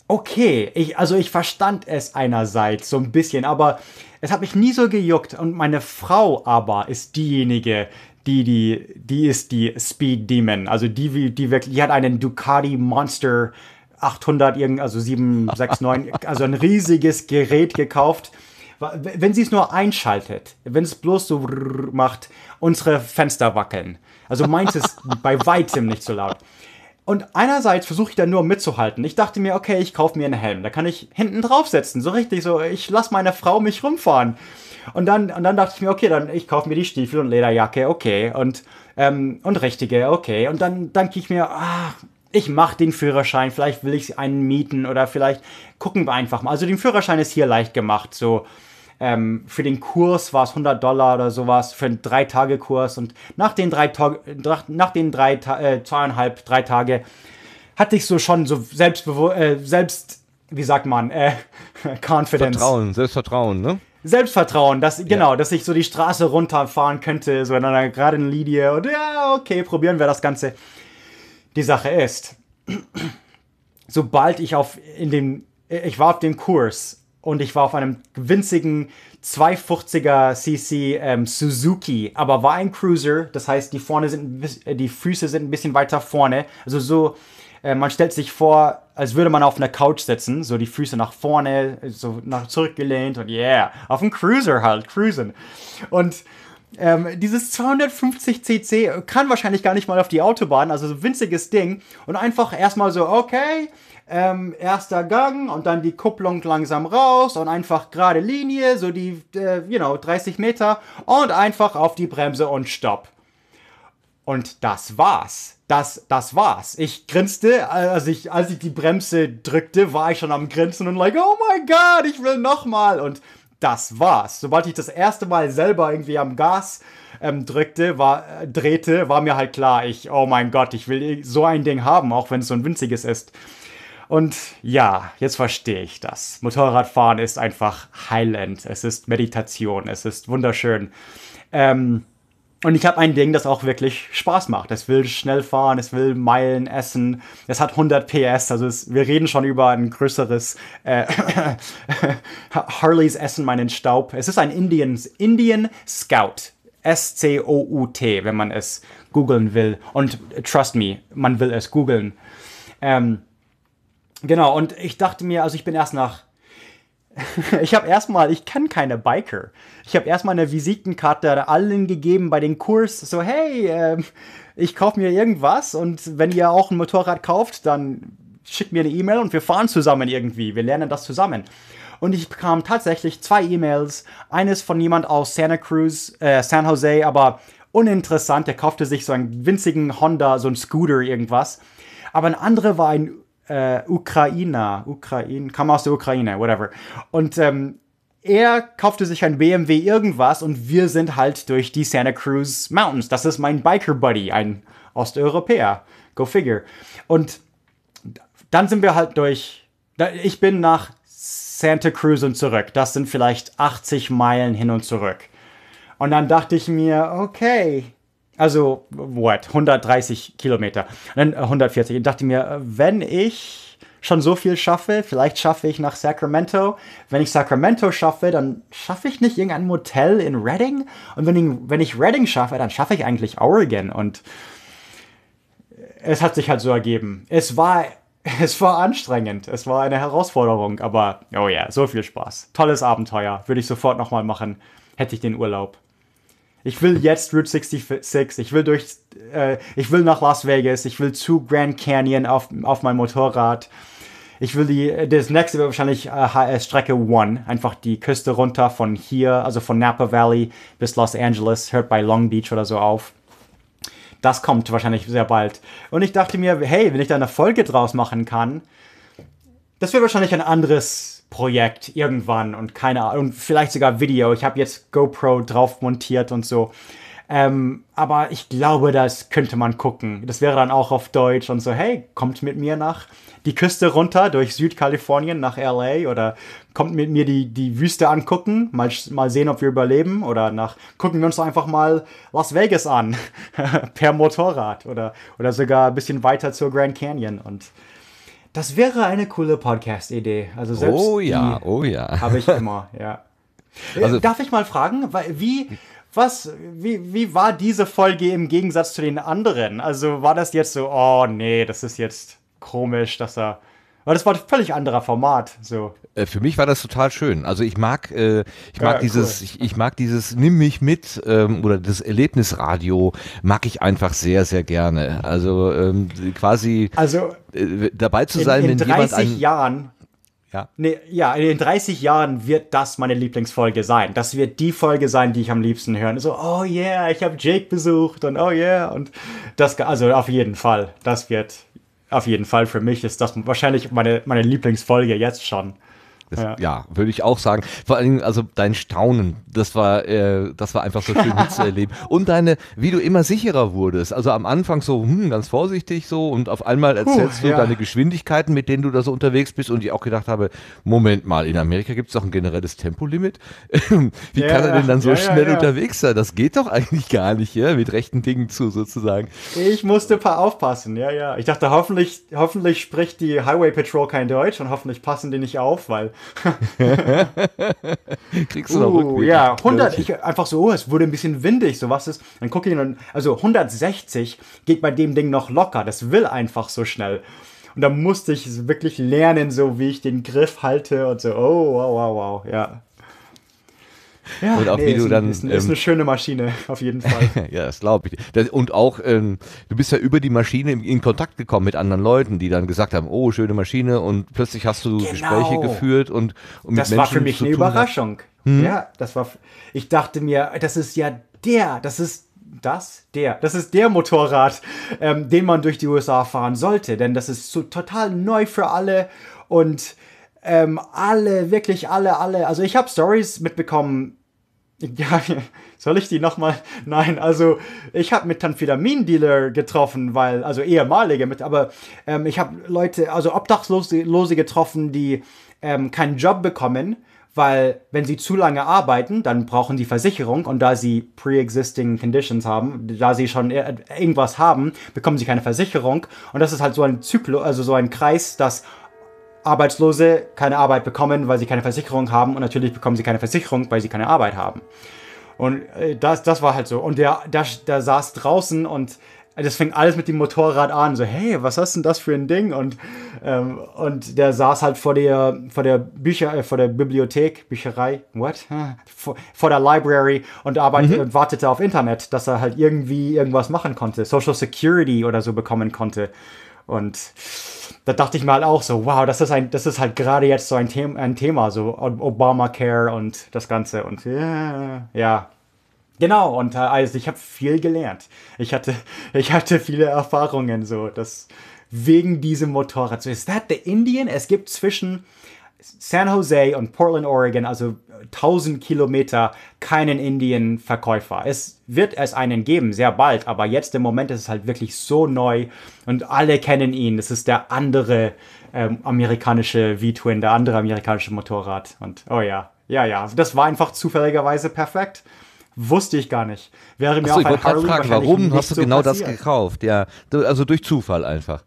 okay, ich, also ich verstand es einerseits so ein bisschen, aber es hat mich nie so gejuckt. Und meine Frau aber ist diejenige, die, die, die ist die Speed Demon. Also die, die wirklich, die hat einen Ducati Monster 800, irgend, also 7, 6, 9, also ein riesiges Gerät gekauft. Wenn sie es nur einschaltet, wenn es bloß so macht, unsere Fenster wackeln. Also meins ist bei weitem nicht so laut. Und einerseits versuche ich da nur mitzuhalten. Ich dachte mir, okay, ich kaufe mir einen Helm. Da kann ich hinten draufsetzen. So richtig, so, ich lasse meine Frau mich rumfahren. Und dann, und dann dachte ich mir, okay, dann ich kaufe mir die Stiefel und Lederjacke, okay. Und, ähm, und richtige, okay. Und dann, dann denke ich mir, ah, ich mache den Führerschein, vielleicht will ich einen mieten oder vielleicht gucken wir einfach mal. Also den Führerschein ist hier leicht gemacht. So ähm, für den Kurs war es 100 Dollar oder sowas, für einen Drei-Tage-Kurs. Und nach den drei, nach den drei äh, zweieinhalb, drei Tage hatte ich so schon so selbstbewusst, äh, selbst, wie sagt man, äh, Confidence. Vertrauen, Selbstvertrauen, ne? Selbstvertrauen, dass, genau, ja. dass ich so die Straße runterfahren könnte, so in einer geraden Linie und ja, okay, probieren wir das Ganze. Die Sache ist, sobald ich auf in dem ich war auf dem Kurs und ich war auf einem winzigen 250er CC ähm, Suzuki, aber war ein Cruiser, das heißt, die vorne sind äh, die Füße sind ein bisschen weiter vorne, also so äh, man stellt sich vor, als würde man auf einer Couch sitzen, so die Füße nach vorne, so nach zurückgelehnt und yeah, auf dem Cruiser halt, cruisen. Und ähm, dieses 250cc kann wahrscheinlich gar nicht mal auf die Autobahn, also so ein winziges Ding. Und einfach erstmal so, okay, ähm, erster Gang und dann die Kupplung langsam raus und einfach gerade Linie, so die, äh, you know, 30 Meter und einfach auf die Bremse und Stopp. Und das war's. Das, das war's. Ich grinste, äh, als ich, als ich die Bremse drückte, war ich schon am Grinsen und like, oh mein Gott, ich will nochmal. Und das war's. Sobald ich das erste Mal selber irgendwie am Gas ähm, drückte, war, äh, drehte, war mir halt klar, ich, oh mein Gott, ich will so ein Ding haben, auch wenn es so ein winziges ist. Und ja, jetzt verstehe ich das. Motorradfahren ist einfach Highland. Es ist Meditation. Es ist wunderschön. Ähm, und ich habe ein Ding, das auch wirklich Spaß macht. Es will schnell fahren, es will Meilen essen, es hat 100 PS. Also es, wir reden schon über ein größeres äh, Harleys essen meinen Staub. Es ist ein Indian, Indian Scout. S-C-O-U-T, wenn man es googeln will. Und trust me, man will es googeln. Ähm, genau, und ich dachte mir, also ich bin erst nach ich habe erstmal, ich kann keine Biker. Ich habe erstmal eine Visitenkarte allen gegeben bei den Kurs, so hey, äh, ich kaufe mir irgendwas und wenn ihr auch ein Motorrad kauft, dann schickt mir eine E-Mail und wir fahren zusammen irgendwie. Wir lernen das zusammen. Und ich bekam tatsächlich zwei E-Mails. Eines von jemand aus Santa Cruz, äh, San Jose, aber uninteressant. Der kaufte sich so einen winzigen Honda, so einen Scooter, irgendwas. Aber ein anderer war ein äh, Ukrainer, Ukraine, kam aus der Ukraine, whatever. Und ähm, er kaufte sich ein BMW irgendwas und wir sind halt durch die Santa Cruz Mountains. Das ist mein Biker Buddy, ein Osteuropäer. Go figure. Und dann sind wir halt durch. Ich bin nach Santa Cruz und zurück. Das sind vielleicht 80 Meilen hin und zurück. Und dann dachte ich mir, okay, also, what? 130 Kilometer. dann 140. Äh, ich dachte mir, äh, wenn ich schon so viel schaffe, vielleicht schaffe ich nach Sacramento. Wenn ich Sacramento schaffe, dann schaffe ich nicht irgendein Motel in Redding. Und wenn ich, wenn ich Redding schaffe, dann schaffe ich eigentlich Oregon. Und äh, es hat sich halt so ergeben. Es war, es war anstrengend. Es war eine Herausforderung. Aber, oh ja, yeah, so viel Spaß. Tolles Abenteuer. Würde ich sofort nochmal machen. Hätte ich den Urlaub. Ich will jetzt Route 66. Ich will durch, äh, ich will nach Las Vegas. Ich will zu Grand Canyon auf, auf mein Motorrad. Ich will die, das nächste wird wahrscheinlich äh, HS äh, Strecke 1. Einfach die Küste runter von hier, also von Napa Valley bis Los Angeles. Hört bei Long Beach oder so auf. Das kommt wahrscheinlich sehr bald. Und ich dachte mir, hey, wenn ich da eine Folge draus machen kann, das wird wahrscheinlich ein anderes Projekt irgendwann und keine Ahnung, und vielleicht sogar Video. Ich habe jetzt GoPro drauf montiert und so. Ähm, aber ich glaube, das könnte man gucken. Das wäre dann auch auf Deutsch und so, hey, kommt mit mir nach die Küste runter durch Südkalifornien nach LA oder kommt mit mir die, die Wüste angucken, mal, mal sehen, ob wir überleben oder nach, gucken wir uns einfach mal Las Vegas an per Motorrad oder, oder sogar ein bisschen weiter zur Grand Canyon und das wäre eine coole Podcast-Idee. Also selbst oh ja, oh ja. Habe ich immer, ja. Äh, also, Darf ich mal fragen, wie, was, wie, wie war diese Folge im Gegensatz zu den anderen? Also war das jetzt so, oh nee, das ist jetzt komisch, dass er weil das war ein völlig anderer Format. So. Äh, für mich war das total schön. Also ich mag, äh, ich mag ja, dieses, cool. ich, ich, mag dieses Nimm mich mit ähm, oder das Erlebnisradio mag ich einfach sehr, sehr gerne. Also ähm, quasi also, äh, dabei zu sein, in, in wenn jemand. In 30 Jahren ja. Nee, ja, in 30 Jahren wird das meine Lieblingsfolge sein. Das wird die Folge sein, die ich am liebsten höre. So, oh yeah, ich habe Jake besucht und oh yeah. Und das, also auf jeden Fall, das wird, auf jeden Fall, für mich ist das wahrscheinlich meine, meine Lieblingsfolge jetzt schon. Das, ja. ja würde ich auch sagen. Vor allen Dingen, also dein Staunen, das war, äh, das war einfach so schön mitzuerleben. Und deine, wie du immer sicherer wurdest. Also am Anfang so, hm, ganz vorsichtig so und auf einmal erzählst Puh, du ja. deine Geschwindigkeiten, mit denen du da so unterwegs bist und ich auch gedacht habe, Moment mal, in Amerika gibt es doch ein generelles Tempolimit. wie ja, kann er denn dann so schnell unterwegs sein? Das geht doch eigentlich gar nicht, ja, mit rechten Dingen zu sozusagen. Ich musste ein paar aufpassen, ja, ja. Ich dachte, hoffentlich, hoffentlich spricht die Highway Patrol kein Deutsch und hoffentlich passen die nicht auf, weil Kriegst du uh, noch Ja, 100, ich einfach so, oh, es wurde ein bisschen windig, so was ist. Dann gucke ich dann, also 160 geht bei dem Ding noch locker, das will einfach so schnell. Und da musste ich wirklich lernen, so wie ich den Griff halte und so, oh, wow, wow, wow, ja. Ja, und auch nee, wie du dann. Ist, ähm, ist, eine ähm, schöne Maschine, auf jeden Fall. ja, das glaube ich. Das, und auch, ähm, du bist ja über die Maschine in, in, Kontakt gekommen mit anderen Leuten, die dann gesagt haben, oh, schöne Maschine und plötzlich hast du genau. Gespräche geführt und, und mit Das Menschen war für mich eine Überraschung. Hm? Ja, das war. Ich dachte mir, das ist ja der, das ist das, der, das ist der Motorrad, ähm, den man durch die USA fahren sollte, denn das ist so total neu für alle und ähm, alle, wirklich alle, alle. Also ich habe Stories mitbekommen ja, soll ich die nochmal? Nein, also ich habe mit Tanphilamin-Dealer getroffen, weil, also ehemalige mit, aber ähm, ich habe Leute, also Obdachlose getroffen, die ähm, keinen Job bekommen, weil wenn sie zu lange arbeiten, dann brauchen sie Versicherung und da sie pre-existing conditions haben, da sie schon irgendwas haben, bekommen sie keine Versicherung und das ist halt so ein Zyklus, also so ein Kreis, dass Arbeitslose keine Arbeit bekommen, weil sie keine Versicherung haben und natürlich bekommen sie keine Versicherung, weil sie keine Arbeit haben. Und äh, das, das war halt so. Und der, der, der saß draußen und äh, das fing alles mit dem Motorrad an. So, hey, was ist denn das für ein Ding? Und, ähm, und der saß halt vor der, vor der Bücher, äh, vor der Bibliothek, Bücherei, what? Vor, vor der Library und arbeitete mhm. und wartete auf Internet, dass er halt irgendwie irgendwas machen konnte, Social Security oder so bekommen konnte. Und da dachte ich mal halt auch so, wow, das ist ein, das ist halt gerade jetzt so ein, The ein Thema, so Obamacare und das Ganze und yeah, ja. Genau, und äh, also ich habe viel gelernt. Ich hatte, ich hatte viele Erfahrungen so, dass wegen diesem Motorrad. So, ist das der Indian? Es gibt zwischen, San Jose und Portland, Oregon, also 1000 äh, Kilometer, keinen Indien-Verkäufer. Es wird es einen geben, sehr bald, aber jetzt im Moment ist es halt wirklich so neu und alle kennen ihn. Das ist der andere ähm, amerikanische V-Twin, der andere amerikanische Motorrad. Und oh ja, ja, ja, das war einfach zufälligerweise perfekt. Wusste ich gar nicht. Wäre mir Achso, auf ich wollte gerade fragen, warum hast du so genau passiert. das gekauft? Ja, also durch Zufall einfach.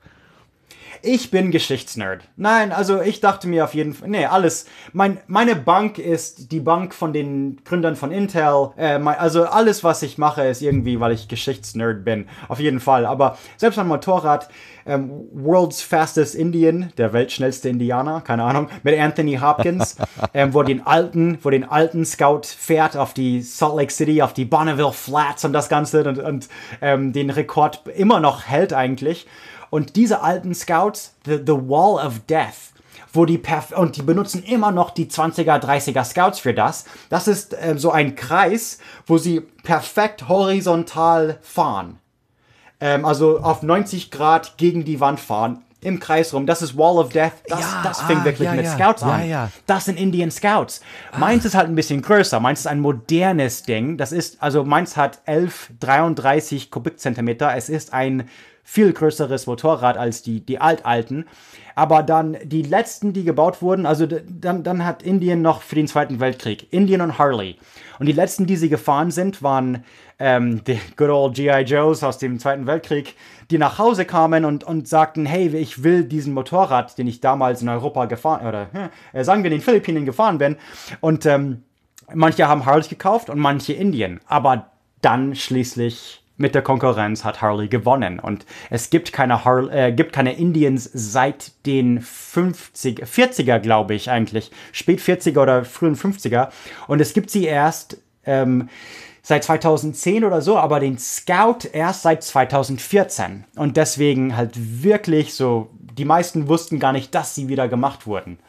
Ich bin Geschichtsnerd. Nein, also ich dachte mir auf jeden Fall, nee, alles. Mein, meine Bank ist die Bank von den Gründern von Intel. Äh, mein, also alles, was ich mache, ist irgendwie, weil ich Geschichtsnerd bin. Auf jeden Fall. Aber selbst mein Motorrad, ähm, World's Fastest Indian, der weltschnellste Indianer, keine Ahnung, mit Anthony Hopkins, ähm, wo den alten, wo den alten Scout fährt auf die Salt Lake City, auf die Bonneville Flats und das Ganze und, und ähm, den Rekord immer noch hält eigentlich. Und diese alten Scouts, The, the Wall of Death, wo die Perf und die benutzen immer noch die 20er, 30er Scouts für das. Das ist äh, so ein Kreis, wo sie perfekt horizontal fahren. Ähm, also auf 90 Grad gegen die Wand fahren. Im Kreis rum, das ist Wall of Death, das, ja, das fing ah, wirklich ja, mit ja. Scouts an. Das sind Indian Scouts. Ah. Meins ist halt ein bisschen größer, meins ist ein modernes Ding. Das ist, also meins hat 11, 33 Kubikzentimeter. Es ist ein viel größeres Motorrad als die, die altalten. Aber dann die letzten, die gebaut wurden, also dann, dann hat Indien noch für den Zweiten Weltkrieg, Indien und Harley. Und die letzten, die sie gefahren sind, waren ähm, die good old G.I. Joes aus dem Zweiten Weltkrieg, die nach Hause kamen und, und sagten, hey, ich will diesen Motorrad, den ich damals in Europa gefahren, oder hm, äh, sagen wir in den Philippinen gefahren bin. Und ähm, manche haben Harley gekauft und manche Indien. Aber dann schließlich mit der Konkurrenz hat Harley gewonnen. Und es gibt keine, Har äh, gibt keine Indians seit den 50, 40er, glaube ich eigentlich. Spät 40er oder frühen 50er. Und es gibt sie erst ähm, seit 2010 oder so, aber den Scout erst seit 2014. Und deswegen halt wirklich so, die meisten wussten gar nicht, dass sie wieder gemacht wurden.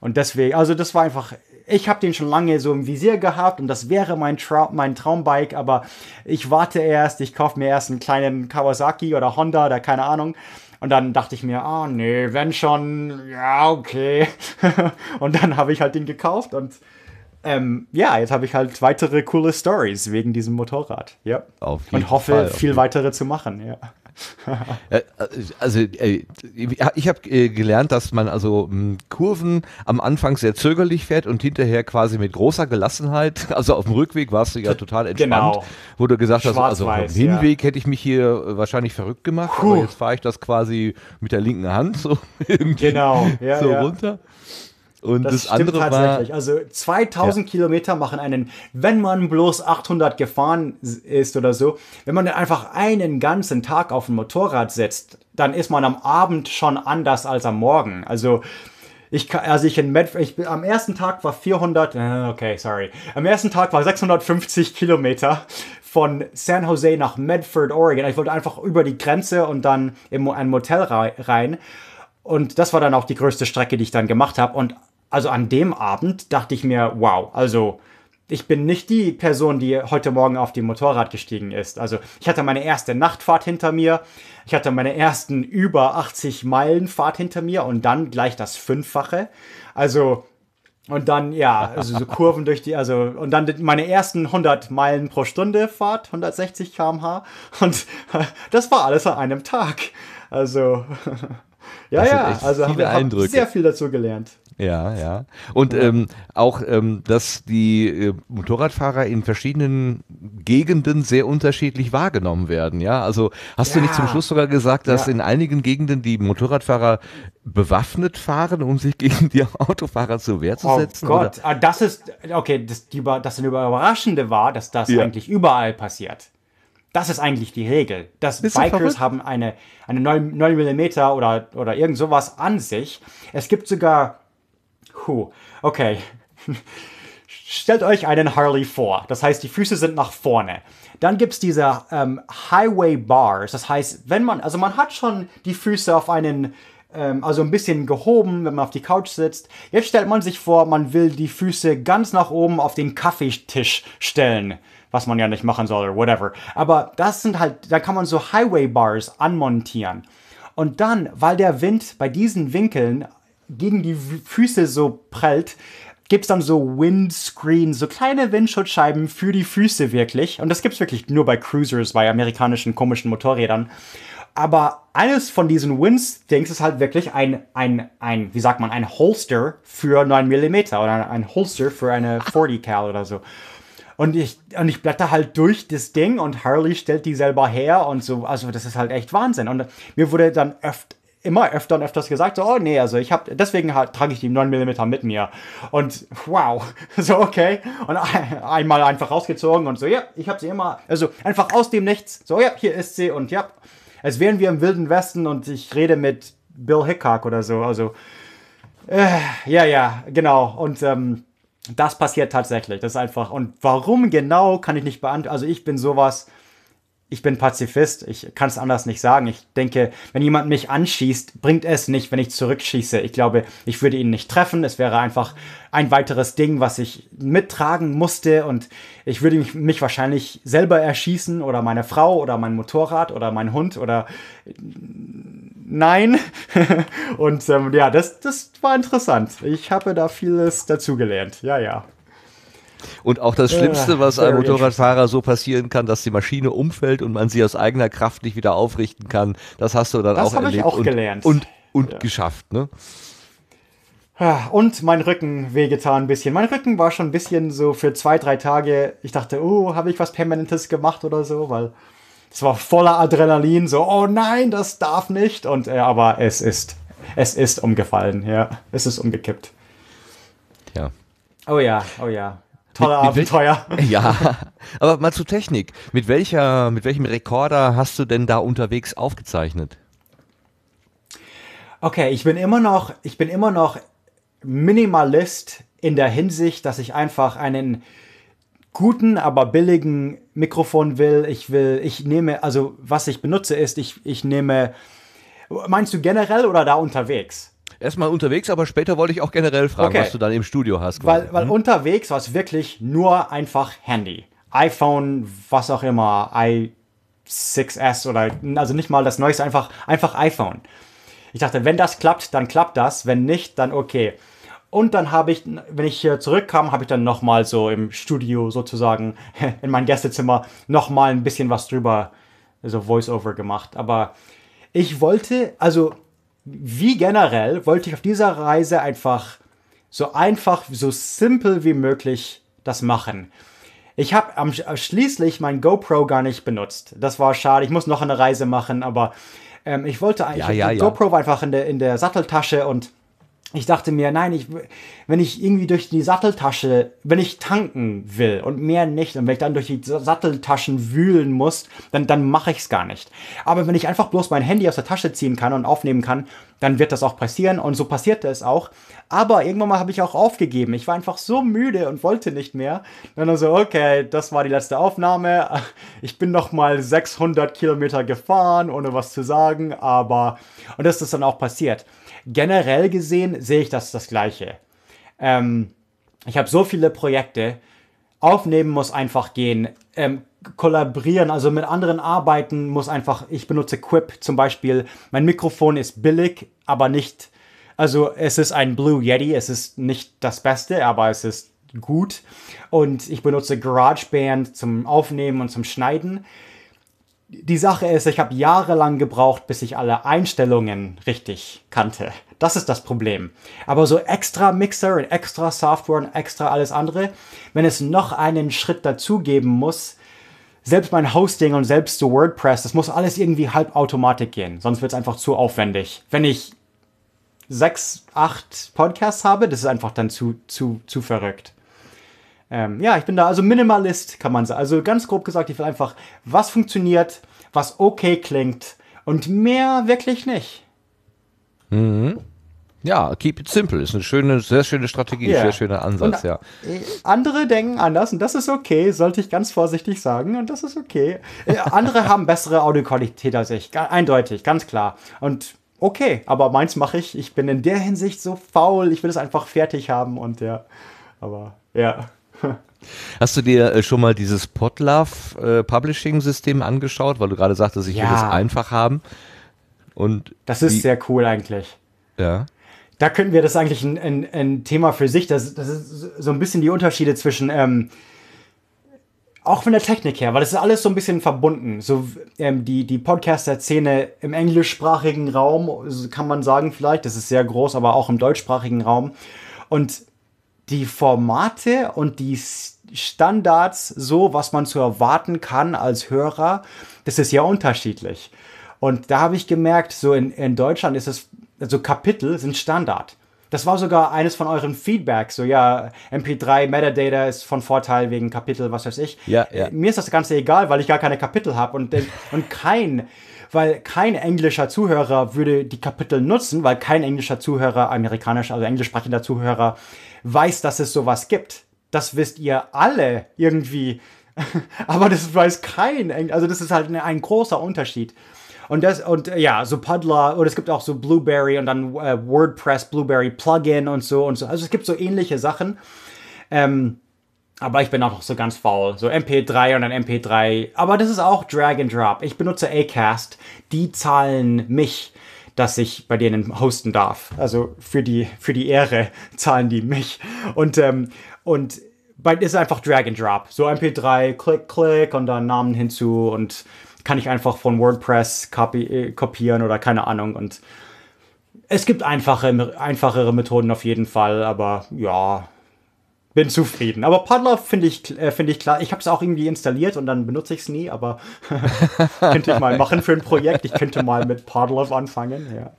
Und deswegen, also das war einfach ich habe den schon lange so im Visier gehabt und das wäre mein, Tra mein Traumbike, aber ich warte erst, ich kaufe mir erst einen kleinen Kawasaki oder Honda oder keine Ahnung. Und dann dachte ich mir, ah oh, nee, wenn schon, ja, okay. und dann habe ich halt den gekauft und ähm, ja, jetzt habe ich halt weitere coole Stories wegen diesem Motorrad. Ja. Auf jeden und hoffe, Fall, viel weitere zu machen. Ja. Äh, also äh, ich habe äh, gelernt, dass man also hm, Kurven am Anfang sehr zögerlich fährt und hinterher quasi mit großer Gelassenheit, also auf dem Rückweg warst du ja total entspannt, genau. wo du gesagt hast, also auf dem Hinweg ja. hätte ich mich hier wahrscheinlich verrückt gemacht, Puh. aber jetzt fahre ich das quasi mit der linken Hand so irgendwie genau. ja, so ja. runter. Und das, das stimmt andere tatsächlich. War, also 2000 ja. Kilometer machen einen, wenn man bloß 800 gefahren ist oder so, wenn man dann einfach einen ganzen Tag auf dem Motorrad setzt, dann ist man am Abend schon anders als am Morgen. Also ich also ich in Medford, ich bin, am ersten Tag war 400, äh, okay, sorry. Am ersten Tag war 650 Kilometer von San Jose nach Medford, Oregon. Ich wollte einfach über die Grenze und dann in ein Motel rein. Und das war dann auch die größte Strecke, die ich dann gemacht habe. Und also an dem Abend dachte ich mir, wow, also ich bin nicht die Person, die heute Morgen auf dem Motorrad gestiegen ist. Also ich hatte meine erste Nachtfahrt hinter mir, ich hatte meine ersten über 80 Meilen Fahrt hinter mir und dann gleich das Fünffache. Also und dann ja, also so Kurven durch die, also und dann meine ersten 100 Meilen pro Stunde Fahrt, 160 km/h und das war alles an einem Tag. Also Ja, ja, also haben wir Eindrücke. sehr viel dazu gelernt. Ja, ja. Und ähm, auch, ähm, dass die äh, Motorradfahrer in verschiedenen Gegenden sehr unterschiedlich wahrgenommen werden. Ja, also hast ja. du nicht zum Schluss sogar gesagt, dass ja. in einigen Gegenden die Motorradfahrer bewaffnet fahren, um sich gegen die Autofahrer zur Wehr zu oh setzen? Oh Gott, oder? Ah, das ist, okay, das, die, das eine Überraschende war, dass das ja. eigentlich überall passiert. Das ist eigentlich die Regel, dass Bist Bikers haben eine, eine 9, 9 mm oder, oder irgend sowas an sich. Es gibt sogar, huh, okay. Stellt euch einen Harley vor. Das heißt, die Füße sind nach vorne. Dann gibt es diese ähm, Highway Bars. Das heißt, wenn man, also man hat schon die Füße auf einen, ähm, also ein bisschen gehoben, wenn man auf die Couch sitzt. Jetzt stellt man sich vor, man will die Füße ganz nach oben auf den Kaffeetisch stellen was man ja nicht machen soll oder whatever. Aber das sind halt, da kann man so Highway-Bars anmontieren. Und dann, weil der Wind bei diesen Winkeln gegen die Füße so prellt, gibt's dann so Windscreen, so kleine Windschutzscheiben für die Füße wirklich. Und das gibt's wirklich nur bei Cruisers, bei amerikanischen komischen Motorrädern. Aber eines von diesen Winds-Dings ist halt wirklich ein, ein, ein, wie sagt man, ein Holster für 9mm oder ein Holster für eine 40 Cal oder so. Und ich, und ich blätter halt durch das Ding und Harley stellt die selber her und so. Also, das ist halt echt Wahnsinn. Und mir wurde dann öfter, immer öfter und öfters gesagt, so, oh nee, also ich habe, deswegen halt, trage ich die 9mm mit mir. Und wow, so okay. Und ein, einmal einfach rausgezogen und so, ja, ich habe sie immer, also einfach aus dem Nichts, so ja, hier ist sie und ja, als wären wir im Wilden Westen und ich rede mit Bill Hickok oder so, also, äh, ja, ja, genau. Und ähm, das passiert tatsächlich. Das ist einfach. Und warum genau, kann ich nicht beantworten. Also ich bin sowas, ich bin Pazifist, ich kann es anders nicht sagen. Ich denke, wenn jemand mich anschießt, bringt es nicht, wenn ich zurückschieße. Ich glaube, ich würde ihn nicht treffen. Es wäre einfach ein weiteres Ding, was ich mittragen musste und ich würde mich, mich wahrscheinlich selber erschießen oder meine Frau oder mein Motorrad oder mein Hund oder nein. und ähm, ja, das, das war interessant. Ich habe da vieles dazugelernt. Ja, ja. Und auch das Schlimmste, was einem Motorradfahrer so passieren kann, dass die Maschine umfällt und man sie aus eigener Kraft nicht wieder aufrichten kann, das hast du dann das auch erlebt. Das habe Ich auch und, gelernt. Und, und ja. geschafft, ne? Ah, und mein Rücken wehgetan ein bisschen. Mein Rücken war schon ein bisschen so für zwei, drei Tage. Ich dachte, oh, habe ich was Permanentes gemacht oder so, weil es war voller Adrenalin, so, oh nein, das darf nicht. Und ja, äh, aber es ist, es ist umgefallen, ja. Es ist umgekippt. Ja. Oh ja, oh ja. Toller mit, mit Abenteuer. ja, aber mal zur Technik. Mit welcher, mit welchem Rekorder hast du denn da unterwegs aufgezeichnet? Okay, ich bin immer noch, ich bin immer noch Minimalist in der Hinsicht, dass ich einfach einen guten, aber billigen Mikrofon will. Ich will, ich nehme, also was ich benutze ist, ich, ich nehme, meinst du generell oder da unterwegs? Erstmal unterwegs, aber später wollte ich auch generell fragen, okay. was du dann im Studio hast. Weil, weil hm? unterwegs war es wirklich nur einfach Handy. iPhone, was auch immer, i6s oder, also nicht mal das Neueste, einfach, einfach iPhone. Ich dachte, wenn das klappt, dann klappt das, wenn nicht, dann okay. Und dann habe ich, wenn ich zurückkam, habe ich dann nochmal so im Studio sozusagen, in mein Gästezimmer, nochmal ein bisschen was drüber, so Voice-Over gemacht. Aber ich wollte, also wie generell, wollte ich auf dieser Reise einfach so einfach, so simpel wie möglich das machen. Ich habe schließlich mein GoPro gar nicht benutzt. Das war schade. Ich muss noch eine Reise machen, aber ähm, ich wollte eigentlich. Ja, ja, ja. GoPro war einfach in der, in der Satteltasche und ich dachte mir, nein, ich, wenn ich irgendwie durch die Satteltasche, wenn ich tanken will und mehr nicht, und wenn ich dann durch die Satteltaschen wühlen muss, dann, dann mache ich es gar nicht. Aber wenn ich einfach bloß mein Handy aus der Tasche ziehen kann und aufnehmen kann, dann wird das auch passieren und so passierte es auch. Aber irgendwann mal habe ich auch aufgegeben. Ich war einfach so müde und wollte nicht mehr. Dann so, also, okay, das war die letzte Aufnahme. Ich bin noch mal 600 Kilometer gefahren, ohne was zu sagen, aber, und das ist dann auch passiert. Generell gesehen sehe ich das das Gleiche. Ähm, ich habe so viele Projekte. Aufnehmen muss einfach gehen. Ähm, kollaborieren, also mit anderen arbeiten muss einfach. Ich benutze Quip zum Beispiel. Mein Mikrofon ist billig, aber nicht. Also es ist ein Blue Yeti. Es ist nicht das Beste, aber es ist gut. Und ich benutze GarageBand zum Aufnehmen und zum Schneiden die Sache ist, ich habe jahrelang gebraucht, bis ich alle Einstellungen richtig kannte. Das ist das Problem. Aber so extra Mixer und extra Software und extra alles andere, wenn es noch einen Schritt dazu geben muss, selbst mein Hosting und selbst so WordPress, das muss alles irgendwie halb Automatik gehen. Sonst wird es einfach zu aufwendig. Wenn ich sechs, acht Podcasts habe, das ist einfach dann zu, zu, zu verrückt. Ähm, ja, ich bin da also Minimalist, kann man sagen. Also ganz grob gesagt, ich will einfach, was funktioniert, was okay klingt und mehr wirklich nicht. Mhm. Ja, keep it simple ist eine schöne, sehr schöne Strategie, yeah. sehr schöner Ansatz, und, ja. Äh, andere denken anders und das ist okay, sollte ich ganz vorsichtig sagen und das ist okay. Äh, andere haben bessere Audioqualität als ich, eindeutig, ganz klar. Und okay, aber meins mache ich. Ich bin in der Hinsicht so faul, ich will es einfach fertig haben und ja, aber ja. Hast du dir äh, schon mal dieses Podlove äh, Publishing System angeschaut, weil du gerade sagtest, ich ja. will es einfach haben? Und das ist sehr cool eigentlich. Ja. Da könnten wir das eigentlich ein, ein, ein Thema für sich, das, das ist so ein bisschen die Unterschiede zwischen ähm, auch von der Technik her, weil das ist alles so ein bisschen verbunden. So ähm, die, die Podcaster-Szene im englischsprachigen Raum, kann man sagen vielleicht, das ist sehr groß, aber auch im deutschsprachigen Raum. Und die Formate und die Standards, so was man zu erwarten kann als Hörer, das ist ja unterschiedlich. Und da habe ich gemerkt, so in, in Deutschland ist es, also Kapitel sind Standard. Das war sogar eines von euren Feedbacks. So, ja, MP3 Metadata ist von Vorteil wegen Kapitel, was weiß ich. Ja, ja. Äh, mir ist das Ganze egal, weil ich gar keine Kapitel habe und, und kein, weil kein englischer Zuhörer würde die Kapitel nutzen, weil kein englischer Zuhörer, amerikanischer, also englisch sprechender Zuhörer weiß, dass es sowas gibt. Das wisst ihr alle irgendwie. Aber das weiß kein. Also das ist halt ne, ein großer Unterschied. Und das, und äh, ja, so Puddler, oder es gibt auch so Blueberry und dann äh, WordPress Blueberry Plugin und so und so. Also es gibt so ähnliche Sachen. Ähm, aber ich bin auch noch so ganz faul. So MP3 und dann MP3. Aber das ist auch Drag and Drop. Ich benutze Acast. Die zahlen mich dass ich bei denen hosten darf. Also für die, für die Ehre zahlen die mich. Und, ähm, und bei, ist einfach Drag and Drop. So MP3, klick, klick und dann Namen hinzu und kann ich einfach von WordPress kopi äh, kopieren oder keine Ahnung. Und es gibt einfache, einfachere Methoden auf jeden Fall, aber ja, bin zufrieden. Aber Podlove finde ich, äh, find ich klar. Ich habe es auch irgendwie installiert und dann benutze ich es nie, aber könnte ich mal machen für ein Projekt. Ich könnte mal mit Podlove anfangen. Ja,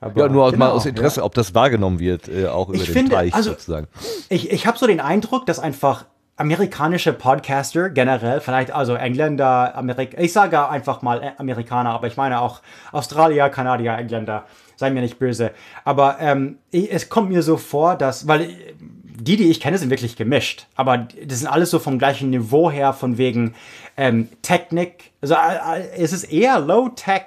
aber, ja nur genau, mal aus Interesse, ja. ob das wahrgenommen wird, äh, auch über ich den finde, Teich also, sozusagen. Ich, ich habe so den Eindruck, dass einfach amerikanische Podcaster generell, vielleicht also Engländer, Amerik ich sage einfach mal äh, Amerikaner, aber ich meine auch Australier, Kanadier, Engländer, sei mir nicht böse. Aber ähm, es kommt mir so vor, dass, weil die, die ich kenne, sind wirklich gemischt. Aber das sind alles so vom gleichen Niveau her, von wegen ähm, Technik. Also äh, äh es ist eher Low-Tech.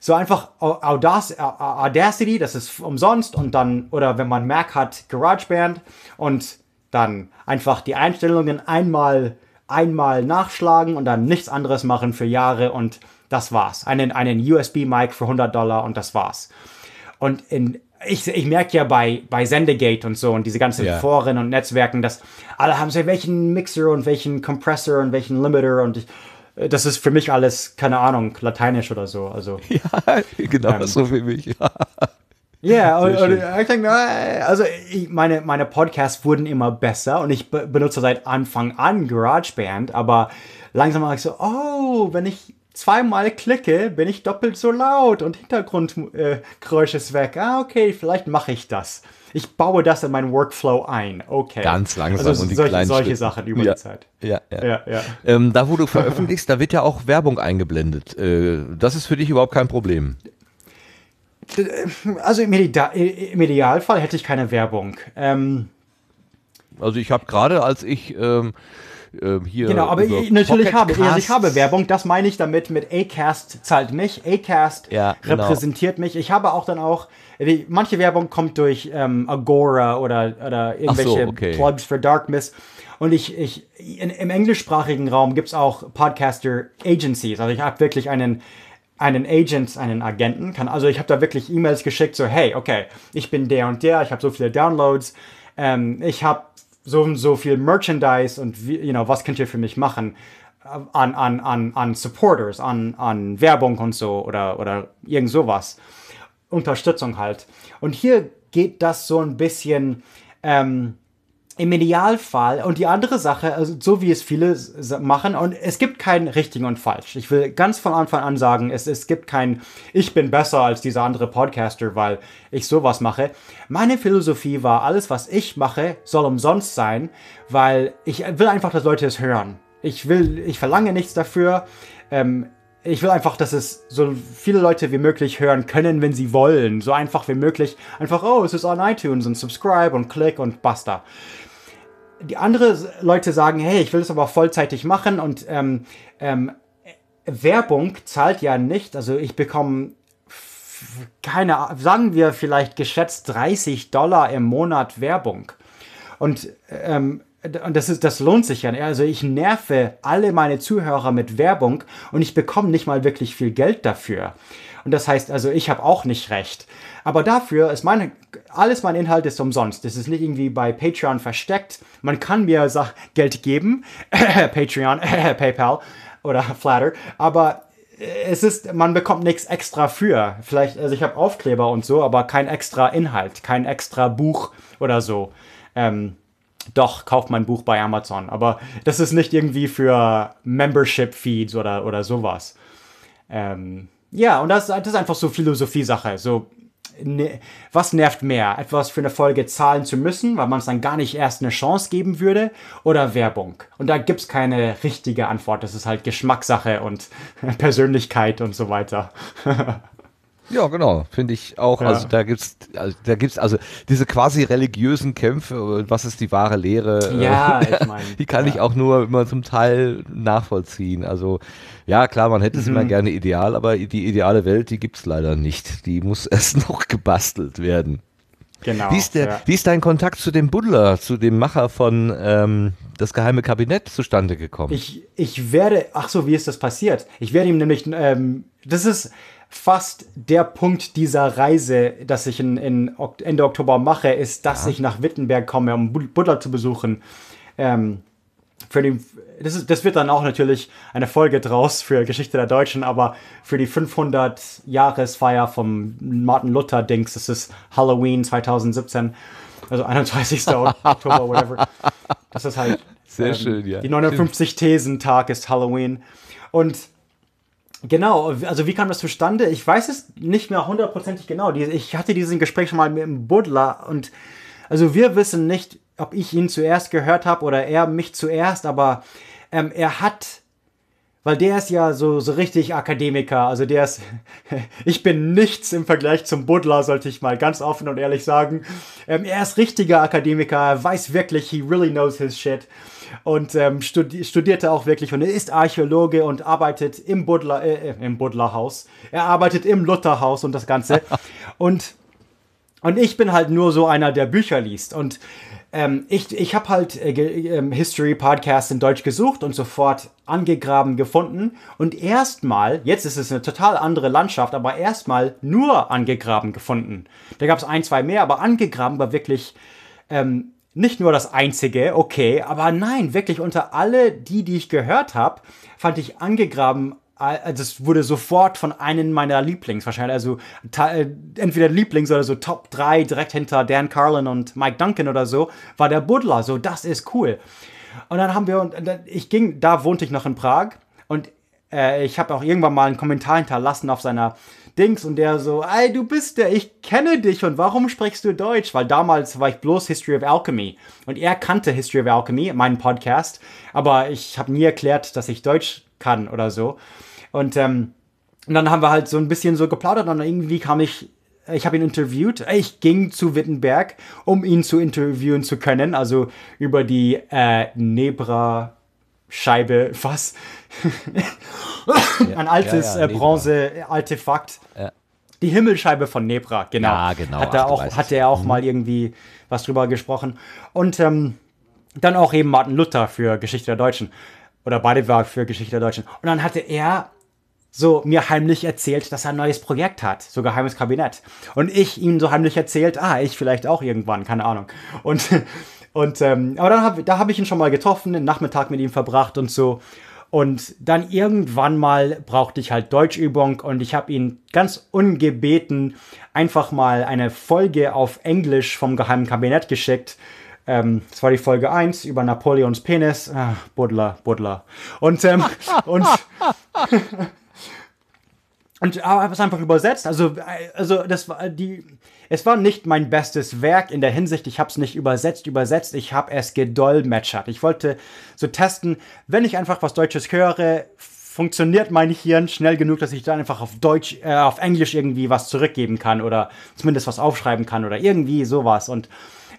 So einfach äh, äh, Audacity, das ist umsonst. Und dann, oder wenn man Mac hat, GarageBand. Und dann einfach die Einstellungen einmal, einmal nachschlagen und dann nichts anderes machen für Jahre. Und das war's. Einen, einen USB-Mic für 100 Dollar und das war's. Und in ich, ich merke ja bei, bei Sendegate und so und diese ganzen ja. Foren und Netzwerken, dass alle haben so welchen Mixer und welchen Compressor und welchen Limiter und ich, äh, das ist für mich alles, keine Ahnung, lateinisch oder so. Also, ja, genau, ähm, so für mich. Ja, yeah, und, und, ich denke, äh, also ich, meine, meine Podcasts wurden immer besser und ich be benutze seit Anfang an GarageBand, aber langsam war ich so, oh, wenn ich zweimal klicke, bin ich doppelt so laut und Hintergrundgeräusch äh, ist weg. Ah, okay, vielleicht mache ich das. Ich baue das in meinen Workflow ein. Okay. Ganz langsam also und die solche, kleinen solche Sachen über ja. die Zeit. Ja, ja. ja, ja. Ähm, da, wo du veröffentlichst, da wird ja auch Werbung eingeblendet. Äh, das ist für dich überhaupt kein Problem. Äh, also im, Ide äh, im Idealfall hätte ich keine Werbung. Ähm, also ich habe gerade, als ich ähm, ähm, hier. Genau, aber ich, natürlich habe also ich habe Werbung, das meine ich damit mit Acast zahlt mich, Acast ja, genau. repräsentiert mich. Ich habe auch dann auch manche Werbung kommt durch ähm, Agora oder, oder irgendwelche so, okay. Clubs für Darkness. Und ich, ich in, im englischsprachigen Raum gibt es auch Podcaster Agencies. Also ich habe wirklich einen einen Agent, einen Agenten kann. Also ich habe da wirklich E-Mails geschickt, so hey, okay, ich bin der und der, ich habe so viele Downloads, ähm, ich habe so so viel Merchandise und wie, you know, was könnt ihr für mich machen äh, an, an, an, an Supporters, an, an Werbung und so oder, oder irgend sowas. Unterstützung halt. Und hier geht das so ein bisschen ähm, im Idealfall und die andere Sache, also so wie es viele machen, und es gibt keinen richtigen und falsch. Ich will ganz von Anfang an sagen, es, es gibt kein Ich bin besser als dieser andere Podcaster, weil ich sowas mache. Meine Philosophie war, alles, was ich mache, soll umsonst sein, weil ich will einfach, dass Leute es hören. Ich will, ich verlange nichts dafür. Ähm, ich will einfach, dass es so viele Leute wie möglich hören können, wenn sie wollen. So einfach wie möglich. Einfach, oh, es ist on iTunes und subscribe und klick und basta die andere Leute sagen, hey, ich will das aber vollzeitig machen und ähm, ähm, Werbung zahlt ja nicht. Also ich bekomme keine, sagen wir vielleicht geschätzt 30 Dollar im Monat Werbung. Und, ähm, und das, ist, das lohnt sich ja. Also ich nerve alle meine Zuhörer mit Werbung und ich bekomme nicht mal wirklich viel Geld dafür. Und das heißt also, ich habe auch nicht recht. Aber dafür ist meine, alles mein Inhalt ist umsonst. Das ist nicht irgendwie bei Patreon versteckt. Man kann mir Sach Geld geben. Patreon, PayPal oder Flatter. Aber äh, es ist, man bekommt nichts extra für. Vielleicht, also ich habe Aufkleber und so, aber kein extra Inhalt, kein extra Buch oder so. Ähm, doch, kauft mein Buch bei Amazon. Aber das ist nicht irgendwie für Membership-Feeds oder, oder sowas. Ähm, ja, und das, das ist einfach so Philosophie-Sache. So, ne, was nervt mehr? Etwas für eine Folge zahlen zu müssen, weil man es dann gar nicht erst eine Chance geben würde, oder Werbung? Und da gibt es keine richtige Antwort. Das ist halt Geschmackssache und Persönlichkeit und so weiter. Ja, genau, finde ich auch. Also ja. Also da gibt's, also da gibt's also diese quasi religiösen Kämpfe. Was ist die wahre Lehre? Äh, ja, ich meine, die kann ja. ich auch nur immer zum Teil nachvollziehen. Also ja, klar, man hätte es mhm. immer gerne ideal, aber die ideale Welt, die gibt's leider nicht. Die muss erst noch gebastelt werden. Genau. Wie ist, der, ja. wie ist dein Kontakt zu dem Buddler, zu dem Macher von ähm, das geheime Kabinett zustande gekommen? Ich, ich werde, ach so, wie ist das passiert? Ich werde ihm nämlich, ähm, das ist fast der Punkt dieser Reise, dass ich in, in Ende Oktober mache, ist, dass ja. ich nach Wittenberg komme, um Butler zu besuchen. Ähm, für den, das, ist, das wird dann auch natürlich eine Folge draus für Geschichte der Deutschen, aber für die 500 Jahresfeier vom Martin Luther Dings, das ist Halloween 2017, also 31. Oktober, whatever. Das ist halt Sehr ähm, schön, ja. Die 59 Thesen Tag ist Halloween und Genau, also wie kam das zustande? Ich weiß es nicht mehr hundertprozentig genau. Ich hatte diesen Gespräch schon mal mit dem Buddler und also wir wissen nicht, ob ich ihn zuerst gehört habe oder er mich zuerst, aber ähm, er hat, weil der ist ja so, so richtig Akademiker, also der ist, ich bin nichts im Vergleich zum Buddler, sollte ich mal ganz offen und ehrlich sagen. Ähm, er ist richtiger Akademiker, er weiß wirklich, he really knows his shit und ähm, studi studierte auch wirklich und er ist Archäologe und arbeitet im Butler, äh, äh, im Butlerhaus. Er arbeitet im Lutherhaus und das Ganze. und, und ich bin halt nur so einer, der Bücher liest und ähm, ich ich habe halt äh, ähm, History Podcast in Deutsch gesucht und sofort angegraben gefunden und erstmal, jetzt ist es eine total andere Landschaft, aber erstmal nur angegraben gefunden. Da gab es ein, zwei mehr, aber angegraben war wirklich ähm, nicht nur das einzige, okay, aber nein, wirklich unter alle die, die ich gehört habe, fand ich angegraben äh, also es wurde sofort von einem meiner Lieblings wahrscheinlich, also äh, entweder Lieblings oder so Top 3 direkt hinter Dan Carlin und Mike Duncan oder so, war der Buddler, so das ist cool. Und dann haben wir, und äh, ich ging, da wohnte ich noch in Prag und äh, ich habe auch irgendwann mal einen Kommentar hinterlassen auf seiner Dings und der so, ey, du bist der, ich kenne dich und warum sprichst du Deutsch? Weil damals war ich bloß History of Alchemy und er kannte History of Alchemy, meinen Podcast, aber ich habe nie erklärt, dass ich Deutsch kann oder so. Und, ähm, und dann haben wir halt so ein bisschen so geplaudert und irgendwie kam ich ich habe ihn interviewt. Ich ging zu Wittenberg, um ihn zu interviewen zu können, also über die äh, Nebra-Scheibe, was ja, ein altes ja, äh, äh, ja, Bronze-Artefakt. Die Himmelscheibe von Nebra, genau. Ja, genau. Hat, er auch, hatte er auch mhm. mal irgendwie was drüber gesprochen. Und ähm, dann auch eben Martin Luther für Geschichte der Deutschen. Oder beide war für Geschichte der Deutschen. Und dann hatte er so mir heimlich erzählt, dass er ein neues Projekt hat, so geheimes Kabinett. Und ich ihm so heimlich erzählt, ah, ich vielleicht auch irgendwann, keine Ahnung. Und, und ähm, aber dann hab, da habe ich ihn schon mal getroffen, den Nachmittag mit ihm verbracht und so. Und dann irgendwann mal brauchte ich halt Deutschübung und ich habe ihn ganz ungebeten einfach mal eine Folge auf Englisch vom Geheimen Kabinett geschickt. Ähm, das war die Folge 1 über Napoleons Penis. Ah, Buddler, Buddler. Und, ähm, und, und aber habe es einfach übersetzt. Also, äh, also das war die, es war nicht mein bestes Werk in der Hinsicht, ich habe es nicht übersetzt, übersetzt, ich habe es gedolmetschert. Ich wollte so testen, wenn ich einfach was Deutsches höre, funktioniert mein Hirn schnell genug, dass ich dann einfach auf Deutsch, äh, auf Englisch irgendwie was zurückgeben kann oder zumindest was aufschreiben kann oder irgendwie sowas. Und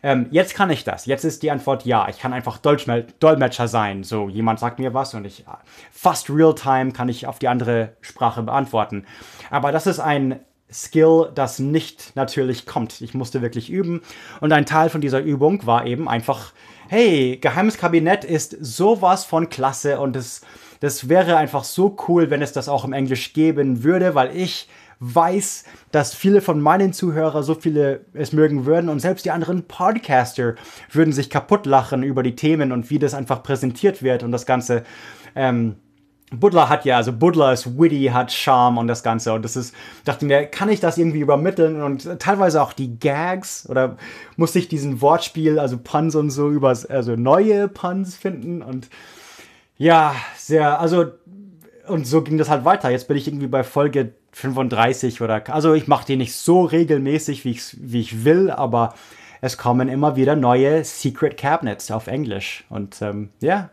ähm, jetzt kann ich das. Jetzt ist die Antwort ja. Ich kann einfach Dolmetscher sein. So, jemand sagt mir was und ich äh, fast real-time kann ich auf die andere Sprache beantworten. Aber das ist ein Skill, das nicht natürlich kommt. Ich musste wirklich üben. Und ein Teil von dieser Übung war eben einfach, hey, geheimes Kabinett ist sowas von klasse und es, das wäre einfach so cool, wenn es das auch im Englisch geben würde, weil ich weiß, dass viele von meinen Zuhörern so viele es mögen würden und selbst die anderen Podcaster würden sich kaputt lachen über die Themen und wie das einfach präsentiert wird und das Ganze. Ähm, Buddler hat ja, also Buddler ist witty, hat Charme und das Ganze. Und das ist, dachte mir, kann ich das irgendwie übermitteln? Und teilweise auch die Gags oder muss ich diesen Wortspiel, also Puns und so, über also neue Puns finden. Und ja, sehr, also, und so ging das halt weiter. Jetzt bin ich irgendwie bei Folge 35 oder, also ich mache die nicht so regelmäßig, wie ich, wie ich will, aber es kommen immer wieder neue Secret Cabinets auf Englisch. Und ähm, ja,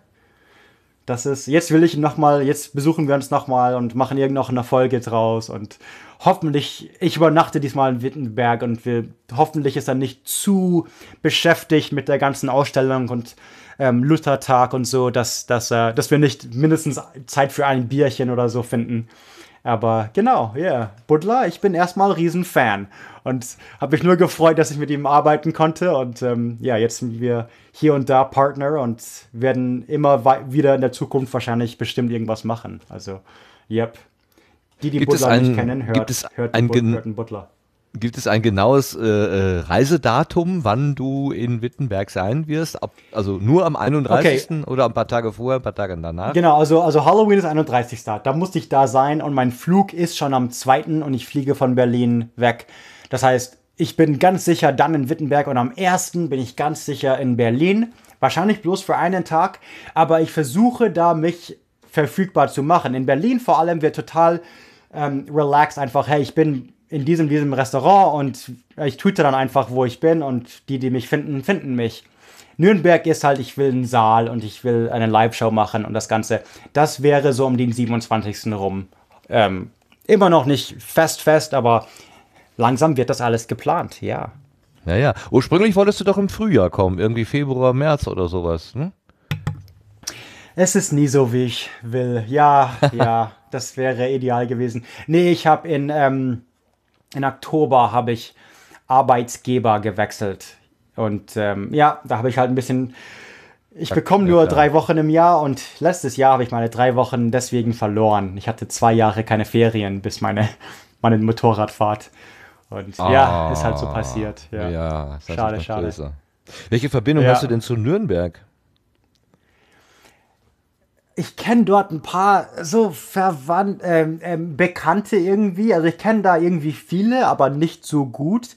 das ist, jetzt will ich ihn nochmal, jetzt besuchen wir uns nochmal und machen eine Folge draus und hoffentlich, ich übernachte diesmal in Wittenberg und wir, hoffentlich ist er nicht zu beschäftigt mit der ganzen Ausstellung und ähm, Luthertag und so, dass, dass, äh, dass wir nicht mindestens Zeit für ein Bierchen oder so finden. Aber genau, ja, yeah. Butler, ich bin erstmal Riesenfan und habe mich nur gefreut, dass ich mit ihm arbeiten konnte. Und ähm, ja, jetzt sind wir hier und da Partner und werden immer wieder in der Zukunft wahrscheinlich bestimmt irgendwas machen. Also, yep. Die, die gibt Butler einen, nicht kennen, hört, gibt es hört, einen, hört einen Butler. Gibt es ein genaues äh, äh, Reisedatum, wann du in Wittenberg sein wirst? Ab, also nur am 31. Okay. oder ein paar Tage vorher, ein paar Tage danach? Genau, also, also Halloween ist 31. Da musste ich da sein und mein Flug ist schon am 2. und ich fliege von Berlin weg. Das heißt, ich bin ganz sicher dann in Wittenberg und am 1. bin ich ganz sicher in Berlin. Wahrscheinlich bloß für einen Tag, aber ich versuche da mich verfügbar zu machen. In Berlin vor allem wird total ähm, relaxed einfach, hey, ich bin in diesem, diesem Restaurant und ich tweete dann einfach, wo ich bin und die, die mich finden, finden mich. Nürnberg ist halt, ich will einen Saal und ich will eine Live-Show machen und das Ganze. Das wäre so um den 27. rum. Ähm, immer noch nicht fest, fest, aber langsam wird das alles geplant, ja. Ja, ja. Ursprünglich wolltest du doch im Frühjahr kommen, irgendwie Februar, März oder sowas, hm? Es ist nie so, wie ich will. Ja, ja, das wäre ideal gewesen. Nee, ich habe in, ähm, in Oktober habe ich Arbeitsgeber gewechselt. Und ähm, ja, da habe ich halt ein bisschen. Ich bekomme nur drei Wochen im Jahr und letztes Jahr habe ich meine drei Wochen deswegen verloren. Ich hatte zwei Jahre keine Ferien bis meine, meine Motorradfahrt. Und ah, ja, ist halt so ah. passiert. Ja, ja schade, schade. Böse. Welche Verbindung ja. hast du denn zu Nürnberg? ich kenne dort ein paar so verwandt, ähm, ähm, Bekannte irgendwie. Also ich kenne da irgendwie viele, aber nicht so gut.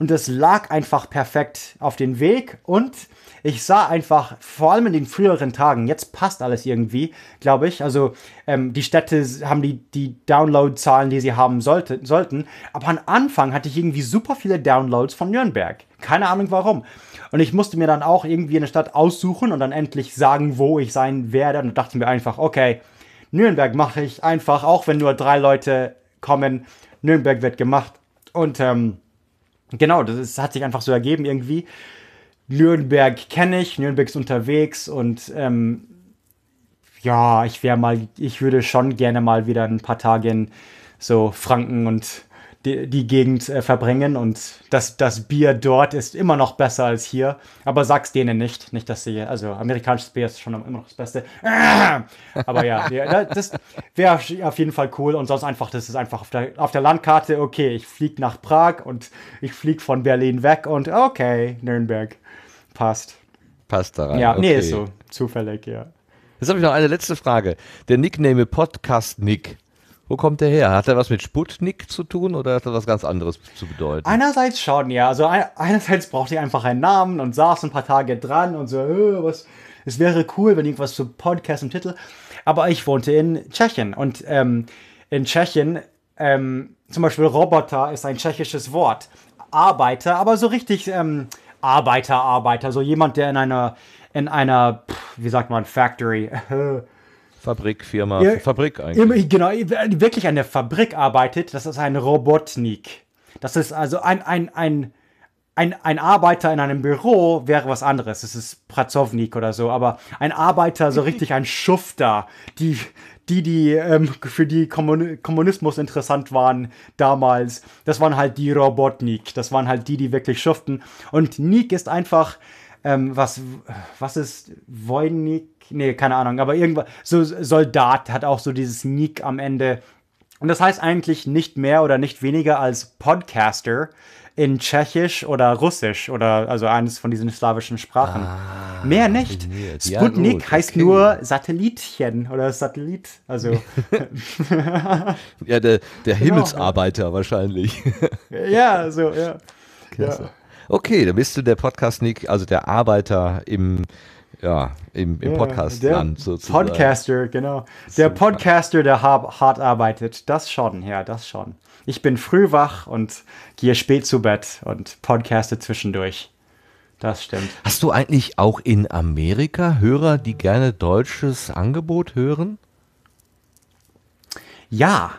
Und das lag einfach perfekt auf den Weg. Und ich sah einfach, vor allem in den früheren Tagen, jetzt passt alles irgendwie, glaube ich. Also ähm, die Städte haben die, die Download-Zahlen, die sie haben sollte, sollten. Aber am Anfang hatte ich irgendwie super viele Downloads von Nürnberg. Keine Ahnung warum. Und ich musste mir dann auch irgendwie eine Stadt aussuchen und dann endlich sagen, wo ich sein werde. Und dachte mir einfach, okay, Nürnberg mache ich einfach, auch wenn nur drei Leute kommen. Nürnberg wird gemacht. Und ähm, genau, das ist, hat sich einfach so ergeben irgendwie. Nürnberg kenne ich, Nürnberg ist unterwegs und ähm, ja, ich wäre mal, ich würde schon gerne mal wieder ein paar Tage in so Franken und die, die Gegend äh, verbringen und das, das Bier dort ist immer noch besser als hier. Aber sag's denen nicht, nicht, dass sie, also amerikanisches Bier ist schon immer noch das Beste. Aber ja, äh, das wäre auf jeden Fall cool und sonst einfach, das ist einfach auf der, auf der Landkarte, okay, ich flieg nach Prag und ich flieg von Berlin weg und okay, Nürnberg. Passt. Passt daran. Ja, okay. nee, ist so. Zufällig, ja. Jetzt habe ich noch eine letzte Frage. Der Nickname Podcast Nick. Wo kommt der her? Hat er was mit Sputnik zu tun oder hat er was ganz anderes zu bedeuten? Einerseits schon, ja. Also einerseits braucht ihr einfach einen Namen und saß ein paar Tage dran und so, äh, was, es wäre cool, wenn irgendwas zu Podcast im Titel. Aber ich wohnte in Tschechien und ähm, in Tschechien, ähm, zum Beispiel Roboter ist ein tschechisches Wort. Arbeiter, aber so richtig ähm, Arbeiter, Arbeiter, so jemand, der in einer, in einer, wie sagt man, Factory, äh, Fabrik, Firma, ja, Fabrik eigentlich. Genau, wirklich an der Fabrik arbeitet, das ist ein Robotnik. Das ist also ein, ein, ein, ein, ein Arbeiter in einem Büro wäre was anderes. Das ist Prazovnik oder so, aber ein Arbeiter, so richtig ein Schufter, die, die, die ähm, für die Kommunismus interessant waren damals, das waren halt die Robotnik. Das waren halt die, die wirklich schuften. Und Nik ist einfach, ähm, was, was ist Wojnik? nee, keine Ahnung, aber irgendwas, so Soldat hat auch so dieses Nick am Ende. Und das heißt eigentlich nicht mehr oder nicht weniger als Podcaster in Tschechisch oder Russisch oder also eines von diesen slawischen Sprachen. Ah, mehr nicht. Sputnik ja, heißt okay. nur Satellitchen oder Satellit. Also. ja, der, der genau. Himmelsarbeiter wahrscheinlich. ja, so, ja. ja. Okay, dann bist du der Podcast-Nick, also der Arbeiter im ja, im, im ja, Podcast dann sozusagen. Podcaster, genau. Der Super. Podcaster, der hart arbeitet. Das schon, ja, das schon. Ich bin früh wach und gehe spät zu Bett und podcaste zwischendurch. Das stimmt. Hast du eigentlich auch in Amerika Hörer, die gerne deutsches Angebot hören? Ja,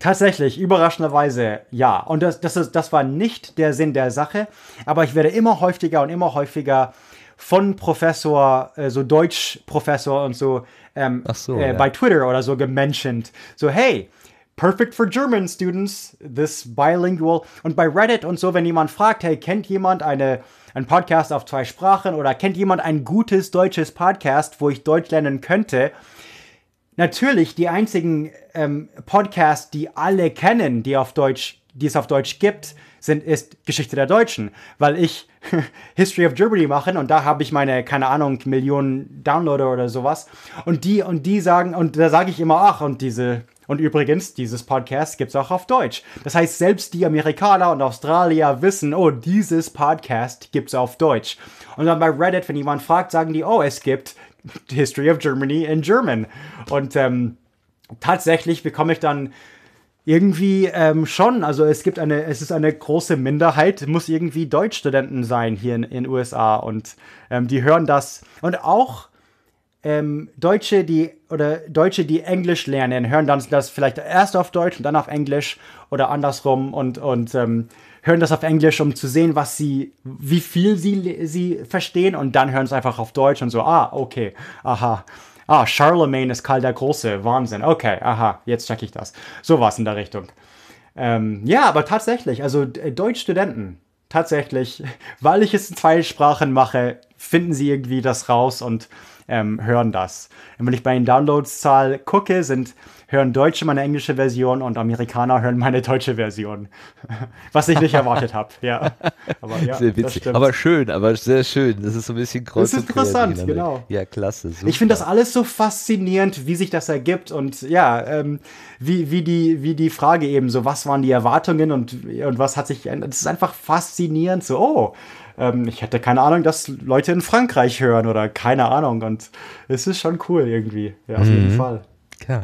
Tatsächlich, überraschenderweise ja. Und das, das, ist, das war nicht der Sinn der Sache, aber ich werde immer häufiger und immer häufiger von Professor, äh, so Deutsch-Professor und so, ähm, so äh, ja. bei Twitter oder so gementioned. So, hey, perfect for German students, this bilingual. Und bei Reddit und so, wenn jemand fragt, hey, kennt jemand eine, einen Podcast auf zwei Sprachen oder kennt jemand ein gutes deutsches Podcast, wo ich Deutsch lernen könnte? Natürlich, die einzigen ähm, Podcasts, die alle kennen, die auf Deutsch, die es auf Deutsch gibt, sind, ist Geschichte der Deutschen, weil ich History of Germany mache und da habe ich meine, keine Ahnung, Millionen Downloader oder sowas. Und die, und die sagen, und da sage ich immer, ach, und diese, und übrigens, dieses Podcast gibt es auch auf Deutsch. Das heißt, selbst die Amerikaner und Australier wissen, oh, dieses Podcast gibt es auf Deutsch. Und dann bei Reddit, wenn jemand fragt, sagen die, oh, es gibt History of Germany in German. Und ähm, tatsächlich bekomme ich dann irgendwie ähm, schon. Also es gibt eine, es ist eine große Minderheit, muss irgendwie Deutschstudenten sein hier in den USA und ähm, die hören das. Und auch ähm, Deutsche, die oder Deutsche, die Englisch lernen, hören dann das vielleicht erst auf Deutsch und dann auf Englisch oder andersrum und, und ähm, hören das auf Englisch, um zu sehen, was sie, wie viel sie, sie verstehen und dann hören es einfach auf Deutsch und so, ah, okay, aha. Ah, Charlemagne ist Karl der Große. Wahnsinn. Okay, aha, jetzt check ich das. So Sowas in der Richtung. Ähm, ja, aber tatsächlich, also äh, Deutschstudenten, tatsächlich, weil ich es in zwei Sprachen mache, finden sie irgendwie das raus und ähm, hören das. Und wenn ich bei den Downloads-Zahl gucke, sind hören Deutsche meine englische Version und Amerikaner hören meine deutsche Version. Was ich nicht erwartet habe, ja. Aber, ja. Sehr witzig. Aber schön, aber sehr schön. Das ist so ein bisschen kreuz Das ist interessant, genau. Ja, klasse. Super. Ich finde das alles so faszinierend, wie sich das ergibt und ja, ähm, wie, wie, die, wie die Frage eben so, was waren die Erwartungen und, und was hat sich Das ist einfach faszinierend, so, oh, ähm, ich hätte keine Ahnung, dass Leute in Frankreich hören oder keine Ahnung und es ist schon cool irgendwie, ja, auf mhm. jeden Fall. Ja.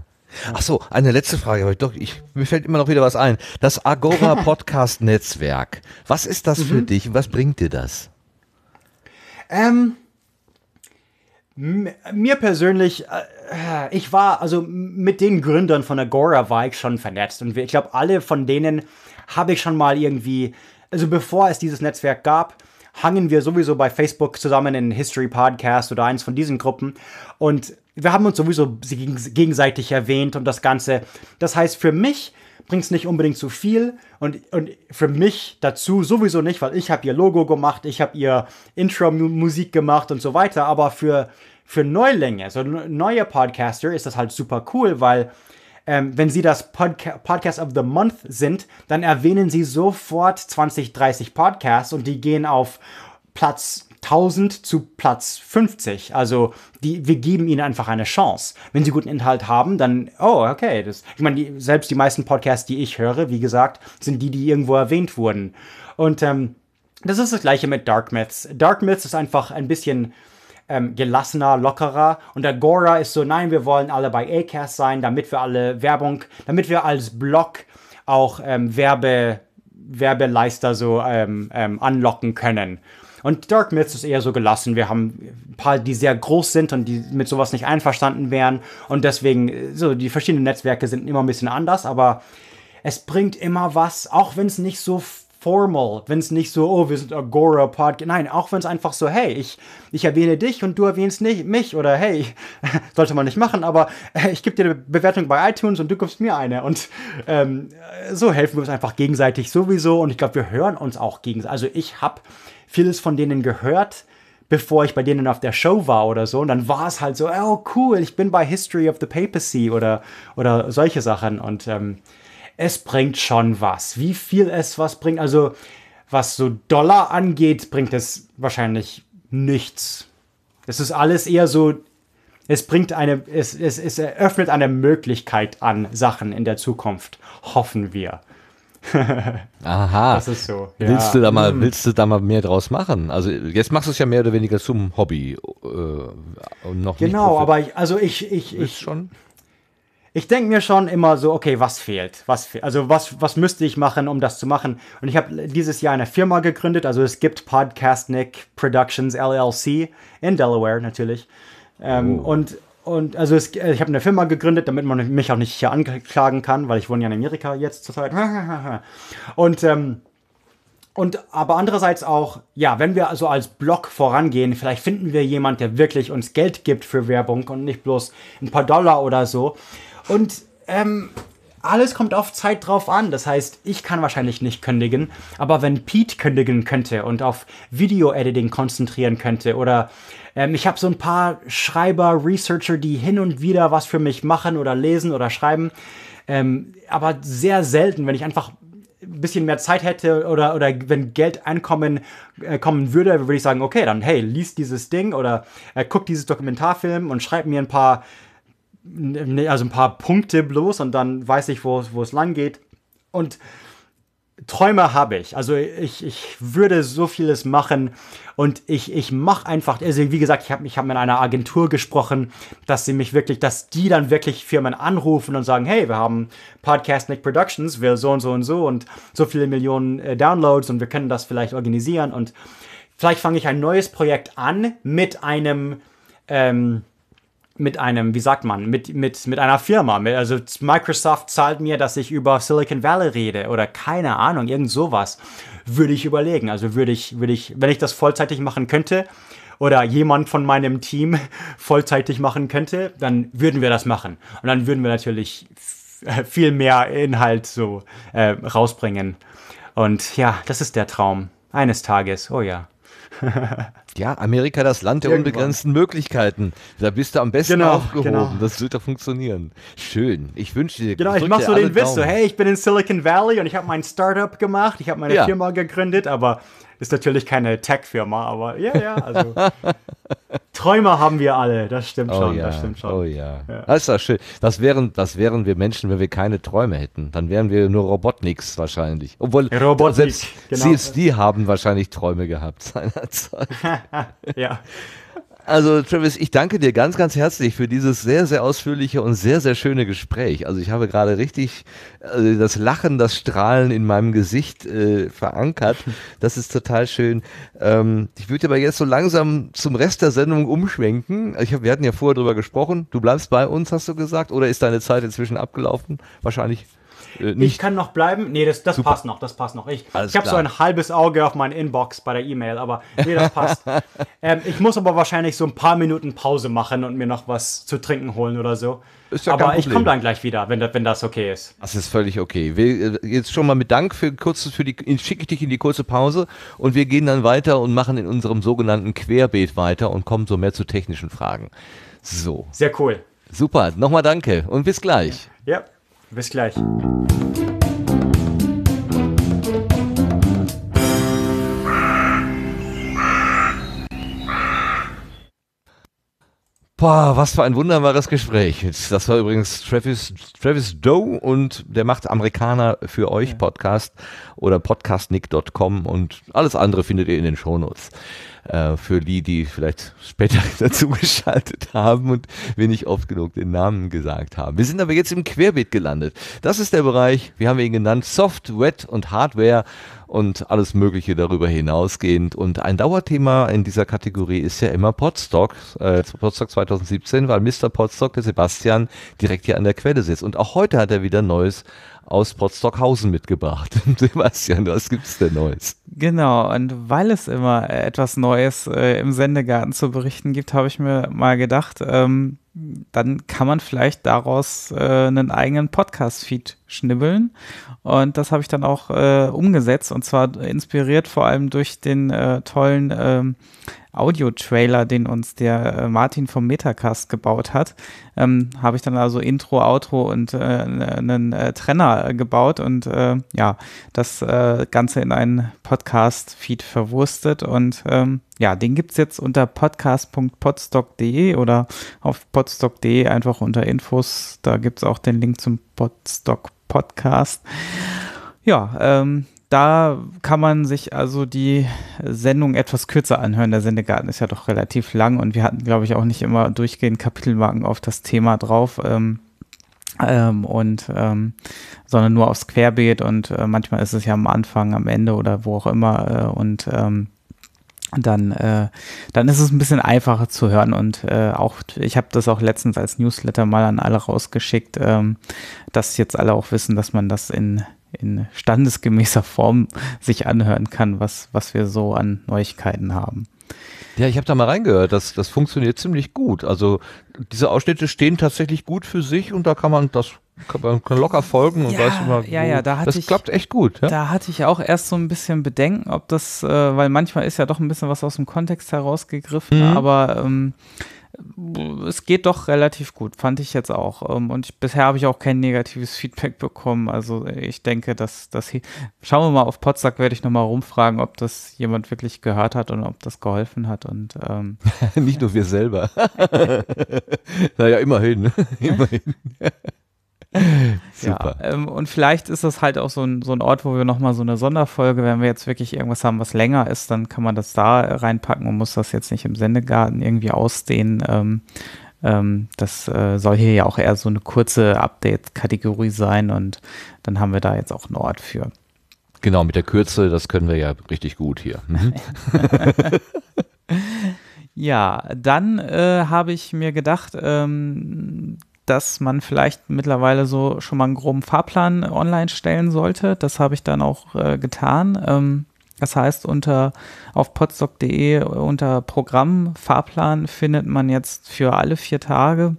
Ach so, eine letzte Frage, aber doch, ich, mir fällt immer noch wieder was ein. Das Agora Podcast Netzwerk. Was ist das mhm. für dich und was bringt dir das? Ähm, mir persönlich, äh, ich war, also mit den Gründern von Agora war ich schon vernetzt und ich glaube, alle von denen habe ich schon mal irgendwie, also bevor es dieses Netzwerk gab, hangen wir sowieso bei Facebook zusammen in History Podcast oder eins von diesen Gruppen. Und wir haben uns sowieso gegenseitig erwähnt und das Ganze. Das heißt, für mich bringt es nicht unbedingt zu viel und, und für mich dazu sowieso nicht, weil ich habe ihr Logo gemacht, ich habe ihr Intro-Musik gemacht und so weiter. Aber für, für Neulinge, so neue Podcaster ist das halt super cool, weil ähm, wenn sie das Podca Podcast of the Month sind, dann erwähnen sie sofort 20, 30 Podcasts und die gehen auf Platz 1000 zu Platz 50. Also die, wir geben ihnen einfach eine Chance. Wenn sie guten Inhalt haben, dann, oh, okay. Das, ich meine, die, selbst die meisten Podcasts, die ich höre, wie gesagt, sind die, die irgendwo erwähnt wurden. Und ähm, das ist das gleiche mit Dark Myths. Dark Myths ist einfach ein bisschen ähm, gelassener, lockerer. Und Agora ist so, nein, wir wollen alle bei Acast sein, damit wir alle Werbung, damit wir als Blog auch ähm, Werbe, Werbeleister so ähm, ähm, anlocken können. Und Dark Myths ist eher so gelassen. Wir haben ein paar, die sehr groß sind und die mit sowas nicht einverstanden wären. Und deswegen, äh, so, die verschiedenen Netzwerke sind immer ein bisschen anders, aber es bringt immer was, auch wenn es nicht so formal, wenn es nicht so, oh, wir sind Agora Podcast. Nein, auch wenn es einfach so, hey, ich, ich erwähne dich und du erwähnst nicht mich oder hey, sollte man nicht machen, aber äh, ich gebe dir eine Bewertung bei iTunes und du gibst mir eine. Und ähm, so helfen wir uns einfach gegenseitig sowieso und ich glaube, wir hören uns auch gegenseitig. Also ich habe vieles von denen gehört bevor ich bei denen auf der Show war oder so. Und dann war es halt so, oh cool, ich bin bei History of the Papacy oder, oder solche Sachen. Und ähm, es bringt schon was. Wie viel es was bringt, also was so Dollar angeht, bringt es wahrscheinlich nichts. Es ist alles eher so, es bringt eine, es, es, es eröffnet eine Möglichkeit an Sachen in der Zukunft. Hoffen wir. Aha. Das ist so. Ja. Willst, du da mal, mhm. willst du da mal mehr draus machen? Also jetzt machst du es ja mehr oder weniger zum Hobby. Äh, noch genau, aber ich, also ich, ich, ich, schon? ich denke mir schon immer so, okay, was fehlt? Was fehlt? Also was, was müsste ich machen, um das zu machen? Und ich habe dieses Jahr eine Firma gegründet. Also es gibt Podcastnik Productions LLC in Delaware natürlich. Ähm, oh. Und und also es, äh, ich habe eine Firma gegründet, damit man mich auch nicht hier anklagen kann, weil ich wohne ja in Amerika jetzt zurzeit. Und ähm, und aber andererseits auch, ja, wenn wir also als Blog vorangehen, vielleicht finden wir jemand, der wirklich uns Geld gibt für Werbung und nicht bloß ein paar Dollar oder so. Und ähm, alles kommt auf Zeit drauf an. Das heißt, ich kann wahrscheinlich nicht kündigen, aber wenn Pete kündigen könnte und auf Video-Editing konzentrieren könnte oder ähm, ich habe so ein paar Schreiber, Researcher, die hin und wieder was für mich machen oder lesen oder schreiben, ähm, aber sehr selten, wenn ich einfach ein bisschen mehr Zeit hätte oder, oder wenn Geld einkommen äh, kommen würde, würde ich sagen, okay, dann hey, liest dieses Ding oder äh, guck dieses Dokumentarfilm und schreib mir ein paar also ein paar Punkte bloß und dann weiß ich, wo, wo es lang geht. Und Träume habe ich. Also ich, ich würde so vieles machen und ich, ich mache einfach, also wie gesagt, ich habe ich hab mit einer Agentur gesprochen, dass sie mich wirklich, dass die dann wirklich Firmen anrufen und sagen, hey, wir haben Podcast Nick Productions, wir so und so und so und so viele Millionen äh, Downloads und wir können das vielleicht organisieren und vielleicht fange ich ein neues Projekt an mit einem ähm, mit einem, wie sagt man, mit, mit, mit einer Firma. Mit, also Microsoft zahlt mir, dass ich über Silicon Valley rede oder keine Ahnung, irgend sowas. Würde ich überlegen. Also würde ich, würde ich, wenn ich das vollzeitig machen könnte oder jemand von meinem Team vollzeitig machen könnte, dann würden wir das machen. Und dann würden wir natürlich viel mehr Inhalt so äh, rausbringen. Und ja, das ist der Traum. Eines Tages, oh ja. ja, Amerika, das Land der unbegrenzten Möglichkeiten. Da bist du am besten genau, aufgehoben. Genau. Das wird doch funktionieren. Schön. Ich wünsche dir. Genau, ich mache so den Witz so, hey, ich bin in Silicon Valley und ich habe mein Startup gemacht, ich habe meine ja. Firma gegründet, aber ist natürlich keine Tech-Firma, aber ja, ja, also Träume haben wir alle, das stimmt oh schon, ja, das stimmt schon. Oh ja. ja. Das ist doch schön. Das wären, das wären wir Menschen, wenn wir keine Träume hätten. Dann wären wir nur Robotniks wahrscheinlich. Obwohl Robotnik, selbst genau. CSD haben wahrscheinlich Träume gehabt seinerzeit. ja. Also Travis, ich danke dir ganz, ganz herzlich für dieses sehr, sehr ausführliche und sehr, sehr schöne Gespräch. Also ich habe gerade richtig also das Lachen, das Strahlen in meinem Gesicht äh, verankert. Das ist total schön. Ähm, ich würde aber jetzt so langsam zum Rest der Sendung umschwenken. ich hab, wir hatten ja vorher drüber gesprochen. Du bleibst bei uns, hast du gesagt, oder ist deine Zeit inzwischen abgelaufen? Wahrscheinlich äh, nicht. Ich kann noch bleiben. Nee, das, das passt noch, das passt noch. Ich, ich habe so ein halbes Auge auf meine Inbox bei der E-Mail, aber nee, das passt. ähm, ich muss aber wahrscheinlich so ein paar Minuten Pause machen und mir noch was zu trinken holen oder so. Ist Ja aber ich komme dann gleich wieder, wenn, wenn das okay ist. Das ist völlig okay. Wir, äh, jetzt schon mal mit Dank für, kurz, für die, schicke ich dich in die kurze Pause und wir gehen dann weiter und machen in unserem sogenannten Querbeet weiter und kommen so mehr zu technischen Fragen. So. Sehr cool. Super, nochmal danke und bis gleich. Ja. ja. Bis gleich. Boah, was für ein wunderbares Gespräch. Das war übrigens Travis, Travis Doe und der macht Amerikaner für euch Podcast oder podcastnick.com und alles andere findet ihr in den Shownotes. Äh, für die, die vielleicht später dazugeschaltet haben und wir nicht oft genug den Namen gesagt haben. Wir sind aber jetzt im Querbeet gelandet. Das ist der Bereich, wie haben wir ihn genannt, Soft, Wet und Hardware und alles Mögliche darüber hinausgehend. Und ein Dauerthema in dieser Kategorie ist ja immer Podstock, äh, Podstock 2017, weil Mr. Podstock, der Sebastian, direkt hier an der Quelle sitzt. Und auch heute hat er wieder Neues aus Potsdockhausen mitgebracht. Sebastian, was gibt's denn Neues? Genau, und weil es immer äh, etwas Neues äh, im Sendegarten zu berichten gibt, habe ich mir mal gedacht, ähm, dann kann man vielleicht daraus äh, einen eigenen Podcast-Feed schnibbeln. Und das habe ich dann auch äh, umgesetzt und zwar inspiriert vor allem durch den äh, tollen ähm, Audio-Trailer, den uns der äh, Martin vom Metacast gebaut hat, ähm, habe ich dann also Intro, Outro und äh, einen äh, Trenner äh, gebaut und äh, ja, das äh, Ganze in einen Podcast-Feed verwurstet und ähm, ja, den gibt es jetzt unter podcast.podstock.de oder auf podstock.de einfach unter Infos. Da gibt es auch den Link zum Podstock Podcast. Ja, ähm, da kann man sich also die Sendung etwas kürzer anhören. Der Sendegarten ist ja doch relativ lang und wir hatten, glaube ich, auch nicht immer durchgehend Kapitelmarken auf das Thema drauf. Ähm, ähm, und ähm, sondern nur aufs Querbeet und äh, manchmal ist es ja am Anfang, am Ende oder wo auch immer äh, und ähm, dann, äh, dann ist es ein bisschen einfacher zu hören und äh, auch ich habe das auch letztens als Newsletter mal an alle rausgeschickt, ähm, dass jetzt alle auch wissen, dass man das in in standesgemäßer Form sich anhören kann, was, was wir so an Neuigkeiten haben. Ja, ich habe da mal reingehört, das, das funktioniert ziemlich gut. Also diese Ausschnitte stehen tatsächlich gut für sich und da kann man das kann man kann locker folgen und ja, weiß immer, ja, ja, da hatte das ich, klappt echt gut. Ja? Da hatte ich auch erst so ein bisschen Bedenken, ob das, äh, weil manchmal ist ja doch ein bisschen was aus dem Kontext herausgegriffen, mhm. aber ähm, es geht doch relativ gut, fand ich jetzt auch. Ähm, und ich, bisher habe ich auch kein negatives Feedback bekommen. Also äh, ich denke, dass das hier. Schauen wir mal auf Potsdam, werde ich nochmal rumfragen, ob das jemand wirklich gehört hat und ob das geholfen hat. Und ähm, Nicht nur wir selber. naja, immerhin. Ne? immerhin. Super. Ja, ähm, und vielleicht ist das halt auch so ein, so ein Ort, wo wir nochmal so eine Sonderfolge, wenn wir jetzt wirklich irgendwas haben, was länger ist, dann kann man das da reinpacken und muss das jetzt nicht im Sendegarten irgendwie ausdehnen. Ähm, ähm, das äh, soll hier ja auch eher so eine kurze Update-Kategorie sein und dann haben wir da jetzt auch einen Ort für. Genau, mit der Kürze, das können wir ja richtig gut hier. Mhm. Ja, dann äh, habe ich mir gedacht, ähm, dass man vielleicht mittlerweile so schon mal einen groben Fahrplan online stellen sollte. Das habe ich dann auch äh, getan. Ähm, das heißt, unter auf podstock.de unter Programm Fahrplan findet man jetzt für alle vier Tage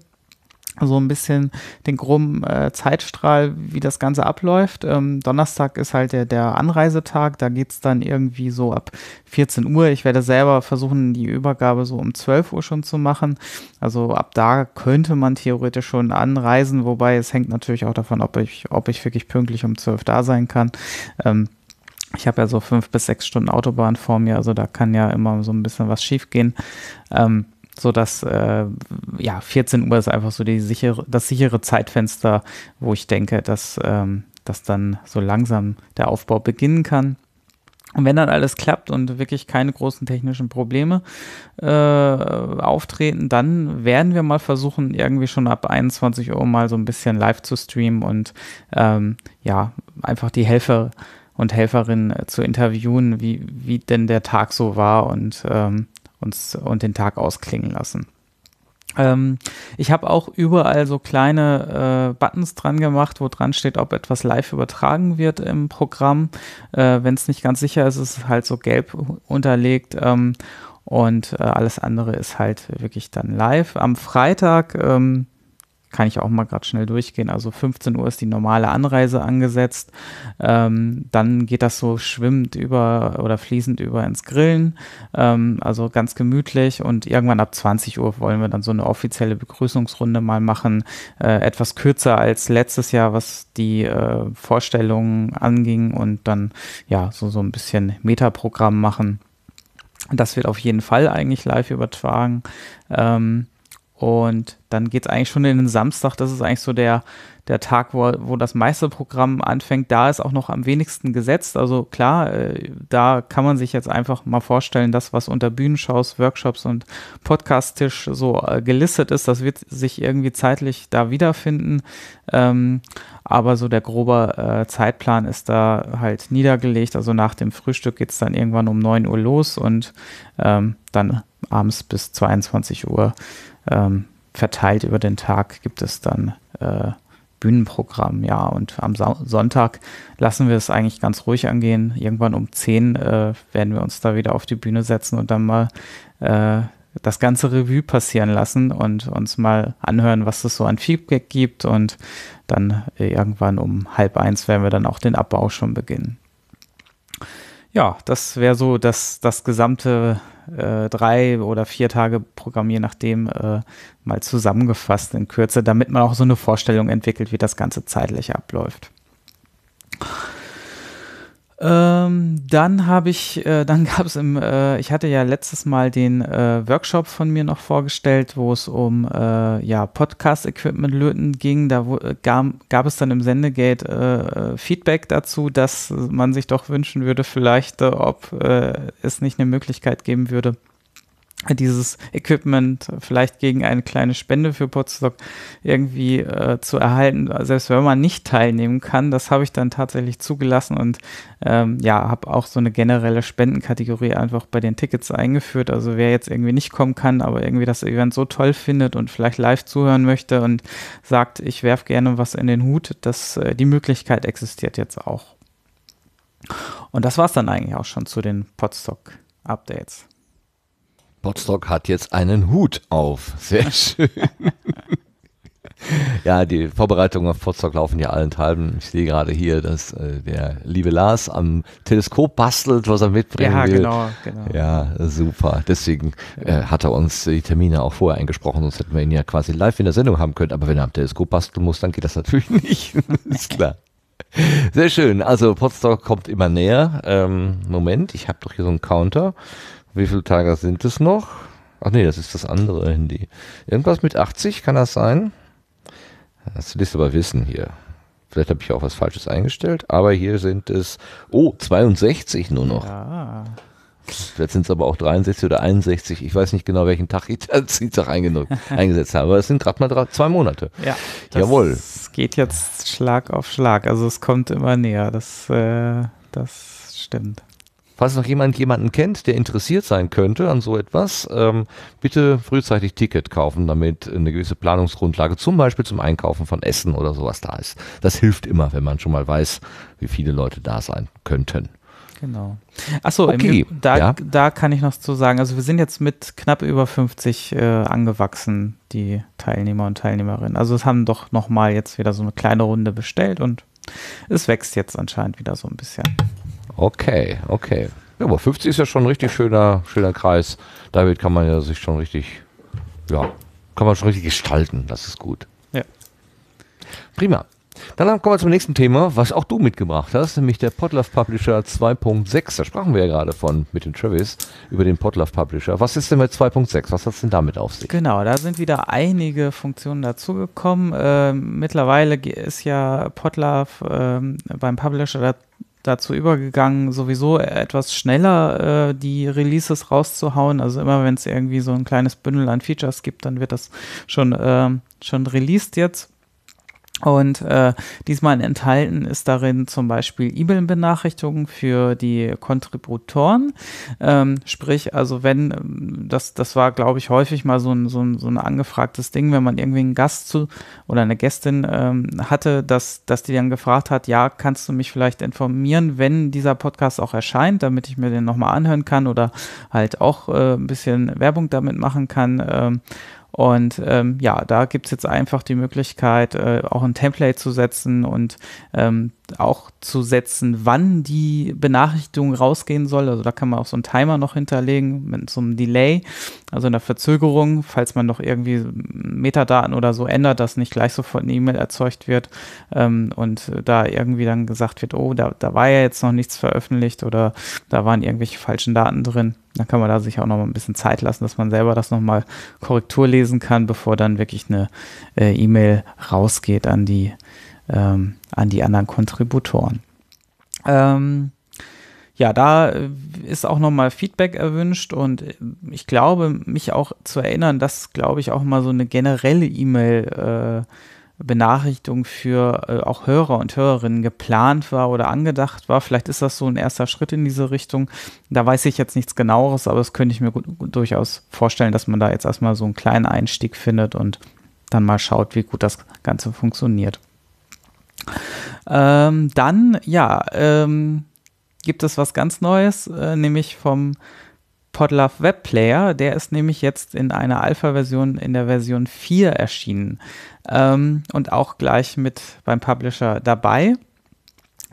so ein bisschen den groben äh, Zeitstrahl, wie das Ganze abläuft. Ähm, Donnerstag ist halt der, der Anreisetag, da geht's dann irgendwie so ab 14 Uhr. Ich werde selber versuchen, die Übergabe so um 12 Uhr schon zu machen. Also ab da könnte man theoretisch schon anreisen, wobei es hängt natürlich auch davon, ob ich, ob ich wirklich pünktlich um 12 da sein kann. Ähm, ich habe ja so fünf bis sechs Stunden Autobahn vor mir, also da kann ja immer so ein bisschen was schiefgehen. Ähm, so dass äh, ja 14 Uhr ist einfach so die sichere, das sichere Zeitfenster, wo ich denke, dass ähm, dass dann so langsam der Aufbau beginnen kann. Und wenn dann alles klappt und wirklich keine großen technischen Probleme äh, auftreten, dann werden wir mal versuchen, irgendwie schon ab 21 Uhr mal so ein bisschen live zu streamen und ähm, ja, einfach die Helfer und Helferinnen äh, zu interviewen, wie, wie denn der Tag so war und ähm, uns und den Tag ausklingen lassen. Ähm, ich habe auch überall so kleine äh, Buttons dran gemacht, wo dran steht, ob etwas live übertragen wird im Programm. Äh, Wenn es nicht ganz sicher ist, ist es halt so gelb unterlegt. Ähm, und äh, alles andere ist halt wirklich dann live. Am Freitag ähm, kann ich auch mal gerade schnell durchgehen. Also 15 Uhr ist die normale Anreise angesetzt. Ähm, dann geht das so schwimmend über oder fließend über ins Grillen. Ähm, also ganz gemütlich. Und irgendwann ab 20 Uhr wollen wir dann so eine offizielle Begrüßungsrunde mal machen. Äh, etwas kürzer als letztes Jahr, was die äh, Vorstellungen anging. Und dann ja, so, so ein bisschen Metaprogramm machen. Das wird auf jeden Fall eigentlich live übertragen. Ähm, und dann geht es eigentlich schon in den Samstag. Das ist eigentlich so der, der Tag, wo, wo das meiste Programm anfängt. Da ist auch noch am wenigsten gesetzt. Also klar, äh, da kann man sich jetzt einfach mal vorstellen, das, was unter Bühnenschaus, Workshops und Podcast-Tisch so äh, gelistet ist, das wird sich irgendwie zeitlich da wiederfinden. Ähm, aber so der grobe äh, Zeitplan ist da halt niedergelegt. Also nach dem Frühstück geht es dann irgendwann um 9 Uhr los und ähm, dann abends bis 22 Uhr ähm, verteilt über den Tag gibt es dann äh, Bühnenprogramm, ja. Und am Sa Sonntag lassen wir es eigentlich ganz ruhig angehen. Irgendwann um 10 äh, werden wir uns da wieder auf die Bühne setzen und dann mal äh, das ganze Revue passieren lassen und uns mal anhören, was es so an Feedback gibt. Und dann äh, irgendwann um halb eins werden wir dann auch den Abbau schon beginnen. Ja, das wäre so das, das gesamte äh, drei oder vier Tage programmieren, nachdem, äh, mal zusammengefasst in Kürze, damit man auch so eine Vorstellung entwickelt, wie das Ganze zeitlich abläuft. Ähm, dann habe ich, äh, dann gab es im, äh, ich hatte ja letztes Mal den äh, Workshop von mir noch vorgestellt, wo es um äh, ja, Podcast-Equipment löten ging. Da wo, äh, gab, gab, es dann im Sendegate äh, Feedback dazu, dass man sich doch wünschen würde, vielleicht, ob es nicht eine Möglichkeit geben würde, dieses Equipment vielleicht gegen eine kleine Spende für Potsdok irgendwie äh, zu erhalten, selbst wenn man nicht teilnehmen kann. Das habe ich dann tatsächlich zugelassen und ähm, ja, habe auch so eine generelle Spendenkategorie einfach bei den Tickets eingeführt. Also wer jetzt irgendwie nicht kommen kann, aber irgendwie das Event so toll findet und vielleicht live zuhören möchte und sagt, ich werfe gerne was in den Hut, dass äh, die Möglichkeit existiert jetzt auch. Und das war es dann eigentlich auch schon zu den Potsdok-Updates. Potstock hat jetzt einen Hut auf. Sehr schön. ja, die Vorbereitungen auf Potsdam laufen ja allenthalben. Ich sehe gerade hier, dass äh, der liebe Lars am Teleskop bastelt, was er mitbringen ja, will. Genau, genau. Ja, super. Deswegen äh, hat er uns die Termine auch vorher eingesprochen, sonst hätten wir ihn ja quasi live in der Sendung haben können. Aber wenn er am Teleskop basteln muss, dann geht das natürlich nicht. ist klar. Sehr schön. Also Potsdam kommt immer näher. Ähm, Moment, ich habe doch hier so einen Counter. Wie viele Tage sind es noch? Ach nee, das ist das andere Handy. Irgendwas mit 80, kann das sein? Das will ich aber wissen hier. Vielleicht habe ich auch was Falsches eingestellt, aber hier sind es, oh, 62 nur noch. Ja. Vielleicht sind es aber auch 63 oder 61. Ich weiß nicht genau, welchen Tag ich da Dienstag eingesetzt habe. Aber es sind gerade mal drei, zwei Monate. Ja, das Jawohl. Es geht jetzt Schlag auf Schlag. Also es kommt immer näher. Das, äh, das stimmt. Falls noch jemand jemanden kennt, der interessiert sein könnte an so etwas, ähm, bitte frühzeitig Ticket kaufen, damit eine gewisse Planungsgrundlage zum Beispiel zum Einkaufen von Essen oder sowas da ist. Das hilft immer, wenn man schon mal weiß, wie viele Leute da sein könnten. Genau. Achso, okay. da, ja. da kann ich noch zu sagen, also wir sind jetzt mit knapp über 50 äh, angewachsen, die Teilnehmer und Teilnehmerinnen. Also es haben doch nochmal jetzt wieder so eine kleine Runde bestellt und es wächst jetzt anscheinend wieder so ein bisschen. Okay, okay. Ja, aber 50 ist ja schon ein richtig schöner, schöner Kreis. Damit kann man ja sich schon richtig, ja, kann man schon richtig gestalten. Das ist gut. Ja. Prima. Dann kommen wir zum nächsten Thema, was auch du mitgebracht hast, nämlich der Podlove Publisher 2.6. Da sprachen wir ja gerade von mit dem Travis über den Podlove Publisher. Was ist denn mit 2.6? Was hat es denn damit auf sich? Genau, da sind wieder einige Funktionen dazugekommen. Ähm, mittlerweile ist ja Podlove ähm, beim Publisher dazu übergegangen, sowieso etwas schneller äh, die Releases rauszuhauen. Also immer wenn es irgendwie so ein kleines Bündel an Features gibt, dann wird das schon, äh, schon released jetzt. Und äh, diesmal enthalten ist darin zum Beispiel E-Mail-Benachrichtigungen für die Kontributoren. Ähm, sprich, also wenn, ähm, das, das war, glaube ich, häufig mal so ein, so, ein, so ein angefragtes Ding, wenn man irgendwie einen Gast zu oder eine Gästin ähm, hatte, dass, dass die dann gefragt hat, ja, kannst du mich vielleicht informieren, wenn dieser Podcast auch erscheint, damit ich mir den nochmal anhören kann oder halt auch äh, ein bisschen Werbung damit machen kann. Ähm, und ähm, ja, da gibt es jetzt einfach die Möglichkeit, äh, auch ein Template zu setzen und ähm, auch zu setzen, wann die Benachrichtigung rausgehen soll. Also da kann man auch so einen Timer noch hinterlegen mit so einem Delay, also einer Verzögerung, falls man noch irgendwie Metadaten oder so ändert, dass nicht gleich sofort eine E-Mail erzeugt wird ähm, und da irgendwie dann gesagt wird, oh, da, da war ja jetzt noch nichts veröffentlicht oder da waren irgendwelche falschen Daten drin. Dann kann man da sich auch noch mal ein bisschen Zeit lassen, dass man selber das nochmal Korrektur lesen kann, bevor dann wirklich eine äh, E-Mail rausgeht an die ähm, an die anderen Kontributoren. Ähm, ja, da äh, ist auch nochmal Feedback erwünscht und äh, ich glaube, mich auch zu erinnern, dass, glaube ich, auch mal so eine generelle E-Mail äh, Benachrichtigung für äh, auch Hörer und Hörerinnen geplant war oder angedacht war. Vielleicht ist das so ein erster Schritt in diese Richtung. Da weiß ich jetzt nichts genaueres, aber das könnte ich mir gut, gut, durchaus vorstellen, dass man da jetzt erstmal so einen kleinen Einstieg findet und dann mal schaut, wie gut das Ganze funktioniert. Ähm, dann, ja, ähm, gibt es was ganz Neues, äh, nämlich vom Podlove Web Player. Der ist nämlich jetzt in einer Alpha-Version, in der Version 4 erschienen ähm, und auch gleich mit beim Publisher dabei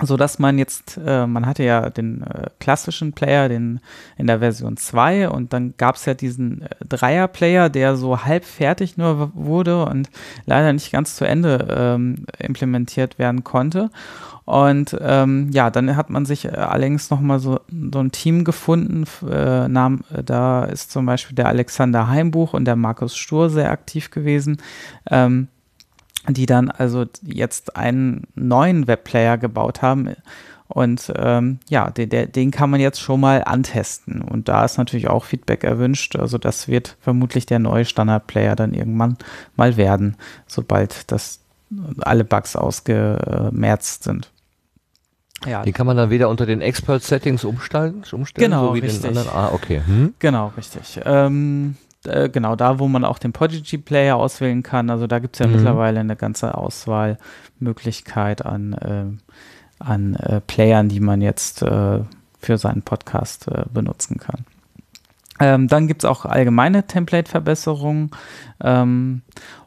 so dass man jetzt, äh, man hatte ja den äh, klassischen Player den, in der Version 2 und dann gab es ja diesen äh, Dreier-Player, der so halb fertig nur wurde und leider nicht ganz zu Ende ähm, implementiert werden konnte. Und ähm, ja, dann hat man sich äh, allerdings nochmal so, so ein Team gefunden. Äh, nahm, äh, da ist zum Beispiel der Alexander Heimbuch und der Markus Stur sehr aktiv gewesen. Ähm, die dann also jetzt einen neuen Webplayer gebaut haben. Und ähm, ja, den, den kann man jetzt schon mal antesten. Und da ist natürlich auch Feedback erwünscht. Also das wird vermutlich der neue Standardplayer dann irgendwann mal werden, sobald das alle Bugs ausgemerzt sind. Ja. Den kann man dann wieder unter den Expert Settings umstellen, umstellen genau, so wie richtig. den anderen. Ah, okay. Hm? Genau, richtig. Ähm, äh, genau da, wo man auch den Podigy-Player auswählen kann. Also da gibt es ja mhm. mittlerweile eine ganze Auswahlmöglichkeit an, äh, an äh, Playern, die man jetzt äh, für seinen Podcast äh, benutzen kann. Ähm, dann gibt es auch allgemeine Template-Verbesserungen ähm,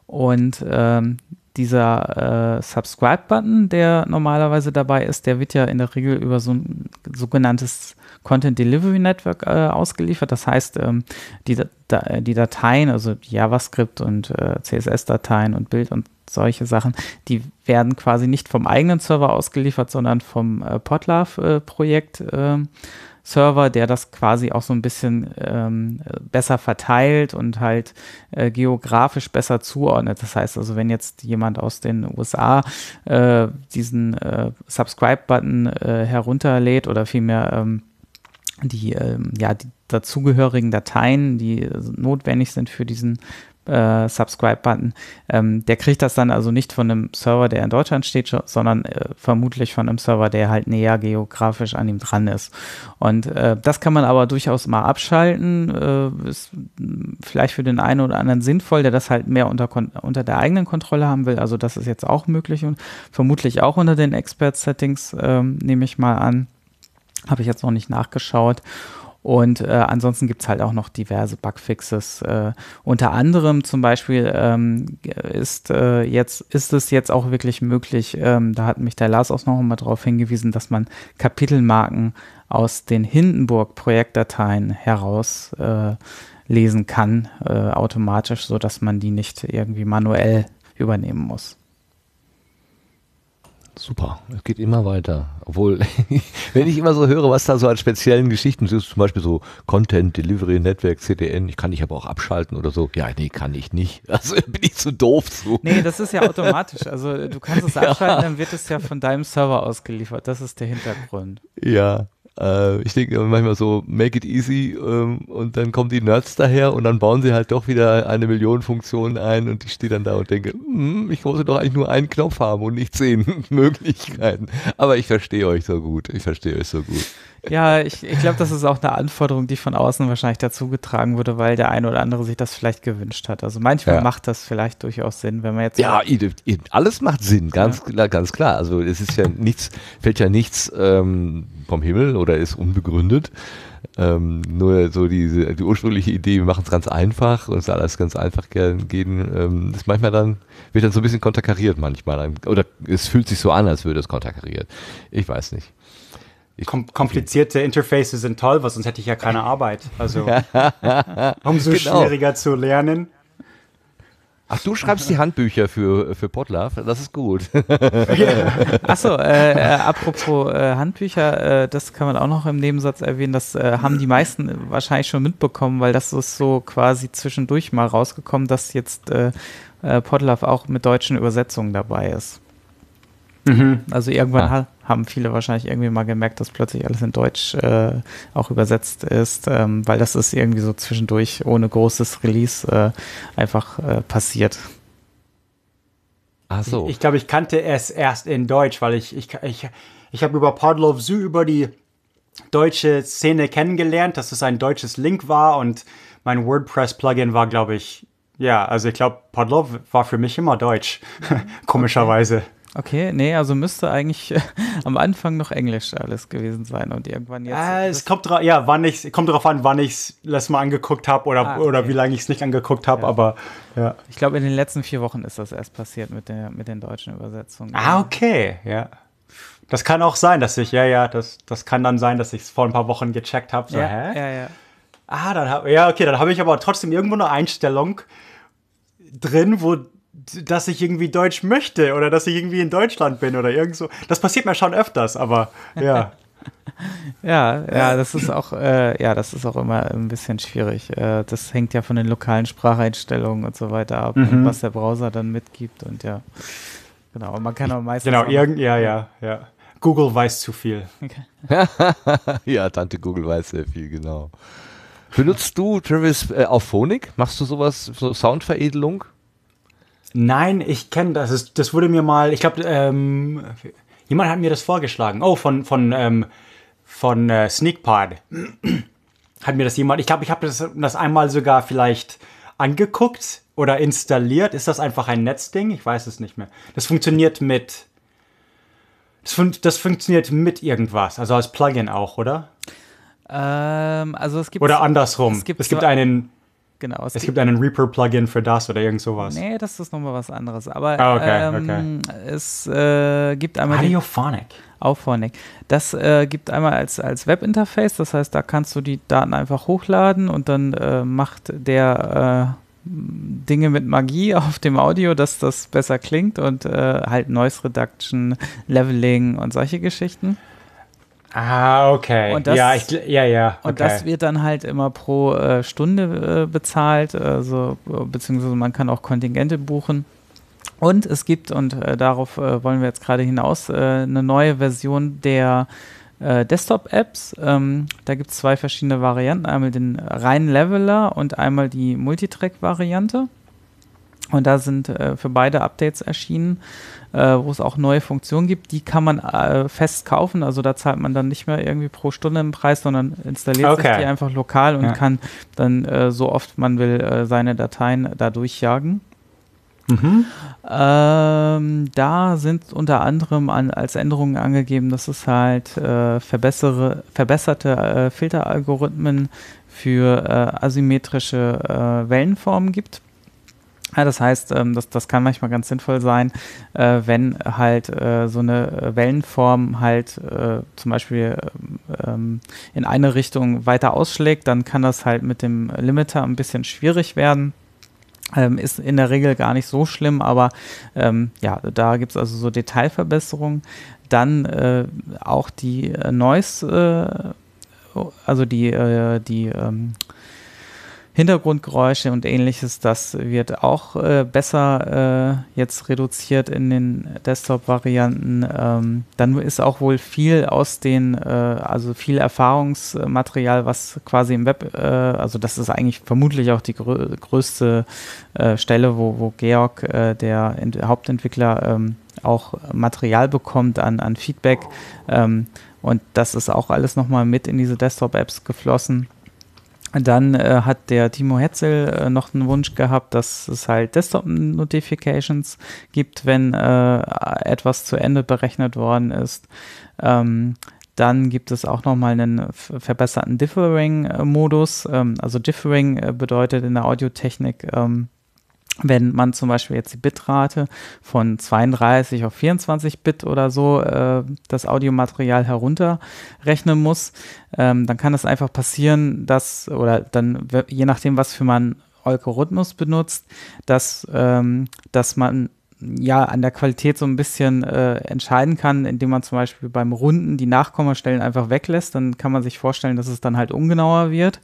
und ähm, dieser äh, Subscribe-Button, der normalerweise dabei ist, der wird ja in der Regel über so ein sogenanntes Content Delivery Network äh, ausgeliefert. Das heißt, ähm, die, da, äh, die Dateien, also JavaScript und äh, CSS-Dateien und Bild und solche Sachen, die werden quasi nicht vom eigenen Server ausgeliefert, sondern vom äh, Podlove-Projekt. Äh, ähm, Server, der das quasi auch so ein bisschen ähm, besser verteilt und halt äh, geografisch besser zuordnet. Das heißt also, wenn jetzt jemand aus den USA äh, diesen äh, Subscribe-Button äh, herunterlädt oder vielmehr ähm, die, ähm, ja, die dazugehörigen Dateien, die äh, notwendig sind für diesen äh, Subscribe-Button, ähm, der kriegt das dann also nicht von einem Server, der in Deutschland steht, sondern äh, vermutlich von einem Server, der halt näher geografisch an ihm dran ist. Und äh, das kann man aber durchaus mal abschalten. Äh, ist hm, vielleicht für den einen oder anderen sinnvoll, der das halt mehr unter, unter der eigenen Kontrolle haben will. Also das ist jetzt auch möglich und vermutlich auch unter den Expert-Settings, ähm, nehme ich mal an. Habe ich jetzt noch nicht nachgeschaut. Und äh, ansonsten es halt auch noch diverse Bugfixes. Äh, unter anderem zum Beispiel ähm, ist, äh, jetzt, ist es jetzt auch wirklich möglich, ähm, da hat mich der Lars auch noch einmal darauf hingewiesen, dass man Kapitelmarken aus den Hindenburg-Projektdateien heraus äh, lesen kann, äh, automatisch, sodass man die nicht irgendwie manuell übernehmen muss super. Es geht immer weiter. Obwohl, wenn ich immer so höre, was da so an speziellen Geschichten ist, zum Beispiel so Content, Delivery, Network, CDN, ich kann dich aber auch abschalten oder so. Ja, nee, kann ich nicht. Also bin ich zu doof zu. Nee, das ist ja automatisch. Also du kannst es abschalten, ja. dann wird es ja von deinem Server ausgeliefert. Das ist der Hintergrund. Ja, äh, ich denke manchmal so, make it easy ähm, und dann kommen die Nerds daher und dann bauen sie halt doch wieder eine Million Funktionen ein und ich stehe dann da und denke, hm, ich wollte doch eigentlich nur einen Knopf haben und nicht zehn Möglichkeiten. Aber ich verstehe euch so gut, ich verstehe euch so gut. Ja, ich, ich glaube, das ist auch eine Anforderung, die von außen wahrscheinlich dazu getragen wurde, weil der eine oder andere sich das vielleicht gewünscht hat. Also manchmal ja. macht das vielleicht durchaus Sinn, wenn man jetzt. Ja, alles macht Sinn, ganz, ja. klar, ganz klar. Also es ist ja nichts, fällt ja nichts ähm, vom Himmel oder ist unbegründet. Ähm, nur so diese, die ursprüngliche Idee, wir machen es ganz einfach und es soll alles ganz einfach gehen, ähm, ist manchmal dann, wird dann so ein bisschen konterkariert manchmal. Oder es fühlt sich so an, als würde es konterkariert. Ich weiß nicht. Kom komplizierte Interfaces sind toll, weil sonst hätte ich ja keine Arbeit. Also umso genau. schwieriger zu lernen. Ach, du schreibst die Handbücher für, für Podlove, das ist gut. Ja. Achso, äh, äh, apropos äh, Handbücher, äh, das kann man auch noch im Nebensatz erwähnen, das äh, haben die meisten wahrscheinlich schon mitbekommen, weil das ist so quasi zwischendurch mal rausgekommen, dass jetzt äh, äh Podlove auch mit deutschen Übersetzungen dabei ist. Mhm. Also irgendwann ah haben viele wahrscheinlich irgendwie mal gemerkt, dass plötzlich alles in Deutsch äh, auch übersetzt ist, ähm, weil das ist irgendwie so zwischendurch ohne großes Release äh, einfach äh, passiert. Ach so. Ich, ich glaube, ich kannte es erst in Deutsch, weil ich, ich, ich, ich habe über Podlove Zoo über die deutsche Szene kennengelernt, dass es ein deutsches Link war und mein WordPress-Plugin war, glaube ich, ja, also ich glaube, Podlove war für mich immer deutsch, komischerweise. Okay. Okay, nee, also müsste eigentlich am Anfang noch Englisch alles gewesen sein und irgendwann jetzt. Äh, es kommt drauf, ja, wann ich kommt drauf an, wann ich es letztes Mal angeguckt habe oder, ah, okay. oder wie lange ich es nicht angeguckt habe, ja. aber ja. Ich glaube, in den letzten vier Wochen ist das erst passiert mit der mit den deutschen Übersetzungen. Ah, okay, ja. Das kann auch sein, dass ich, ja, ja, das, das kann dann sein, dass ich es vor ein paar Wochen gecheckt habe. So, ja, hä? ja, ja. Ah, dann habe ja, okay, dann habe ich aber trotzdem irgendwo eine Einstellung drin, wo dass ich irgendwie Deutsch möchte oder dass ich irgendwie in Deutschland bin oder irgend so. Das passiert mir schon öfters, aber ja. ja, ja, das ist auch, äh, ja, das ist auch immer ein bisschen schwierig. Äh, das hängt ja von den lokalen Spracheinstellungen und so weiter ab, mhm. was der Browser dann mitgibt und ja. Genau, man kann auch meistens. Genau, irgend, ja, ja, ja. Google weiß zu viel. Okay. ja, Tante Google weiß sehr viel, genau. Benutzt du, Travis, äh, auf Phonik? Machst du sowas, so Soundveredelung? Nein, ich kenne das. Ist, das wurde mir mal, ich glaube, ähm, jemand hat mir das vorgeschlagen. Oh, von, von, ähm, von äh, Sneakpad. hat mir das jemand, ich glaube, ich habe das, das einmal sogar vielleicht angeguckt oder installiert. Ist das einfach ein Netzding? Ich weiß es nicht mehr. Das funktioniert mit. Das, fun das funktioniert mit irgendwas, also als Plugin auch, oder? Ähm, also es gibt. Oder andersrum. Es gibt, es gibt einen genau. Es, es gibt, einen Reaper-Plugin für das oder irgend sowas. Nee, das ist nochmal was anderes. Aber ah, okay, ähm, okay. es äh, gibt einmal. Radiophonic. Auch Phonic. Das äh, gibt einmal als, als Webinterface, das heißt, da kannst du die Daten einfach hochladen und dann äh, macht der äh, Dinge mit Magie auf dem Audio, dass das besser klingt und äh, halt Noise Reduction, Leveling und solche Geschichten. Ah, okay. Das, ja, ich, ja, ja. Okay. Und das wird dann halt immer pro äh, Stunde äh, bezahlt, also, beziehungsweise man kann auch Kontingente buchen. Und es gibt, und äh, darauf äh, wollen wir jetzt gerade hinaus, äh, eine neue Version der äh, Desktop-Apps. Ähm, da gibt es zwei verschiedene Varianten: einmal den reinen Leveler und einmal die Multitrack-Variante. Und da sind äh, für beide Updates erschienen, äh, wo es auch neue Funktionen gibt. Die kann man äh, fest kaufen. Also da zahlt man dann nicht mehr irgendwie pro Stunde im Preis, sondern installiert okay. sich die einfach lokal und ja. kann dann äh, so oft man will äh, seine Dateien da durchjagen. Mhm. Ähm, da sind unter anderem an, als Änderungen angegeben, dass es halt äh, verbesserte äh, Filteralgorithmen für äh, asymmetrische äh, Wellenformen gibt. Ja, das heißt, ähm, das, das kann manchmal ganz sinnvoll sein, äh, wenn halt äh, so eine Wellenform halt äh, zum Beispiel ähm, in eine Richtung weiter ausschlägt, dann kann das halt mit dem Limiter ein bisschen schwierig werden. Ähm, ist in der Regel gar nicht so schlimm, aber ähm, ja, da gibt es also so Detailverbesserungen. Dann äh, auch die äh, Noise, äh, also die, äh, die ähm, Hintergrundgeräusche und ähnliches, das wird auch äh, besser äh, jetzt reduziert in den Desktop-Varianten. Ähm, dann ist auch wohl viel aus den, äh, also viel Erfahrungsmaterial, was quasi im Web, äh, also das ist eigentlich vermutlich auch die grö größte äh, Stelle, wo, wo Georg, äh, der Ent Hauptentwickler, ähm, auch Material bekommt an, an Feedback. Ähm, und das ist auch alles nochmal mit in diese Desktop-Apps geflossen. Dann äh, hat der Timo Hetzel äh, noch einen Wunsch gehabt, dass es halt Desktop-Notifications gibt, wenn äh, etwas zu Ende berechnet worden ist. Ähm, dann gibt es auch nochmal einen verbesserten Differing-Modus. Äh, ähm, also Differing äh, bedeutet in der Audiotechnik, ähm, wenn man zum Beispiel jetzt die Bitrate von 32 auf 24 Bit oder so äh, das Audiomaterial herunterrechnen muss, ähm, dann kann es einfach passieren, dass, oder dann, je nachdem, was für man Algorithmus benutzt, dass, ähm, dass man ja, an der Qualität so ein bisschen äh, entscheiden kann, indem man zum Beispiel beim Runden die Nachkommastellen einfach weglässt, dann kann man sich vorstellen, dass es dann halt ungenauer wird.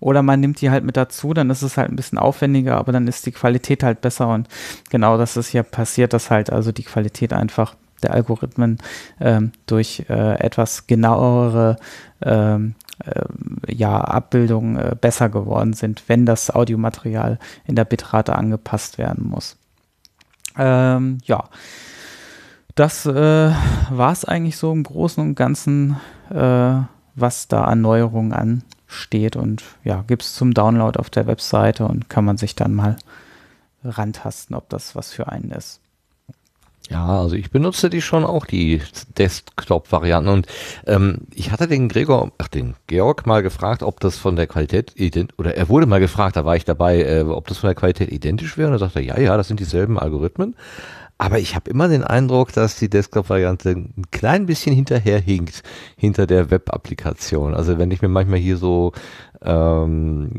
Oder man nimmt die halt mit dazu, dann ist es halt ein bisschen aufwendiger, aber dann ist die Qualität halt besser. Und genau das ist hier passiert, dass halt also die Qualität einfach der Algorithmen ähm, durch äh, etwas genauere ähm, äh, ja, Abbildungen äh, besser geworden sind, wenn das Audiomaterial in der Bitrate angepasst werden muss. Ähm, ja, das äh, war es eigentlich so im Großen und Ganzen, äh, was da an Neuerungen ansteht. Und ja, gibt es zum Download auf der Webseite und kann man sich dann mal rantasten, ob das was für einen ist. Ja, also ich benutze die schon auch, die Desktop-Varianten. Und ähm, ich hatte den Gregor, ach den Georg mal gefragt, ob das von der Qualität ident oder er wurde mal gefragt, da war ich dabei, äh, ob das von der Qualität identisch wäre. Und er sagte, ja, ja, das sind dieselben Algorithmen. Aber ich habe immer den Eindruck, dass die Desktop-Variante ein klein bisschen hinterherhinkt hinter der Web-Applikation. Also wenn ich mir manchmal hier so ähm,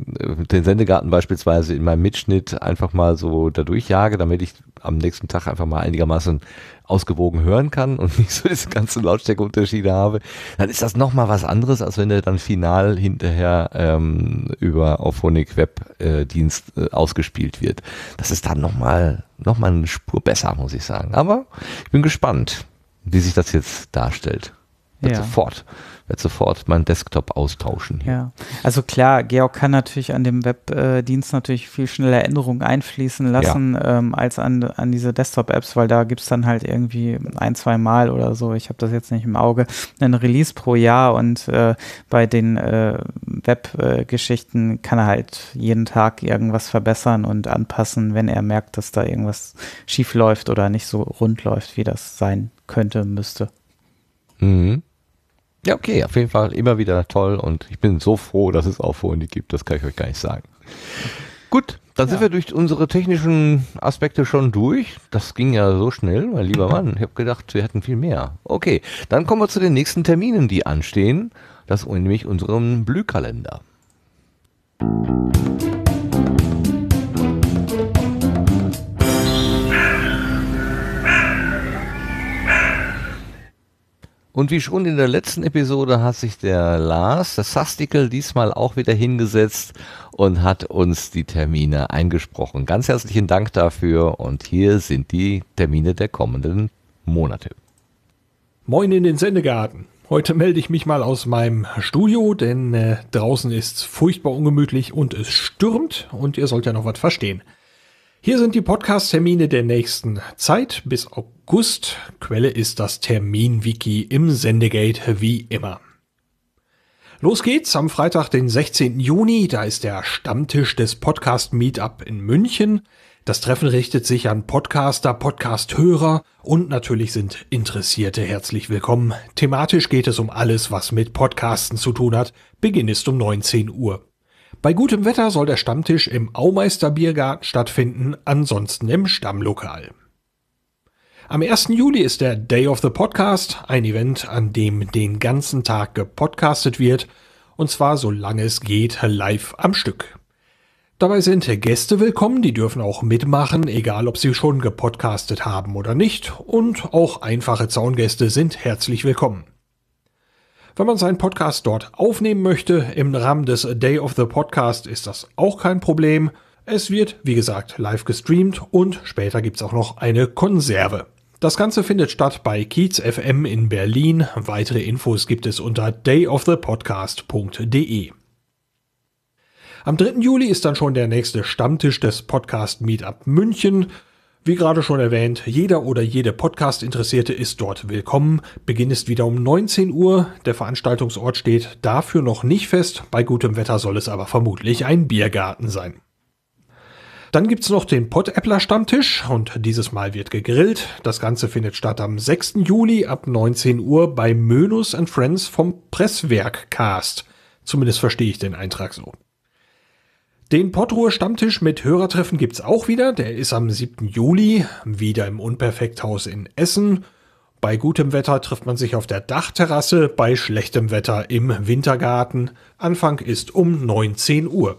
den Sendegarten beispielsweise in meinem Mitschnitt einfach mal so dadurch jage, damit ich am nächsten Tag einfach mal einigermaßen ausgewogen hören kann und nicht so diese ganzen Lautstärkeunterschiede habe, dann ist das nochmal was anderes, als wenn du dann final hinterher ähm, über auf Web äh, Dienst äh, ausgespielt wird. Das ist dann nochmal noch mal eine Spur besser, muss ich sagen. Aber ich bin gespannt, wie sich das jetzt darstellt. Ja. Sofort sofort meinen Desktop austauschen. Hier. Ja, also klar, Georg kann natürlich an dem Webdienst natürlich viel schneller Änderungen einfließen lassen ja. ähm, als an, an diese Desktop-Apps, weil da gibt es dann halt irgendwie ein, zwei Mal oder so, ich habe das jetzt nicht im Auge, einen Release pro Jahr und äh, bei den äh, Web-Geschichten kann er halt jeden Tag irgendwas verbessern und anpassen, wenn er merkt, dass da irgendwas schief läuft oder nicht so rund läuft, wie das sein könnte, müsste. Mhm. Ja, okay, auf jeden Fall immer wieder toll und ich bin so froh, dass es auch Vorhunde gibt, das kann ich euch gar nicht sagen. Gut, dann ja. sind wir durch unsere technischen Aspekte schon durch. Das ging ja so schnell, mein lieber Mann. Ich habe gedacht, wir hätten viel mehr. Okay, dann kommen wir zu den nächsten Terminen, die anstehen. Das ist nämlich unserem Blühkalender. Und wie schon in der letzten Episode hat sich der Lars, der Sastikel, diesmal auch wieder hingesetzt und hat uns die Termine eingesprochen. Ganz herzlichen Dank dafür und hier sind die Termine der kommenden Monate. Moin in den Sendegarten. Heute melde ich mich mal aus meinem Studio, denn äh, draußen ist es furchtbar ungemütlich und es stürmt und ihr sollt ja noch was verstehen. Hier sind die Podcast-Termine der nächsten Zeit bis August. Quelle ist das Terminwiki im Sendegate wie immer. Los geht's am Freitag, den 16. Juni. Da ist der Stammtisch des Podcast Meetup in München. Das Treffen richtet sich an Podcaster, Podcast-Hörer und natürlich sind Interessierte herzlich willkommen. Thematisch geht es um alles, was mit Podcasten zu tun hat. Beginn ist um 19 Uhr. Bei gutem Wetter soll der Stammtisch im Aumeister Biergarten stattfinden, ansonsten im Stammlokal. Am 1. Juli ist der Day of the Podcast, ein Event, an dem den ganzen Tag gepodcastet wird, und zwar solange es geht, live am Stück. Dabei sind Gäste willkommen, die dürfen auch mitmachen, egal ob sie schon gepodcastet haben oder nicht, und auch einfache Zaungäste sind herzlich willkommen. Wenn man seinen Podcast dort aufnehmen möchte, im Rahmen des Day of the Podcast ist das auch kein Problem. Es wird, wie gesagt, live gestreamt und später gibt es auch noch eine Konserve. Das Ganze findet statt bei Kiez FM in Berlin. Weitere Infos gibt es unter dayofthepodcast.de. Am 3. Juli ist dann schon der nächste Stammtisch des Podcast Meetup München. Wie gerade schon erwähnt, jeder oder jede Podcast-Interessierte ist dort willkommen. Beginn ist wieder um 19 Uhr. Der Veranstaltungsort steht dafür noch nicht fest. Bei gutem Wetter soll es aber vermutlich ein Biergarten sein. Dann gibt's noch den Pottäppler Stammtisch und dieses Mal wird gegrillt. Das Ganze findet statt am 6. Juli ab 19 Uhr bei Mönus and Friends vom Presswerk Cast. Zumindest verstehe ich den Eintrag so. Den Potruhe Stammtisch mit Hörertreffen gibt's auch wieder. Der ist am 7. Juli wieder im Unperfekthaus in Essen. Bei gutem Wetter trifft man sich auf der Dachterrasse, bei schlechtem Wetter im Wintergarten. Anfang ist um 19 Uhr.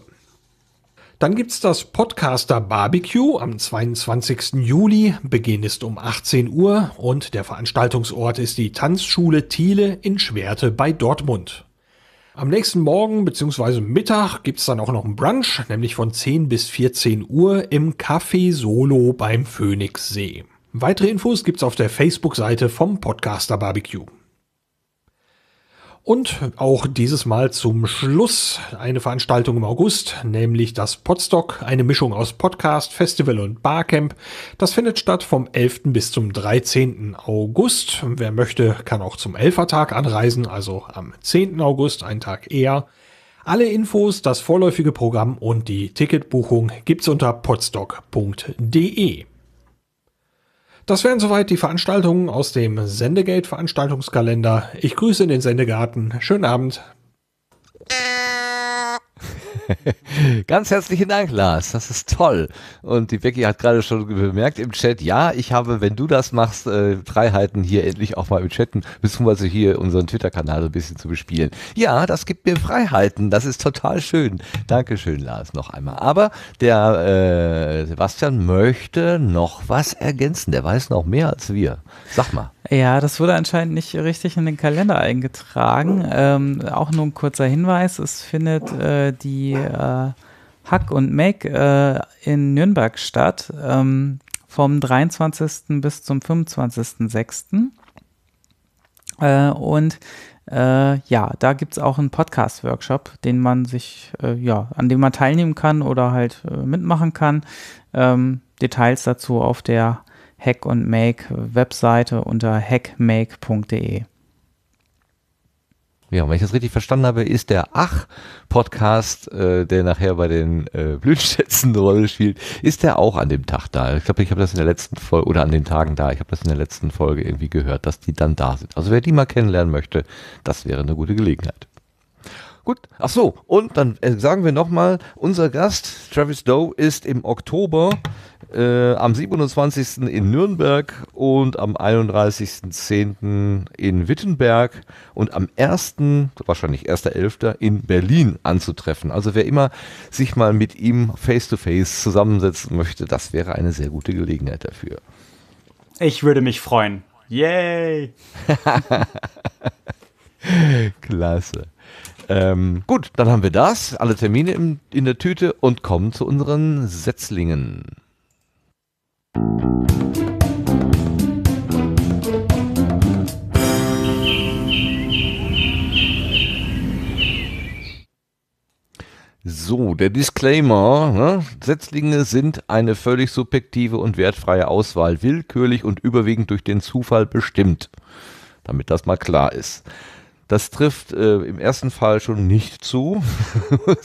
Dann gibt's das Podcaster Barbecue am 22. Juli. Beginn ist um 18 Uhr und der Veranstaltungsort ist die Tanzschule Thiele in Schwerte bei Dortmund. Am nächsten Morgen bzw. Mittag gibt's dann auch noch ein Brunch, nämlich von 10 bis 14 Uhr im Café Solo beim Phoenixsee. Weitere Infos gibt's auf der Facebook-Seite vom Podcaster Barbecue. Und auch dieses Mal zum Schluss eine Veranstaltung im August, nämlich das Podstock, eine Mischung aus Podcast, Festival und Barcamp. Das findet statt vom 11. bis zum 13. August. Wer möchte, kann auch zum Elfertag anreisen, also am 10. August, einen Tag eher. Alle Infos, das vorläufige Programm und die Ticketbuchung gibt's unter podstock.de. Das wären soweit die Veranstaltungen aus dem Sendegate-Veranstaltungskalender. Ich grüße in den Sendegarten. Schönen Abend. Ganz herzlichen Dank, Lars. Das ist toll. Und die Becky hat gerade schon bemerkt im Chat, ja, ich habe, wenn du das machst, äh, Freiheiten hier endlich auch mal im Chatten, beziehungsweise hier unseren Twitter-Kanal ein bisschen zu bespielen. Ja, das gibt mir Freiheiten. Das ist total schön. Dankeschön, Lars, noch einmal. Aber der äh, Sebastian möchte noch was ergänzen. Der weiß noch mehr als wir. Sag mal. Ja, das wurde anscheinend nicht richtig in den Kalender eingetragen. Ähm, auch nur ein kurzer Hinweis: Es findet äh, die äh, Hack und Make äh, in Nürnberg statt, ähm, vom 23. bis zum 25.06. Äh, und äh, ja, da gibt es auch einen Podcast-Workshop, den man sich, äh, ja, an dem man teilnehmen kann oder halt äh, mitmachen kann. Ähm, Details dazu auf der Hack und Make Webseite unter hackmake.de. Ja, wenn ich das richtig verstanden habe, ist der Ach-Podcast, äh, der nachher bei den äh, Blütenschätzen eine Rolle spielt, ist der auch an dem Tag da. Ich glaube, ich habe das in der letzten Folge, oder an den Tagen da, ich habe das in der letzten Folge irgendwie gehört, dass die dann da sind. Also wer die mal kennenlernen möchte, das wäre eine gute Gelegenheit. Gut, ach so, und dann äh, sagen wir nochmal, unser Gast, Travis Doe, ist im Oktober äh, am 27. in Nürnberg und am 31.10. in Wittenberg und am 1., wahrscheinlich 1.11. in Berlin anzutreffen. Also wer immer sich mal mit ihm face-to-face zusammensetzen möchte, das wäre eine sehr gute Gelegenheit dafür. Ich würde mich freuen. Yay! Klasse. Ähm, gut, dann haben wir das, alle Termine im, in der Tüte und kommen zu unseren Setzlingen. So, der Disclaimer. Ne? Setzlinge sind eine völlig subjektive und wertfreie Auswahl, willkürlich und überwiegend durch den Zufall bestimmt. Damit das mal klar ist. Das trifft äh, im ersten Fall schon nicht zu.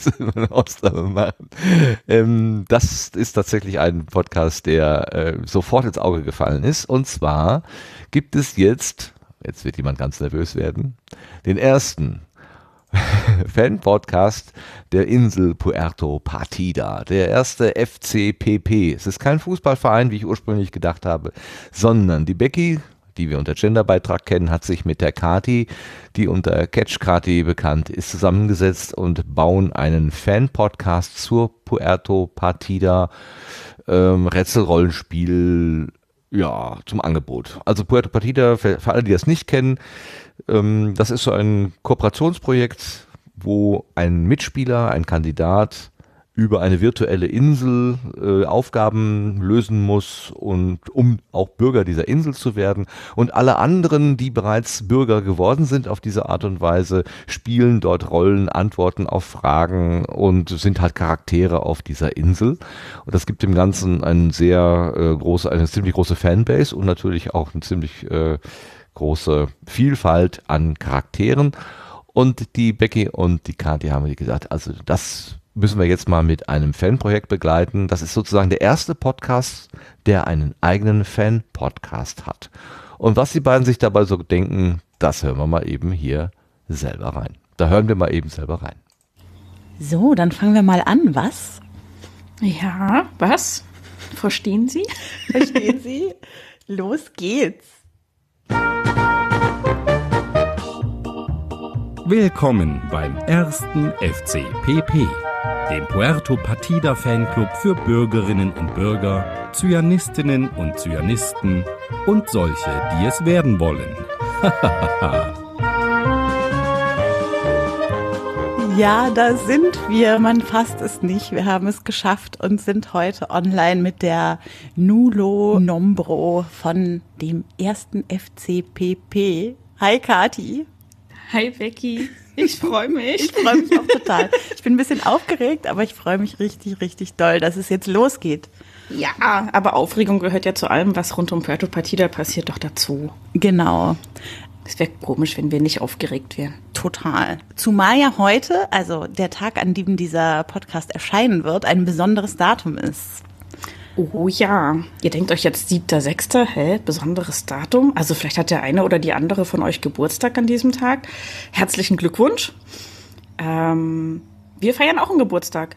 Ähm, das ist tatsächlich ein Podcast, der äh, sofort ins Auge gefallen ist. Und zwar gibt es jetzt, jetzt wird jemand ganz nervös werden, den ersten Fan-Podcast der Insel Puerto Partida, der erste FCPP. Es ist kein Fußballverein, wie ich ursprünglich gedacht habe, sondern die Becky die wir unter Genderbeitrag kennen, hat sich mit der Kati, die unter Catch Kati bekannt ist, zusammengesetzt und bauen einen Fan-Podcast zur Puerto Partida ähm, Rätselrollenspiel ja, zum Angebot. Also Puerto Partida, für, für alle, die das nicht kennen, ähm, das ist so ein Kooperationsprojekt, wo ein Mitspieler, ein Kandidat über eine virtuelle Insel äh, Aufgaben lösen muss und um auch Bürger dieser Insel zu werden. Und alle anderen, die bereits Bürger geworden sind auf diese Art und Weise, spielen dort Rollen, antworten auf Fragen und sind halt Charaktere auf dieser Insel. Und das gibt dem Ganzen einen sehr äh, große, eine ziemlich große Fanbase und natürlich auch eine ziemlich äh, große Vielfalt an Charakteren. Und die Becky und die Kati haben gesagt, also das müssen wir jetzt mal mit einem Fanprojekt begleiten. Das ist sozusagen der erste Podcast, der einen eigenen Fan-Podcast hat. Und was die beiden sich dabei so denken, das hören wir mal eben hier selber rein. Da hören wir mal eben selber rein. So, dann fangen wir mal an, was? Ja, was? Verstehen Sie? Verstehen Sie? Los geht's. Willkommen beim ersten FC PP, dem Puerto Partida Fanclub für Bürgerinnen und Bürger, Zyanistinnen und Zyanisten und solche, die es werden wollen. Ja, da sind wir. Man fasst es nicht. Wir haben es geschafft und sind heute online mit der Nulo Nombro von dem ersten FCPP. Hi, Kati. Hi Becky, ich freue mich. Ich freue mich auch total. Ich bin ein bisschen aufgeregt, aber ich freue mich richtig, richtig doll, dass es jetzt losgeht. Ja, aber Aufregung gehört ja zu allem, was rund um Puerto Partida passiert, doch dazu. Genau. Es wäre komisch, wenn wir nicht aufgeregt wären. Total. Zumal ja heute, also der Tag, an dem dieser Podcast erscheinen wird, ein besonderes Datum ist. Oh ja, ihr denkt euch jetzt siebter, sechster, hä, besonderes Datum? Also vielleicht hat der eine oder die andere von euch Geburtstag an diesem Tag. Herzlichen Glückwunsch. Ähm, wir feiern auch einen Geburtstag.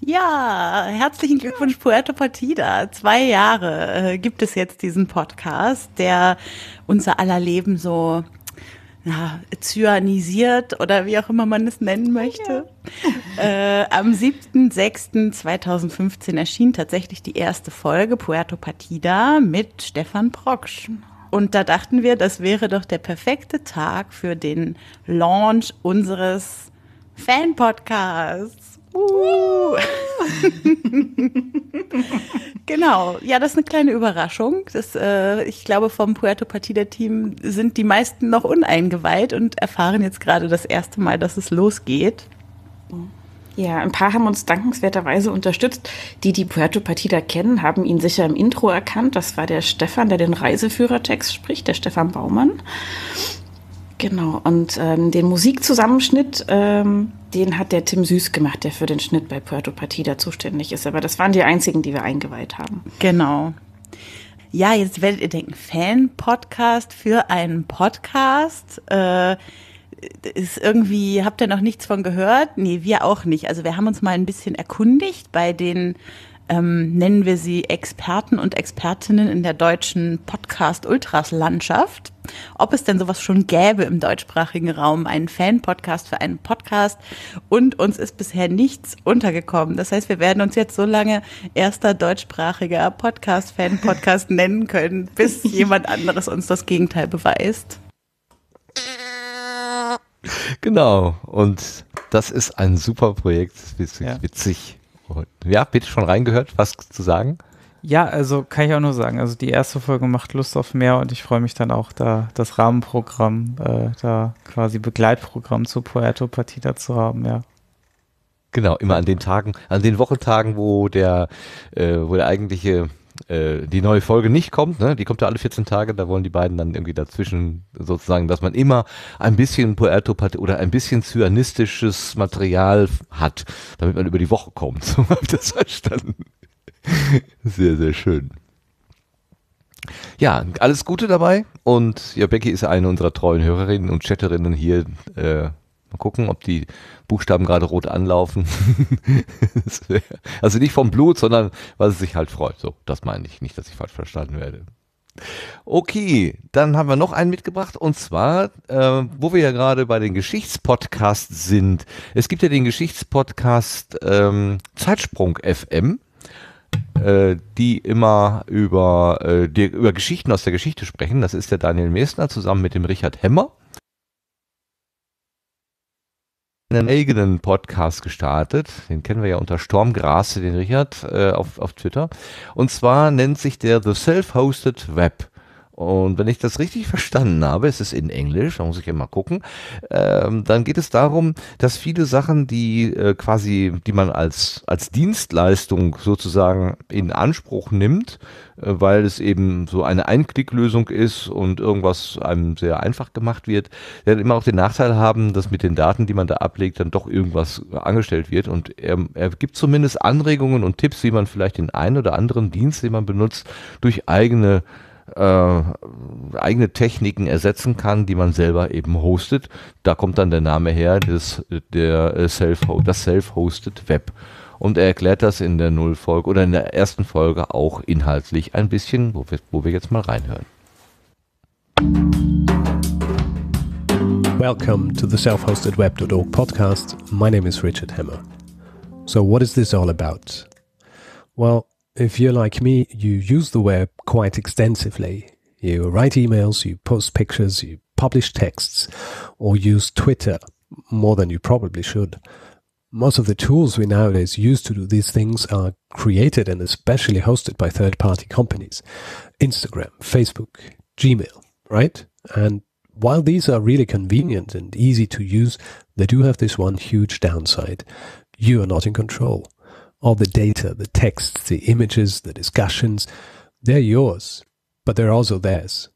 Ja, herzlichen Glückwunsch Puerto Partida. Zwei Jahre äh, gibt es jetzt diesen Podcast, der unser aller Leben so ja, zyanisiert oder wie auch immer man es nennen möchte. Ja. Äh, am 7.6.2015 erschien tatsächlich die erste Folge Puerto Partida mit Stefan Proksch. Und da dachten wir, das wäre doch der perfekte Tag für den Launch unseres Fan-Podcasts. Uh. genau, ja, das ist eine kleine Überraschung. Das, äh, ich glaube, vom Puerto Partida-Team sind die meisten noch uneingeweiht und erfahren jetzt gerade das erste Mal, dass es losgeht. Ja, ein paar haben uns dankenswerterweise unterstützt. Die, die Puerto Partida kennen, haben ihn sicher im Intro erkannt. Das war der Stefan, der den Reiseführertext spricht, der Stefan Baumann. Genau, und ähm, den Musikzusammenschnitt, ähm, den hat der Tim Süß gemacht, der für den Schnitt bei Puerto Partida zuständig ist. Aber das waren die einzigen, die wir eingeweiht haben. Genau. Ja, jetzt werdet ihr denken, Fan-Podcast für einen Podcast. Äh, ist irgendwie, habt ihr noch nichts von gehört? Nee, wir auch nicht. Also wir haben uns mal ein bisschen erkundigt bei den ähm, nennen wir sie Experten und Expertinnen in der deutschen Podcast-Ultras-Landschaft. Ob es denn sowas schon gäbe im deutschsprachigen Raum, einen Fan-Podcast für einen Podcast. Und uns ist bisher nichts untergekommen. Das heißt, wir werden uns jetzt so lange erster deutschsprachiger Podcast, Fan-Podcast nennen können, bis jemand anderes uns das Gegenteil beweist. Genau. Und das ist ein super Projekt. Das ist ja. witzig. Ja, bitte schon reingehört, was zu sagen? Ja, also kann ich auch nur sagen, also die erste Folge macht Lust auf mehr und ich freue mich dann auch, da das Rahmenprogramm, äh, da quasi Begleitprogramm zur Puerto Partida zu haben, ja. Genau, immer an den Tagen, an den Wochentagen, wo der, äh, wo der eigentliche äh, die neue Folge nicht kommt, ne? die kommt ja alle 14 Tage, da wollen die beiden dann irgendwie dazwischen sozusagen, dass man immer ein bisschen Puerto oder ein bisschen zyanistisches Material hat, damit man über die Woche kommt. So habe ich das verstanden. Sehr, sehr schön. Ja, alles Gute dabei und ja, Becky ist eine unserer treuen Hörerinnen und Chatterinnen hier. Äh, Mal gucken, ob die Buchstaben gerade rot anlaufen. also nicht vom Blut, sondern weil es sich halt freut. So, das meine ich. Nicht, dass ich falsch verstanden werde. Okay, dann haben wir noch einen mitgebracht und zwar, äh, wo wir ja gerade bei den Geschichtspodcasts sind. Es gibt ja den Geschichtspodcast ähm, Zeitsprung FM, äh, die immer über, äh, die, über Geschichten aus der Geschichte sprechen. Das ist der Daniel Mesner zusammen mit dem Richard Hemmer einen eigenen Podcast gestartet. Den kennen wir ja unter Stormgrase, den Richard, äh, auf, auf Twitter. Und zwar nennt sich der The Self-Hosted Web. Und wenn ich das richtig verstanden habe, es ist in Englisch, da muss ich ja mal gucken, ähm, dann geht es darum, dass viele Sachen, die äh, quasi, die man als, als Dienstleistung sozusagen in Anspruch nimmt, äh, weil es eben so eine Einklicklösung ist und irgendwas einem sehr einfach gemacht wird, dann immer auch den Nachteil haben, dass mit den Daten, die man da ablegt, dann doch irgendwas angestellt wird. Und er, er gibt zumindest Anregungen und Tipps, wie man vielleicht den einen oder anderen Dienst, den man benutzt, durch eigene äh, eigene Techniken ersetzen kann, die man selber eben hostet. Da kommt dann der Name her, des, der äh, Self, das Self-Hosted Web. Und er erklärt das in der Nullfolge oder in der ersten Folge auch inhaltlich ein bisschen, wo wir, wo wir jetzt mal reinhören. Welcome to the self hosted web.org podcast. My name is Richard Hammer. So what is this all about? Well, if you're like me, you use the web quite extensively. You write emails, you post pictures, you publish texts, or use Twitter more than you probably should. Most of the tools we nowadays use to do these things are created and especially hosted by third party companies Instagram, Facebook, Gmail, right? And while these are really convenient and easy to use, they do have this one huge downside you are not in control all the data, the texts, the images, the discussions, they're yours, but they're also theirs.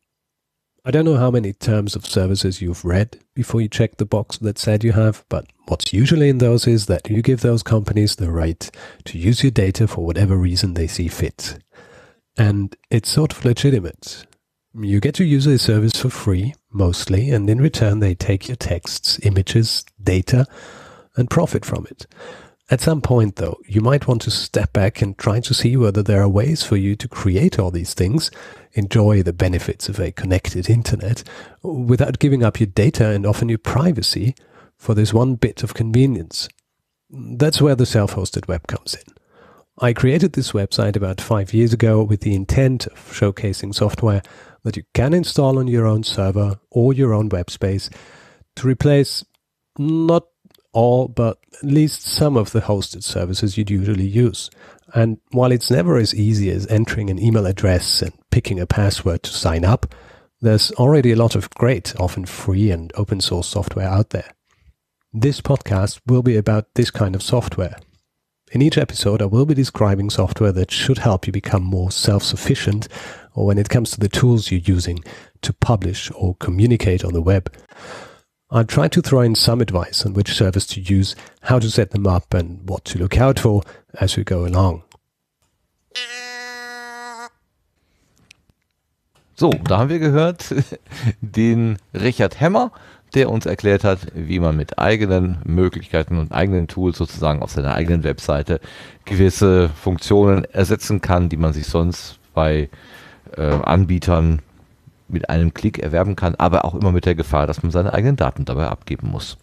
I don't know how many terms of services you've read before you check the box that said you have, but what's usually in those is that you give those companies the right to use your data for whatever reason they see fit. And it's sort of legitimate. You get to use a service for free, mostly, and in return they take your texts, images, data, and profit from it. At some point, though, you might want to step back and try to see whether there are ways for you to create all these things, enjoy the benefits of a connected internet, without giving up your data and often your privacy for this one bit of convenience. That's where the self hosted web comes in. I created this website about five years ago with the intent of showcasing software that you can install on your own server or your own web space to replace not all but at least some of the hosted services you'd usually use. And while it's never as easy as entering an email address and picking a password to sign up, there's already a lot of great, often free and open source software out there. This podcast will be about this kind of software. In each episode, I will be describing software that should help you become more self sufficient, or when it comes to the tools you're using to publish or communicate on the web. I tried to throw in some advice on which servers to use, how to set them up, and what to look out for as we go along. So, da haben wir gehört den Richard Hemmer, der uns erklärt hat, wie man mit eigenen Möglichkeiten und eigenen Tools sozusagen auf seiner eigenen Webseite gewisse Funktionen ersetzen kann, die man sich sonst bei äh, Anbietern mit einem Klick erwerben kann, aber auch immer mit der Gefahr, dass man seine eigenen Daten dabei abgeben muss.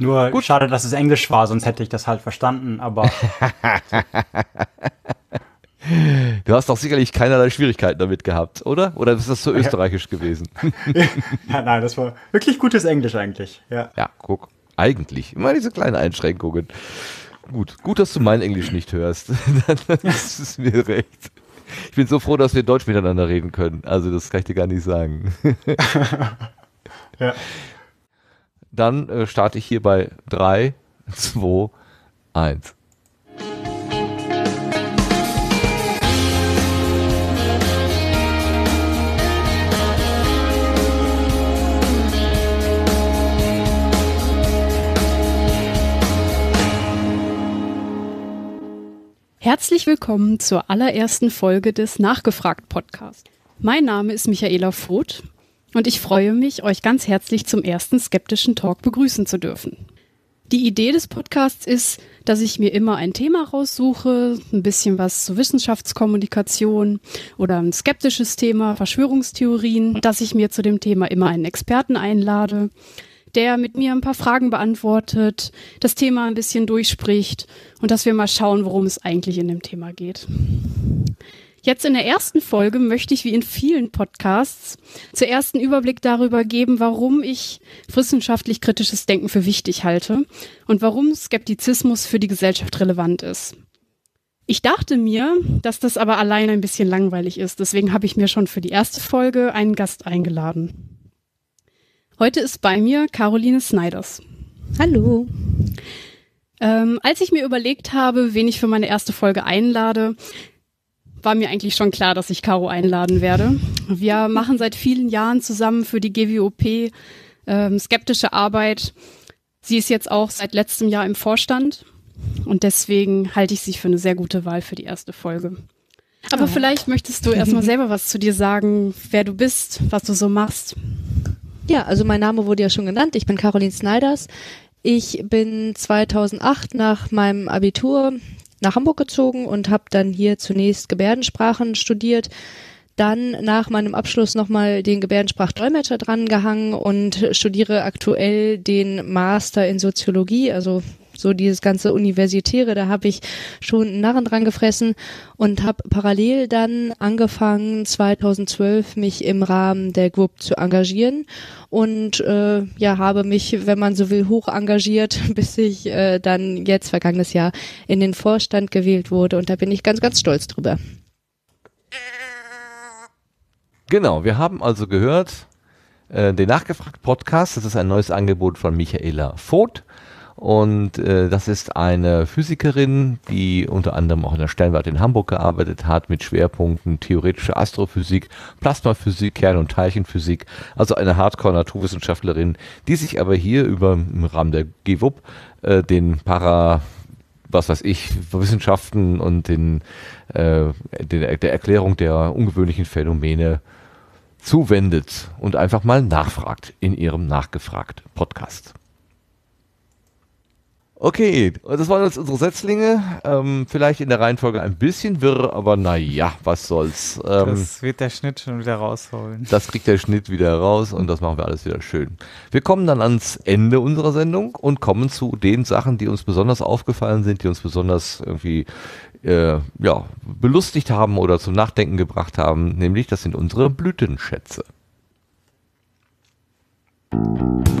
Nur Gut. schade, dass es Englisch war, sonst hätte ich das halt verstanden, aber. du hast doch sicherlich keinerlei Schwierigkeiten damit gehabt, oder? Oder ist das so österreichisch gewesen? ja, nein, das war wirklich gutes Englisch eigentlich. Ja, ja guck, eigentlich. Immer diese kleinen Einschränkungen. Gut, gut, dass du mein Englisch nicht hörst. Dann ist es mir recht ich bin so froh, dass wir Deutsch miteinander reden können. Also das kann ich dir gar nicht sagen. ja. Dann äh, starte ich hier bei 3, 2, 1. Herzlich willkommen zur allerersten Folge des Nachgefragt Podcasts. Mein Name ist Michaela Voth und ich freue mich, euch ganz herzlich zum ersten skeptischen Talk begrüßen zu dürfen. Die Idee des Podcasts ist, dass ich mir immer ein Thema raussuche, ein bisschen was zu Wissenschaftskommunikation oder ein skeptisches Thema, Verschwörungstheorien, dass ich mir zu dem Thema immer einen Experten einlade, der mit mir ein paar Fragen beantwortet, das Thema ein bisschen durchspricht und dass wir mal schauen, worum es eigentlich in dem Thema geht. Jetzt in der ersten Folge möchte ich wie in vielen Podcasts zuerst einen Überblick darüber geben, warum ich wissenschaftlich kritisches Denken für wichtig halte und warum Skeptizismus für die Gesellschaft relevant ist. Ich dachte mir, dass das aber allein ein bisschen langweilig ist, deswegen habe ich mir schon für die erste Folge einen Gast eingeladen. Heute ist bei mir Caroline Snyders. Hallo. Ähm, als ich mir überlegt habe, wen ich für meine erste Folge einlade, war mir eigentlich schon klar, dass ich Caro einladen werde. Wir machen seit vielen Jahren zusammen für die GWOP ähm, skeptische Arbeit. Sie ist jetzt auch seit letztem Jahr im Vorstand und deswegen halte ich sie für eine sehr gute Wahl für die erste Folge. Aber oh. vielleicht möchtest du erstmal selber was zu dir sagen, wer du bist, was du so machst. Ja, also mein Name wurde ja schon genannt. Ich bin Caroline Snyders. Ich bin 2008 nach meinem Abitur nach Hamburg gezogen und habe dann hier zunächst Gebärdensprachen studiert, dann nach meinem Abschluss nochmal den Gebärdensprachdolmetscher drangehangen und studiere aktuell den Master in Soziologie, also so dieses ganze Universitäre, da habe ich schon einen Narren dran gefressen und habe parallel dann angefangen, 2012 mich im Rahmen der Group zu engagieren und äh, ja, habe mich, wenn man so will, hoch engagiert, bis ich äh, dann jetzt vergangenes Jahr in den Vorstand gewählt wurde und da bin ich ganz, ganz stolz drüber. Genau, wir haben also gehört, äh, den Nachgefragt Podcast, das ist ein neues Angebot von Michaela Voth und äh, das ist eine Physikerin, die unter anderem auch in der Sternwarte in Hamburg gearbeitet hat, mit Schwerpunkten theoretische Astrophysik, Plasmaphysik, Kern- und Teilchenphysik. Also eine Hardcore-Naturwissenschaftlerin, die sich aber hier über im Rahmen der GWUB äh, den Para was weiß ich, Wissenschaften und den, äh, den, der Erklärung der ungewöhnlichen Phänomene zuwendet und einfach mal nachfragt in ihrem Nachgefragt Podcast. Okay, das waren jetzt unsere Setzlinge. Ähm, vielleicht in der Reihenfolge ein bisschen wirr, aber naja, was soll's. Ähm, das wird der Schnitt schon wieder rausholen. Das kriegt der Schnitt wieder raus und das machen wir alles wieder schön. Wir kommen dann ans Ende unserer Sendung und kommen zu den Sachen, die uns besonders aufgefallen sind, die uns besonders irgendwie äh, ja, belustigt haben oder zum Nachdenken gebracht haben. Nämlich, das sind unsere Blütenschätze. Musik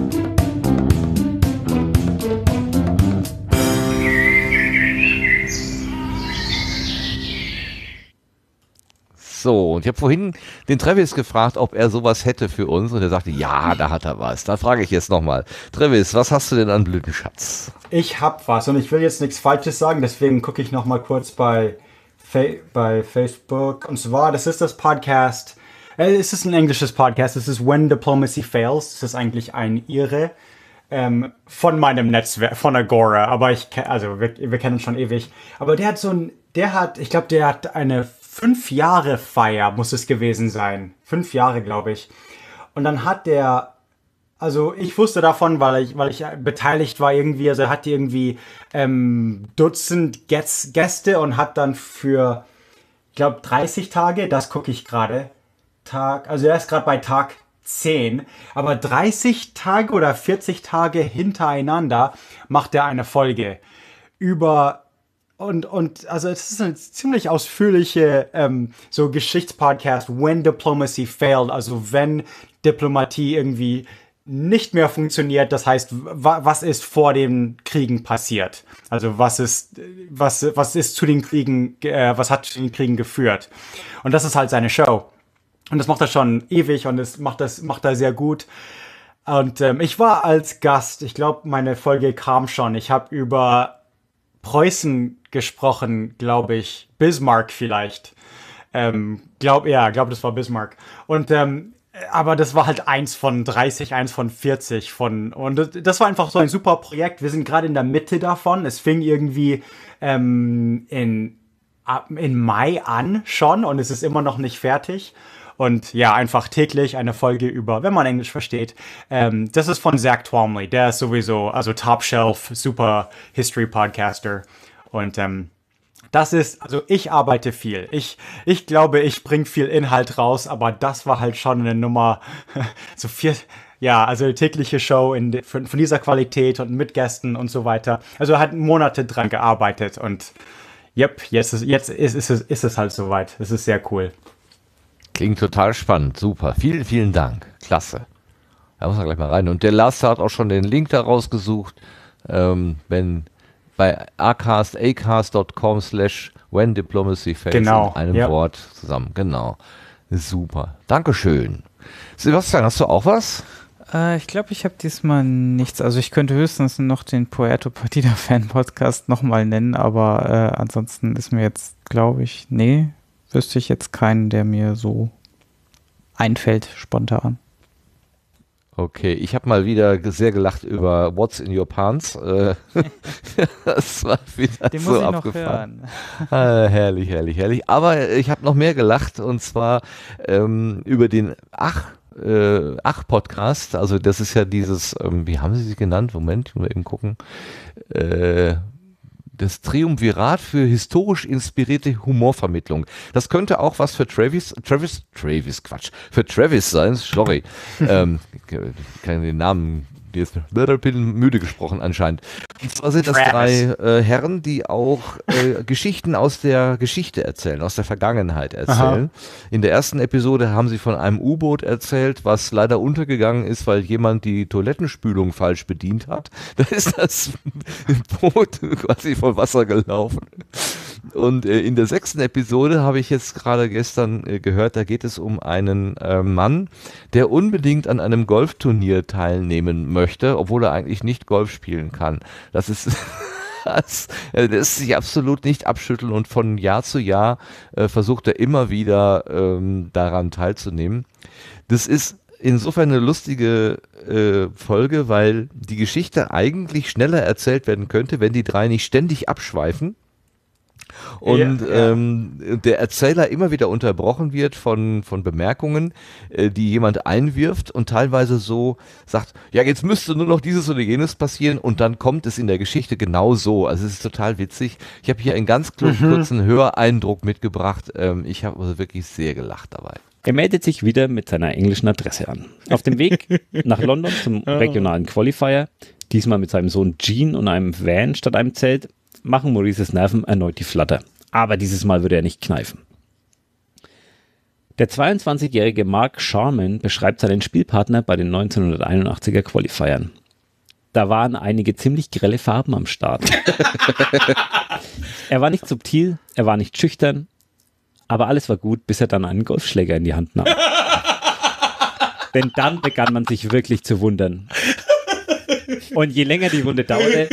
So, und ich habe vorhin den Travis gefragt, ob er sowas hätte für uns. Und er sagte, ja, da hat er was. Da frage ich jetzt nochmal. Travis, was hast du denn an Blütenschatz? Ich habe was und ich will jetzt nichts Falsches sagen, deswegen gucke ich nochmal kurz bei, Fa bei Facebook. Und zwar, das ist das Podcast. Äh, es ist ein englisches Podcast. Es ist When Diplomacy Fails. Es ist eigentlich ein Irre. Ähm, von meinem Netzwerk, von Agora, aber ich, also wir, wir kennen uns schon ewig. Aber der hat so ein, der hat, ich glaube, der hat eine fünf Jahre Feier muss es gewesen sein. Fünf Jahre, glaube ich. Und dann hat der, also ich wusste davon, weil ich, weil ich beteiligt war irgendwie, also er hat irgendwie ähm, Dutzend Gäst, Gäste und hat dann für, ich glaube, 30 Tage, das gucke ich gerade, Tag, also er ist gerade bei Tag 10, aber 30 Tage oder 40 Tage hintereinander macht er eine Folge über und, und also es ist eine ziemlich ausführliche ähm, so Geschichtspodcast, When Diplomacy Failed, also wenn Diplomatie irgendwie nicht mehr funktioniert, das heißt, wa was ist vor den Kriegen passiert? Also was ist, was, was ist zu den Kriegen, äh, was hat zu den Kriegen geführt? Und das ist halt seine Show. Und das macht er schon ewig und es macht das, macht er sehr gut. Und ähm, ich war als Gast, ich glaube, meine Folge kam schon. Ich habe über Preußen gesprochen, glaube ich. Bismarck vielleicht. Ähm, glaub, ja, glaube, das war Bismarck. Und ähm, aber das war halt eins von 30, eins von 40 von. Und das war einfach so ein super Projekt. Wir sind gerade in der Mitte davon. Es fing irgendwie ähm, in, in Mai an schon und es ist immer noch nicht fertig. Und ja, einfach täglich eine Folge über, wenn man Englisch versteht. Ähm, das ist von Zach Twomley. Der ist sowieso, also Top Shelf, super History Podcaster. Und ähm, das ist, also ich arbeite viel. Ich, ich glaube, ich bringe viel Inhalt raus, aber das war halt schon eine Nummer, so vier, ja, also tägliche Show in, von, von dieser Qualität und mit Gästen und so weiter. Also er hat Monate dran gearbeitet und yep, jetzt ist, jetzt ist, ist, ist, ist es halt soweit. Es ist sehr cool. Klingt total spannend, super. Vielen, vielen Dank. Klasse. Da muss man gleich mal rein. Und der Lasse hat auch schon den Link da rausgesucht. Ähm, wenn bei acastacast.com slash when diplomacy fails genau. in einem ja. Wort zusammen. Genau. Super. Dankeschön. Sebastian, hast du auch was? Äh, ich glaube, ich habe diesmal nichts. Also ich könnte höchstens noch den Puerto Partida Fan Podcast nochmal nennen, aber äh, ansonsten ist mir jetzt, glaube ich, nee, wüsste ich jetzt keinen, der mir so einfällt spontan. Okay, ich habe mal wieder sehr gelacht über What's in Your Pants. Äh, das war wieder Den so muss ich abgefahren. Noch hören. Ah, herrlich, herrlich, herrlich. Aber äh, ich habe noch mehr gelacht und zwar ähm, über den Ach. Äh, Ach Podcast, also das ist ja dieses, ähm, wie haben sie sie genannt? Moment, ich muss mal eben gucken. Äh, das Triumvirat für historisch inspirierte Humorvermittlung. Das könnte auch was für Travis, Travis, Travis, Quatsch, für Travis sein, sorry. ähm, kann den Namen die ist müde gesprochen anscheinend. Und zwar sind das drei äh, Herren, die auch äh, Geschichten aus der Geschichte erzählen, aus der Vergangenheit erzählen. Aha. In der ersten Episode haben sie von einem U-Boot erzählt, was leider untergegangen ist, weil jemand die Toilettenspülung falsch bedient hat. Da ist das Boot quasi vom Wasser gelaufen. Und äh, in der sechsten Episode habe ich jetzt gerade gestern äh, gehört, da geht es um einen äh, Mann, der unbedingt an einem Golfturnier teilnehmen möchte, obwohl er eigentlich nicht Golf spielen kann. Das ist das, lässt äh, sich absolut nicht abschütteln und von Jahr zu Jahr äh, versucht er immer wieder ähm, daran teilzunehmen. Das ist insofern eine lustige äh, Folge, weil die Geschichte eigentlich schneller erzählt werden könnte, wenn die drei nicht ständig abschweifen. Und yeah, ähm, der Erzähler immer wieder unterbrochen wird von, von Bemerkungen, äh, die jemand einwirft und teilweise so sagt, ja, jetzt müsste nur noch dieses oder jenes passieren und dann kommt es in der Geschichte genau so. Also es ist total witzig. Ich habe hier einen ganz mhm. kurzen mhm. Höreindruck mitgebracht. Ähm, ich habe also wirklich sehr gelacht dabei. Er meldet sich wieder mit seiner englischen Adresse an. Auf dem Weg nach London zum regionalen Qualifier, diesmal mit seinem Sohn Gene und einem Van statt einem Zelt, machen Maurices Nerven erneut die Flatter. Aber dieses Mal würde er nicht kneifen. Der 22-jährige Mark Sharman beschreibt seinen Spielpartner bei den 1981er Qualifiern. Da waren einige ziemlich grelle Farben am Start. er war nicht subtil, er war nicht schüchtern, aber alles war gut, bis er dann einen Golfschläger in die Hand nahm. Denn dann begann man sich wirklich zu wundern. Und je länger die Runde dauerte,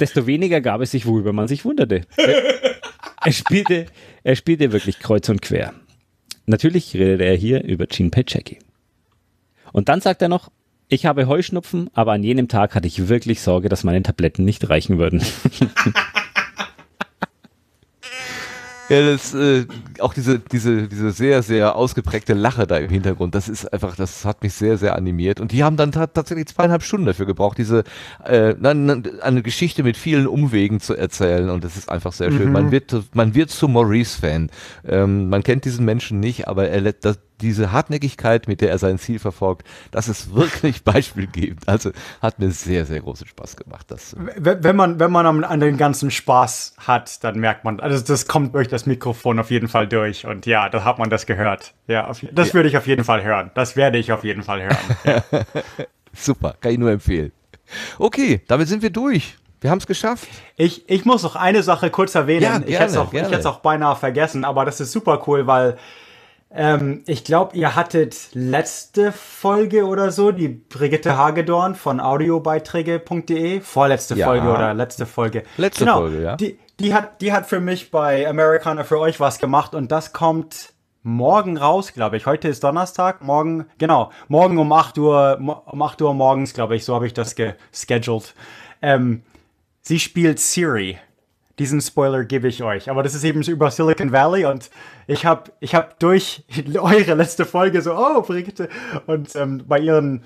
desto weniger gab es sich, worüber man sich wunderte. Er, spielte, er spielte wirklich kreuz und quer. Natürlich redete er hier über Gene Peczecki. Und dann sagt er noch, ich habe Heuschnupfen, aber an jenem Tag hatte ich wirklich Sorge, dass meine Tabletten nicht reichen würden. Ja, das, äh, auch diese, diese, diese sehr, sehr ausgeprägte Lache da im Hintergrund, das ist einfach, das hat mich sehr, sehr animiert. Und die haben dann tatsächlich zweieinhalb Stunden dafür gebraucht, diese, äh, eine Geschichte mit vielen Umwegen zu erzählen. Und das ist einfach sehr schön. Mhm. Man wird, man wird zu Maurice-Fan. Ähm, man kennt diesen Menschen nicht, aber er, das, diese Hartnäckigkeit, mit der er sein Ziel verfolgt, das ist wirklich beispielgebend. Also hat mir sehr, sehr großen Spaß gemacht. Das. Wenn man, wenn man an den ganzen Spaß hat, dann merkt man, also das kommt durch das Mikrofon auf jeden Fall durch. Und ja, da hat man das gehört. Ja, auf, das ja. würde ich auf jeden Fall hören. Das werde ich auf jeden Fall hören. Ja. Super, kann ich nur empfehlen. Okay, damit sind wir durch. Wir haben es geschafft. Ich, ich muss noch eine Sache kurz erwähnen. Ja, gerne, ich hätte es auch, auch beinahe vergessen, aber das ist super cool, weil ähm, ich glaube, ihr hattet letzte Folge oder so, die Brigitte Hagedorn von audiobeiträge.de, vorletzte ja. Folge oder letzte Folge. Letzte genau, Folge, ja. Die, die, hat, die hat für mich bei Americana für euch was gemacht und das kommt morgen raus, glaube ich. Heute ist Donnerstag, morgen, genau, morgen um 8 Uhr, um 8 Uhr morgens, glaube ich, so habe ich das gescheduled. Ähm, sie spielt Siri diesen Spoiler gebe ich euch. Aber das ist eben über Silicon Valley und ich habe ich hab durch eure letzte Folge so, oh, Brigitte, und ähm, bei ihren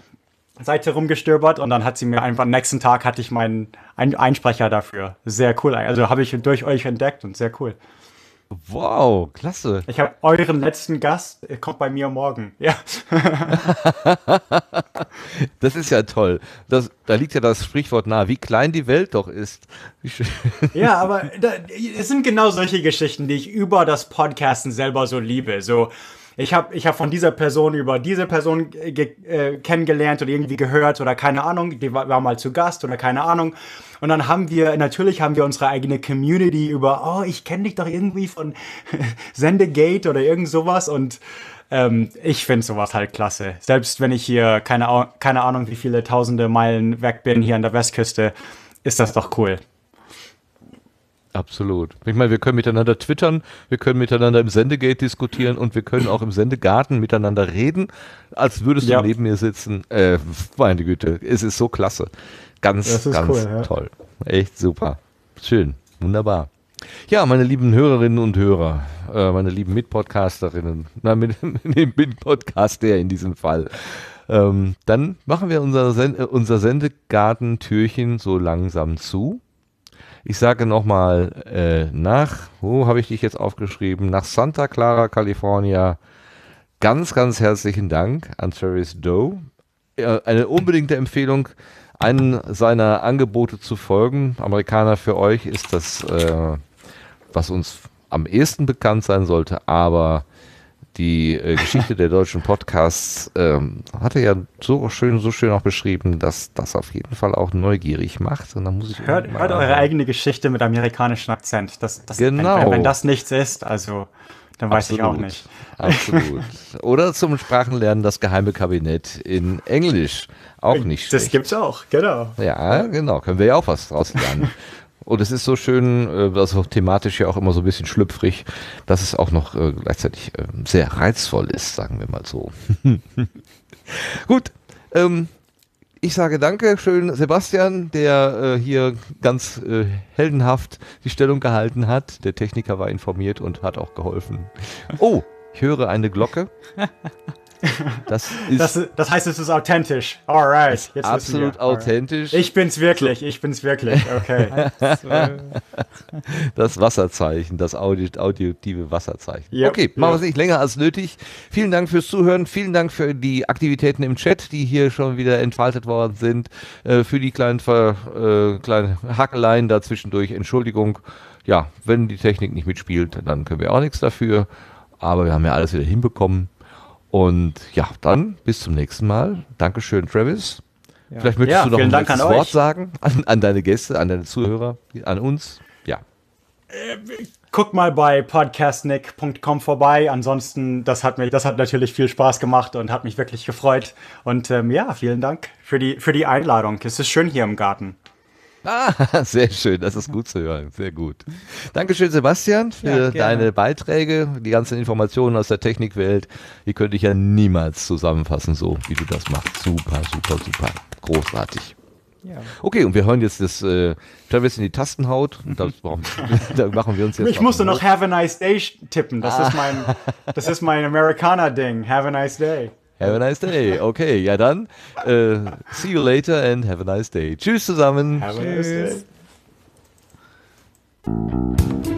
Seite rumgestöbert und dann hat sie mir einfach am nächsten Tag hatte ich meinen Einsprecher dafür. Sehr cool. Also habe ich durch euch entdeckt und sehr cool. Wow, klasse. Ich habe euren letzten Gast, er äh, kommt bei mir morgen. Ja. das ist ja toll. Das, da liegt ja das Sprichwort nahe, wie klein die Welt doch ist. ja, aber da, es sind genau solche Geschichten, die ich über das Podcasten selber so liebe. So, ich habe ich hab von dieser Person über diese Person äh, kennengelernt oder irgendwie gehört oder keine Ahnung, die war, war mal zu Gast oder keine Ahnung. Und dann haben wir, natürlich haben wir unsere eigene Community über, oh, ich kenne dich doch irgendwie von Sendegate oder irgend sowas. Und ähm, ich finde sowas halt klasse. Selbst wenn ich hier, keine, keine Ahnung, wie viele tausende Meilen weg bin, hier an der Westküste, ist das doch cool. Absolut. Ich meine, wir können miteinander twittern, wir können miteinander im Sendegate diskutieren und wir können auch im Sendegarten miteinander reden, als würdest du ja. neben mir sitzen. Äh, meine Güte, es ist so klasse. Ganz, ganz cool, ja. toll. Echt super. Schön. Wunderbar. Ja, meine lieben Hörerinnen und Hörer, äh, meine lieben Mitpodcasterinnen, nein, mit, mit, Podcaster in diesem Fall. Ähm, dann machen wir unser, Sen äh, unser Sendegartentürchen so langsam zu. Ich sage nochmal äh, nach, wo habe ich dich jetzt aufgeschrieben? Nach Santa Clara, California. Ganz, ganz herzlichen Dank an Travis Doe. Äh, eine unbedingte Empfehlung einem seiner Angebote zu folgen. Amerikaner für euch ist das, äh, was uns am ehesten bekannt sein sollte, aber die äh, Geschichte der deutschen Podcasts ähm, er ja so schön, so schön auch beschrieben, dass das auf jeden Fall auch neugierig macht. Und dann muss ich hört, hört eure eigene Geschichte mit amerikanischem Akzent. Das, das, genau. Wenn, wenn das nichts ist, also dann weiß Absolut. ich auch nicht. Absolut. Oder zum Sprachenlernen das geheime Kabinett in Englisch. Auch nicht das schlecht. Das gibt's auch, genau. Ja, genau. Können wir ja auch was draus lernen. Und es ist so schön, äh, also thematisch ja auch immer so ein bisschen schlüpfrig, dass es auch noch äh, gleichzeitig ähm, sehr reizvoll ist, sagen wir mal so. Gut, ähm, ich sage danke schön Sebastian, der äh, hier ganz äh, heldenhaft die Stellung gehalten hat. Der Techniker war informiert und hat auch geholfen. Oh, ich höre eine Glocke. Das, ist das, das heißt, es ist authentisch. Alright. Ist jetzt absolut wir. authentisch. Ich bin's wirklich, ich bin's wirklich. Okay. das Wasserzeichen, das auditive Wasserzeichen. Yep, okay, machen wir es nicht länger als nötig. Vielen Dank fürs Zuhören, vielen Dank für die Aktivitäten im Chat, die hier schon wieder entfaltet worden sind, äh, für die kleinen, Ver, äh, kleinen Hackeleien dazwischendurch. Entschuldigung. Ja, wenn die Technik nicht mitspielt, dann können wir auch nichts dafür. Aber wir haben ja alles wieder hinbekommen. Und ja, dann bis zum nächsten Mal. Dankeschön, Travis. Ja. Vielleicht möchtest ja, du noch ein letztes Wort sagen an, an, deine Gäste, an deine Zuhörer, an uns. Ja. Äh, guck mal bei podcastnick.com vorbei. Ansonsten, das hat mir, das hat natürlich viel Spaß gemacht und hat mich wirklich gefreut. Und ähm, ja, vielen Dank für die, für die Einladung. Es ist schön hier im Garten. Ah, sehr schön, das ist gut zu hören, sehr gut. Dankeschön, Sebastian, für ja, deine Beiträge, die ganzen Informationen aus der Technikwelt. Die könnte ich ja niemals zusammenfassen, so wie du das machst. Super, super, super, großartig. Ja. Okay, und wir hören jetzt das äh, Travis in die Tastenhaut. Das, warum, da machen wir uns jetzt. Ich musste noch Have a Nice Day tippen. Das ah. ist mein, das ist mein Amerikaner-Ding. Have a Nice Day. Have a nice day. Okay, ja dann. Äh, see you later and have a nice day. Tschüss zusammen. Have Tschüss. a nice day.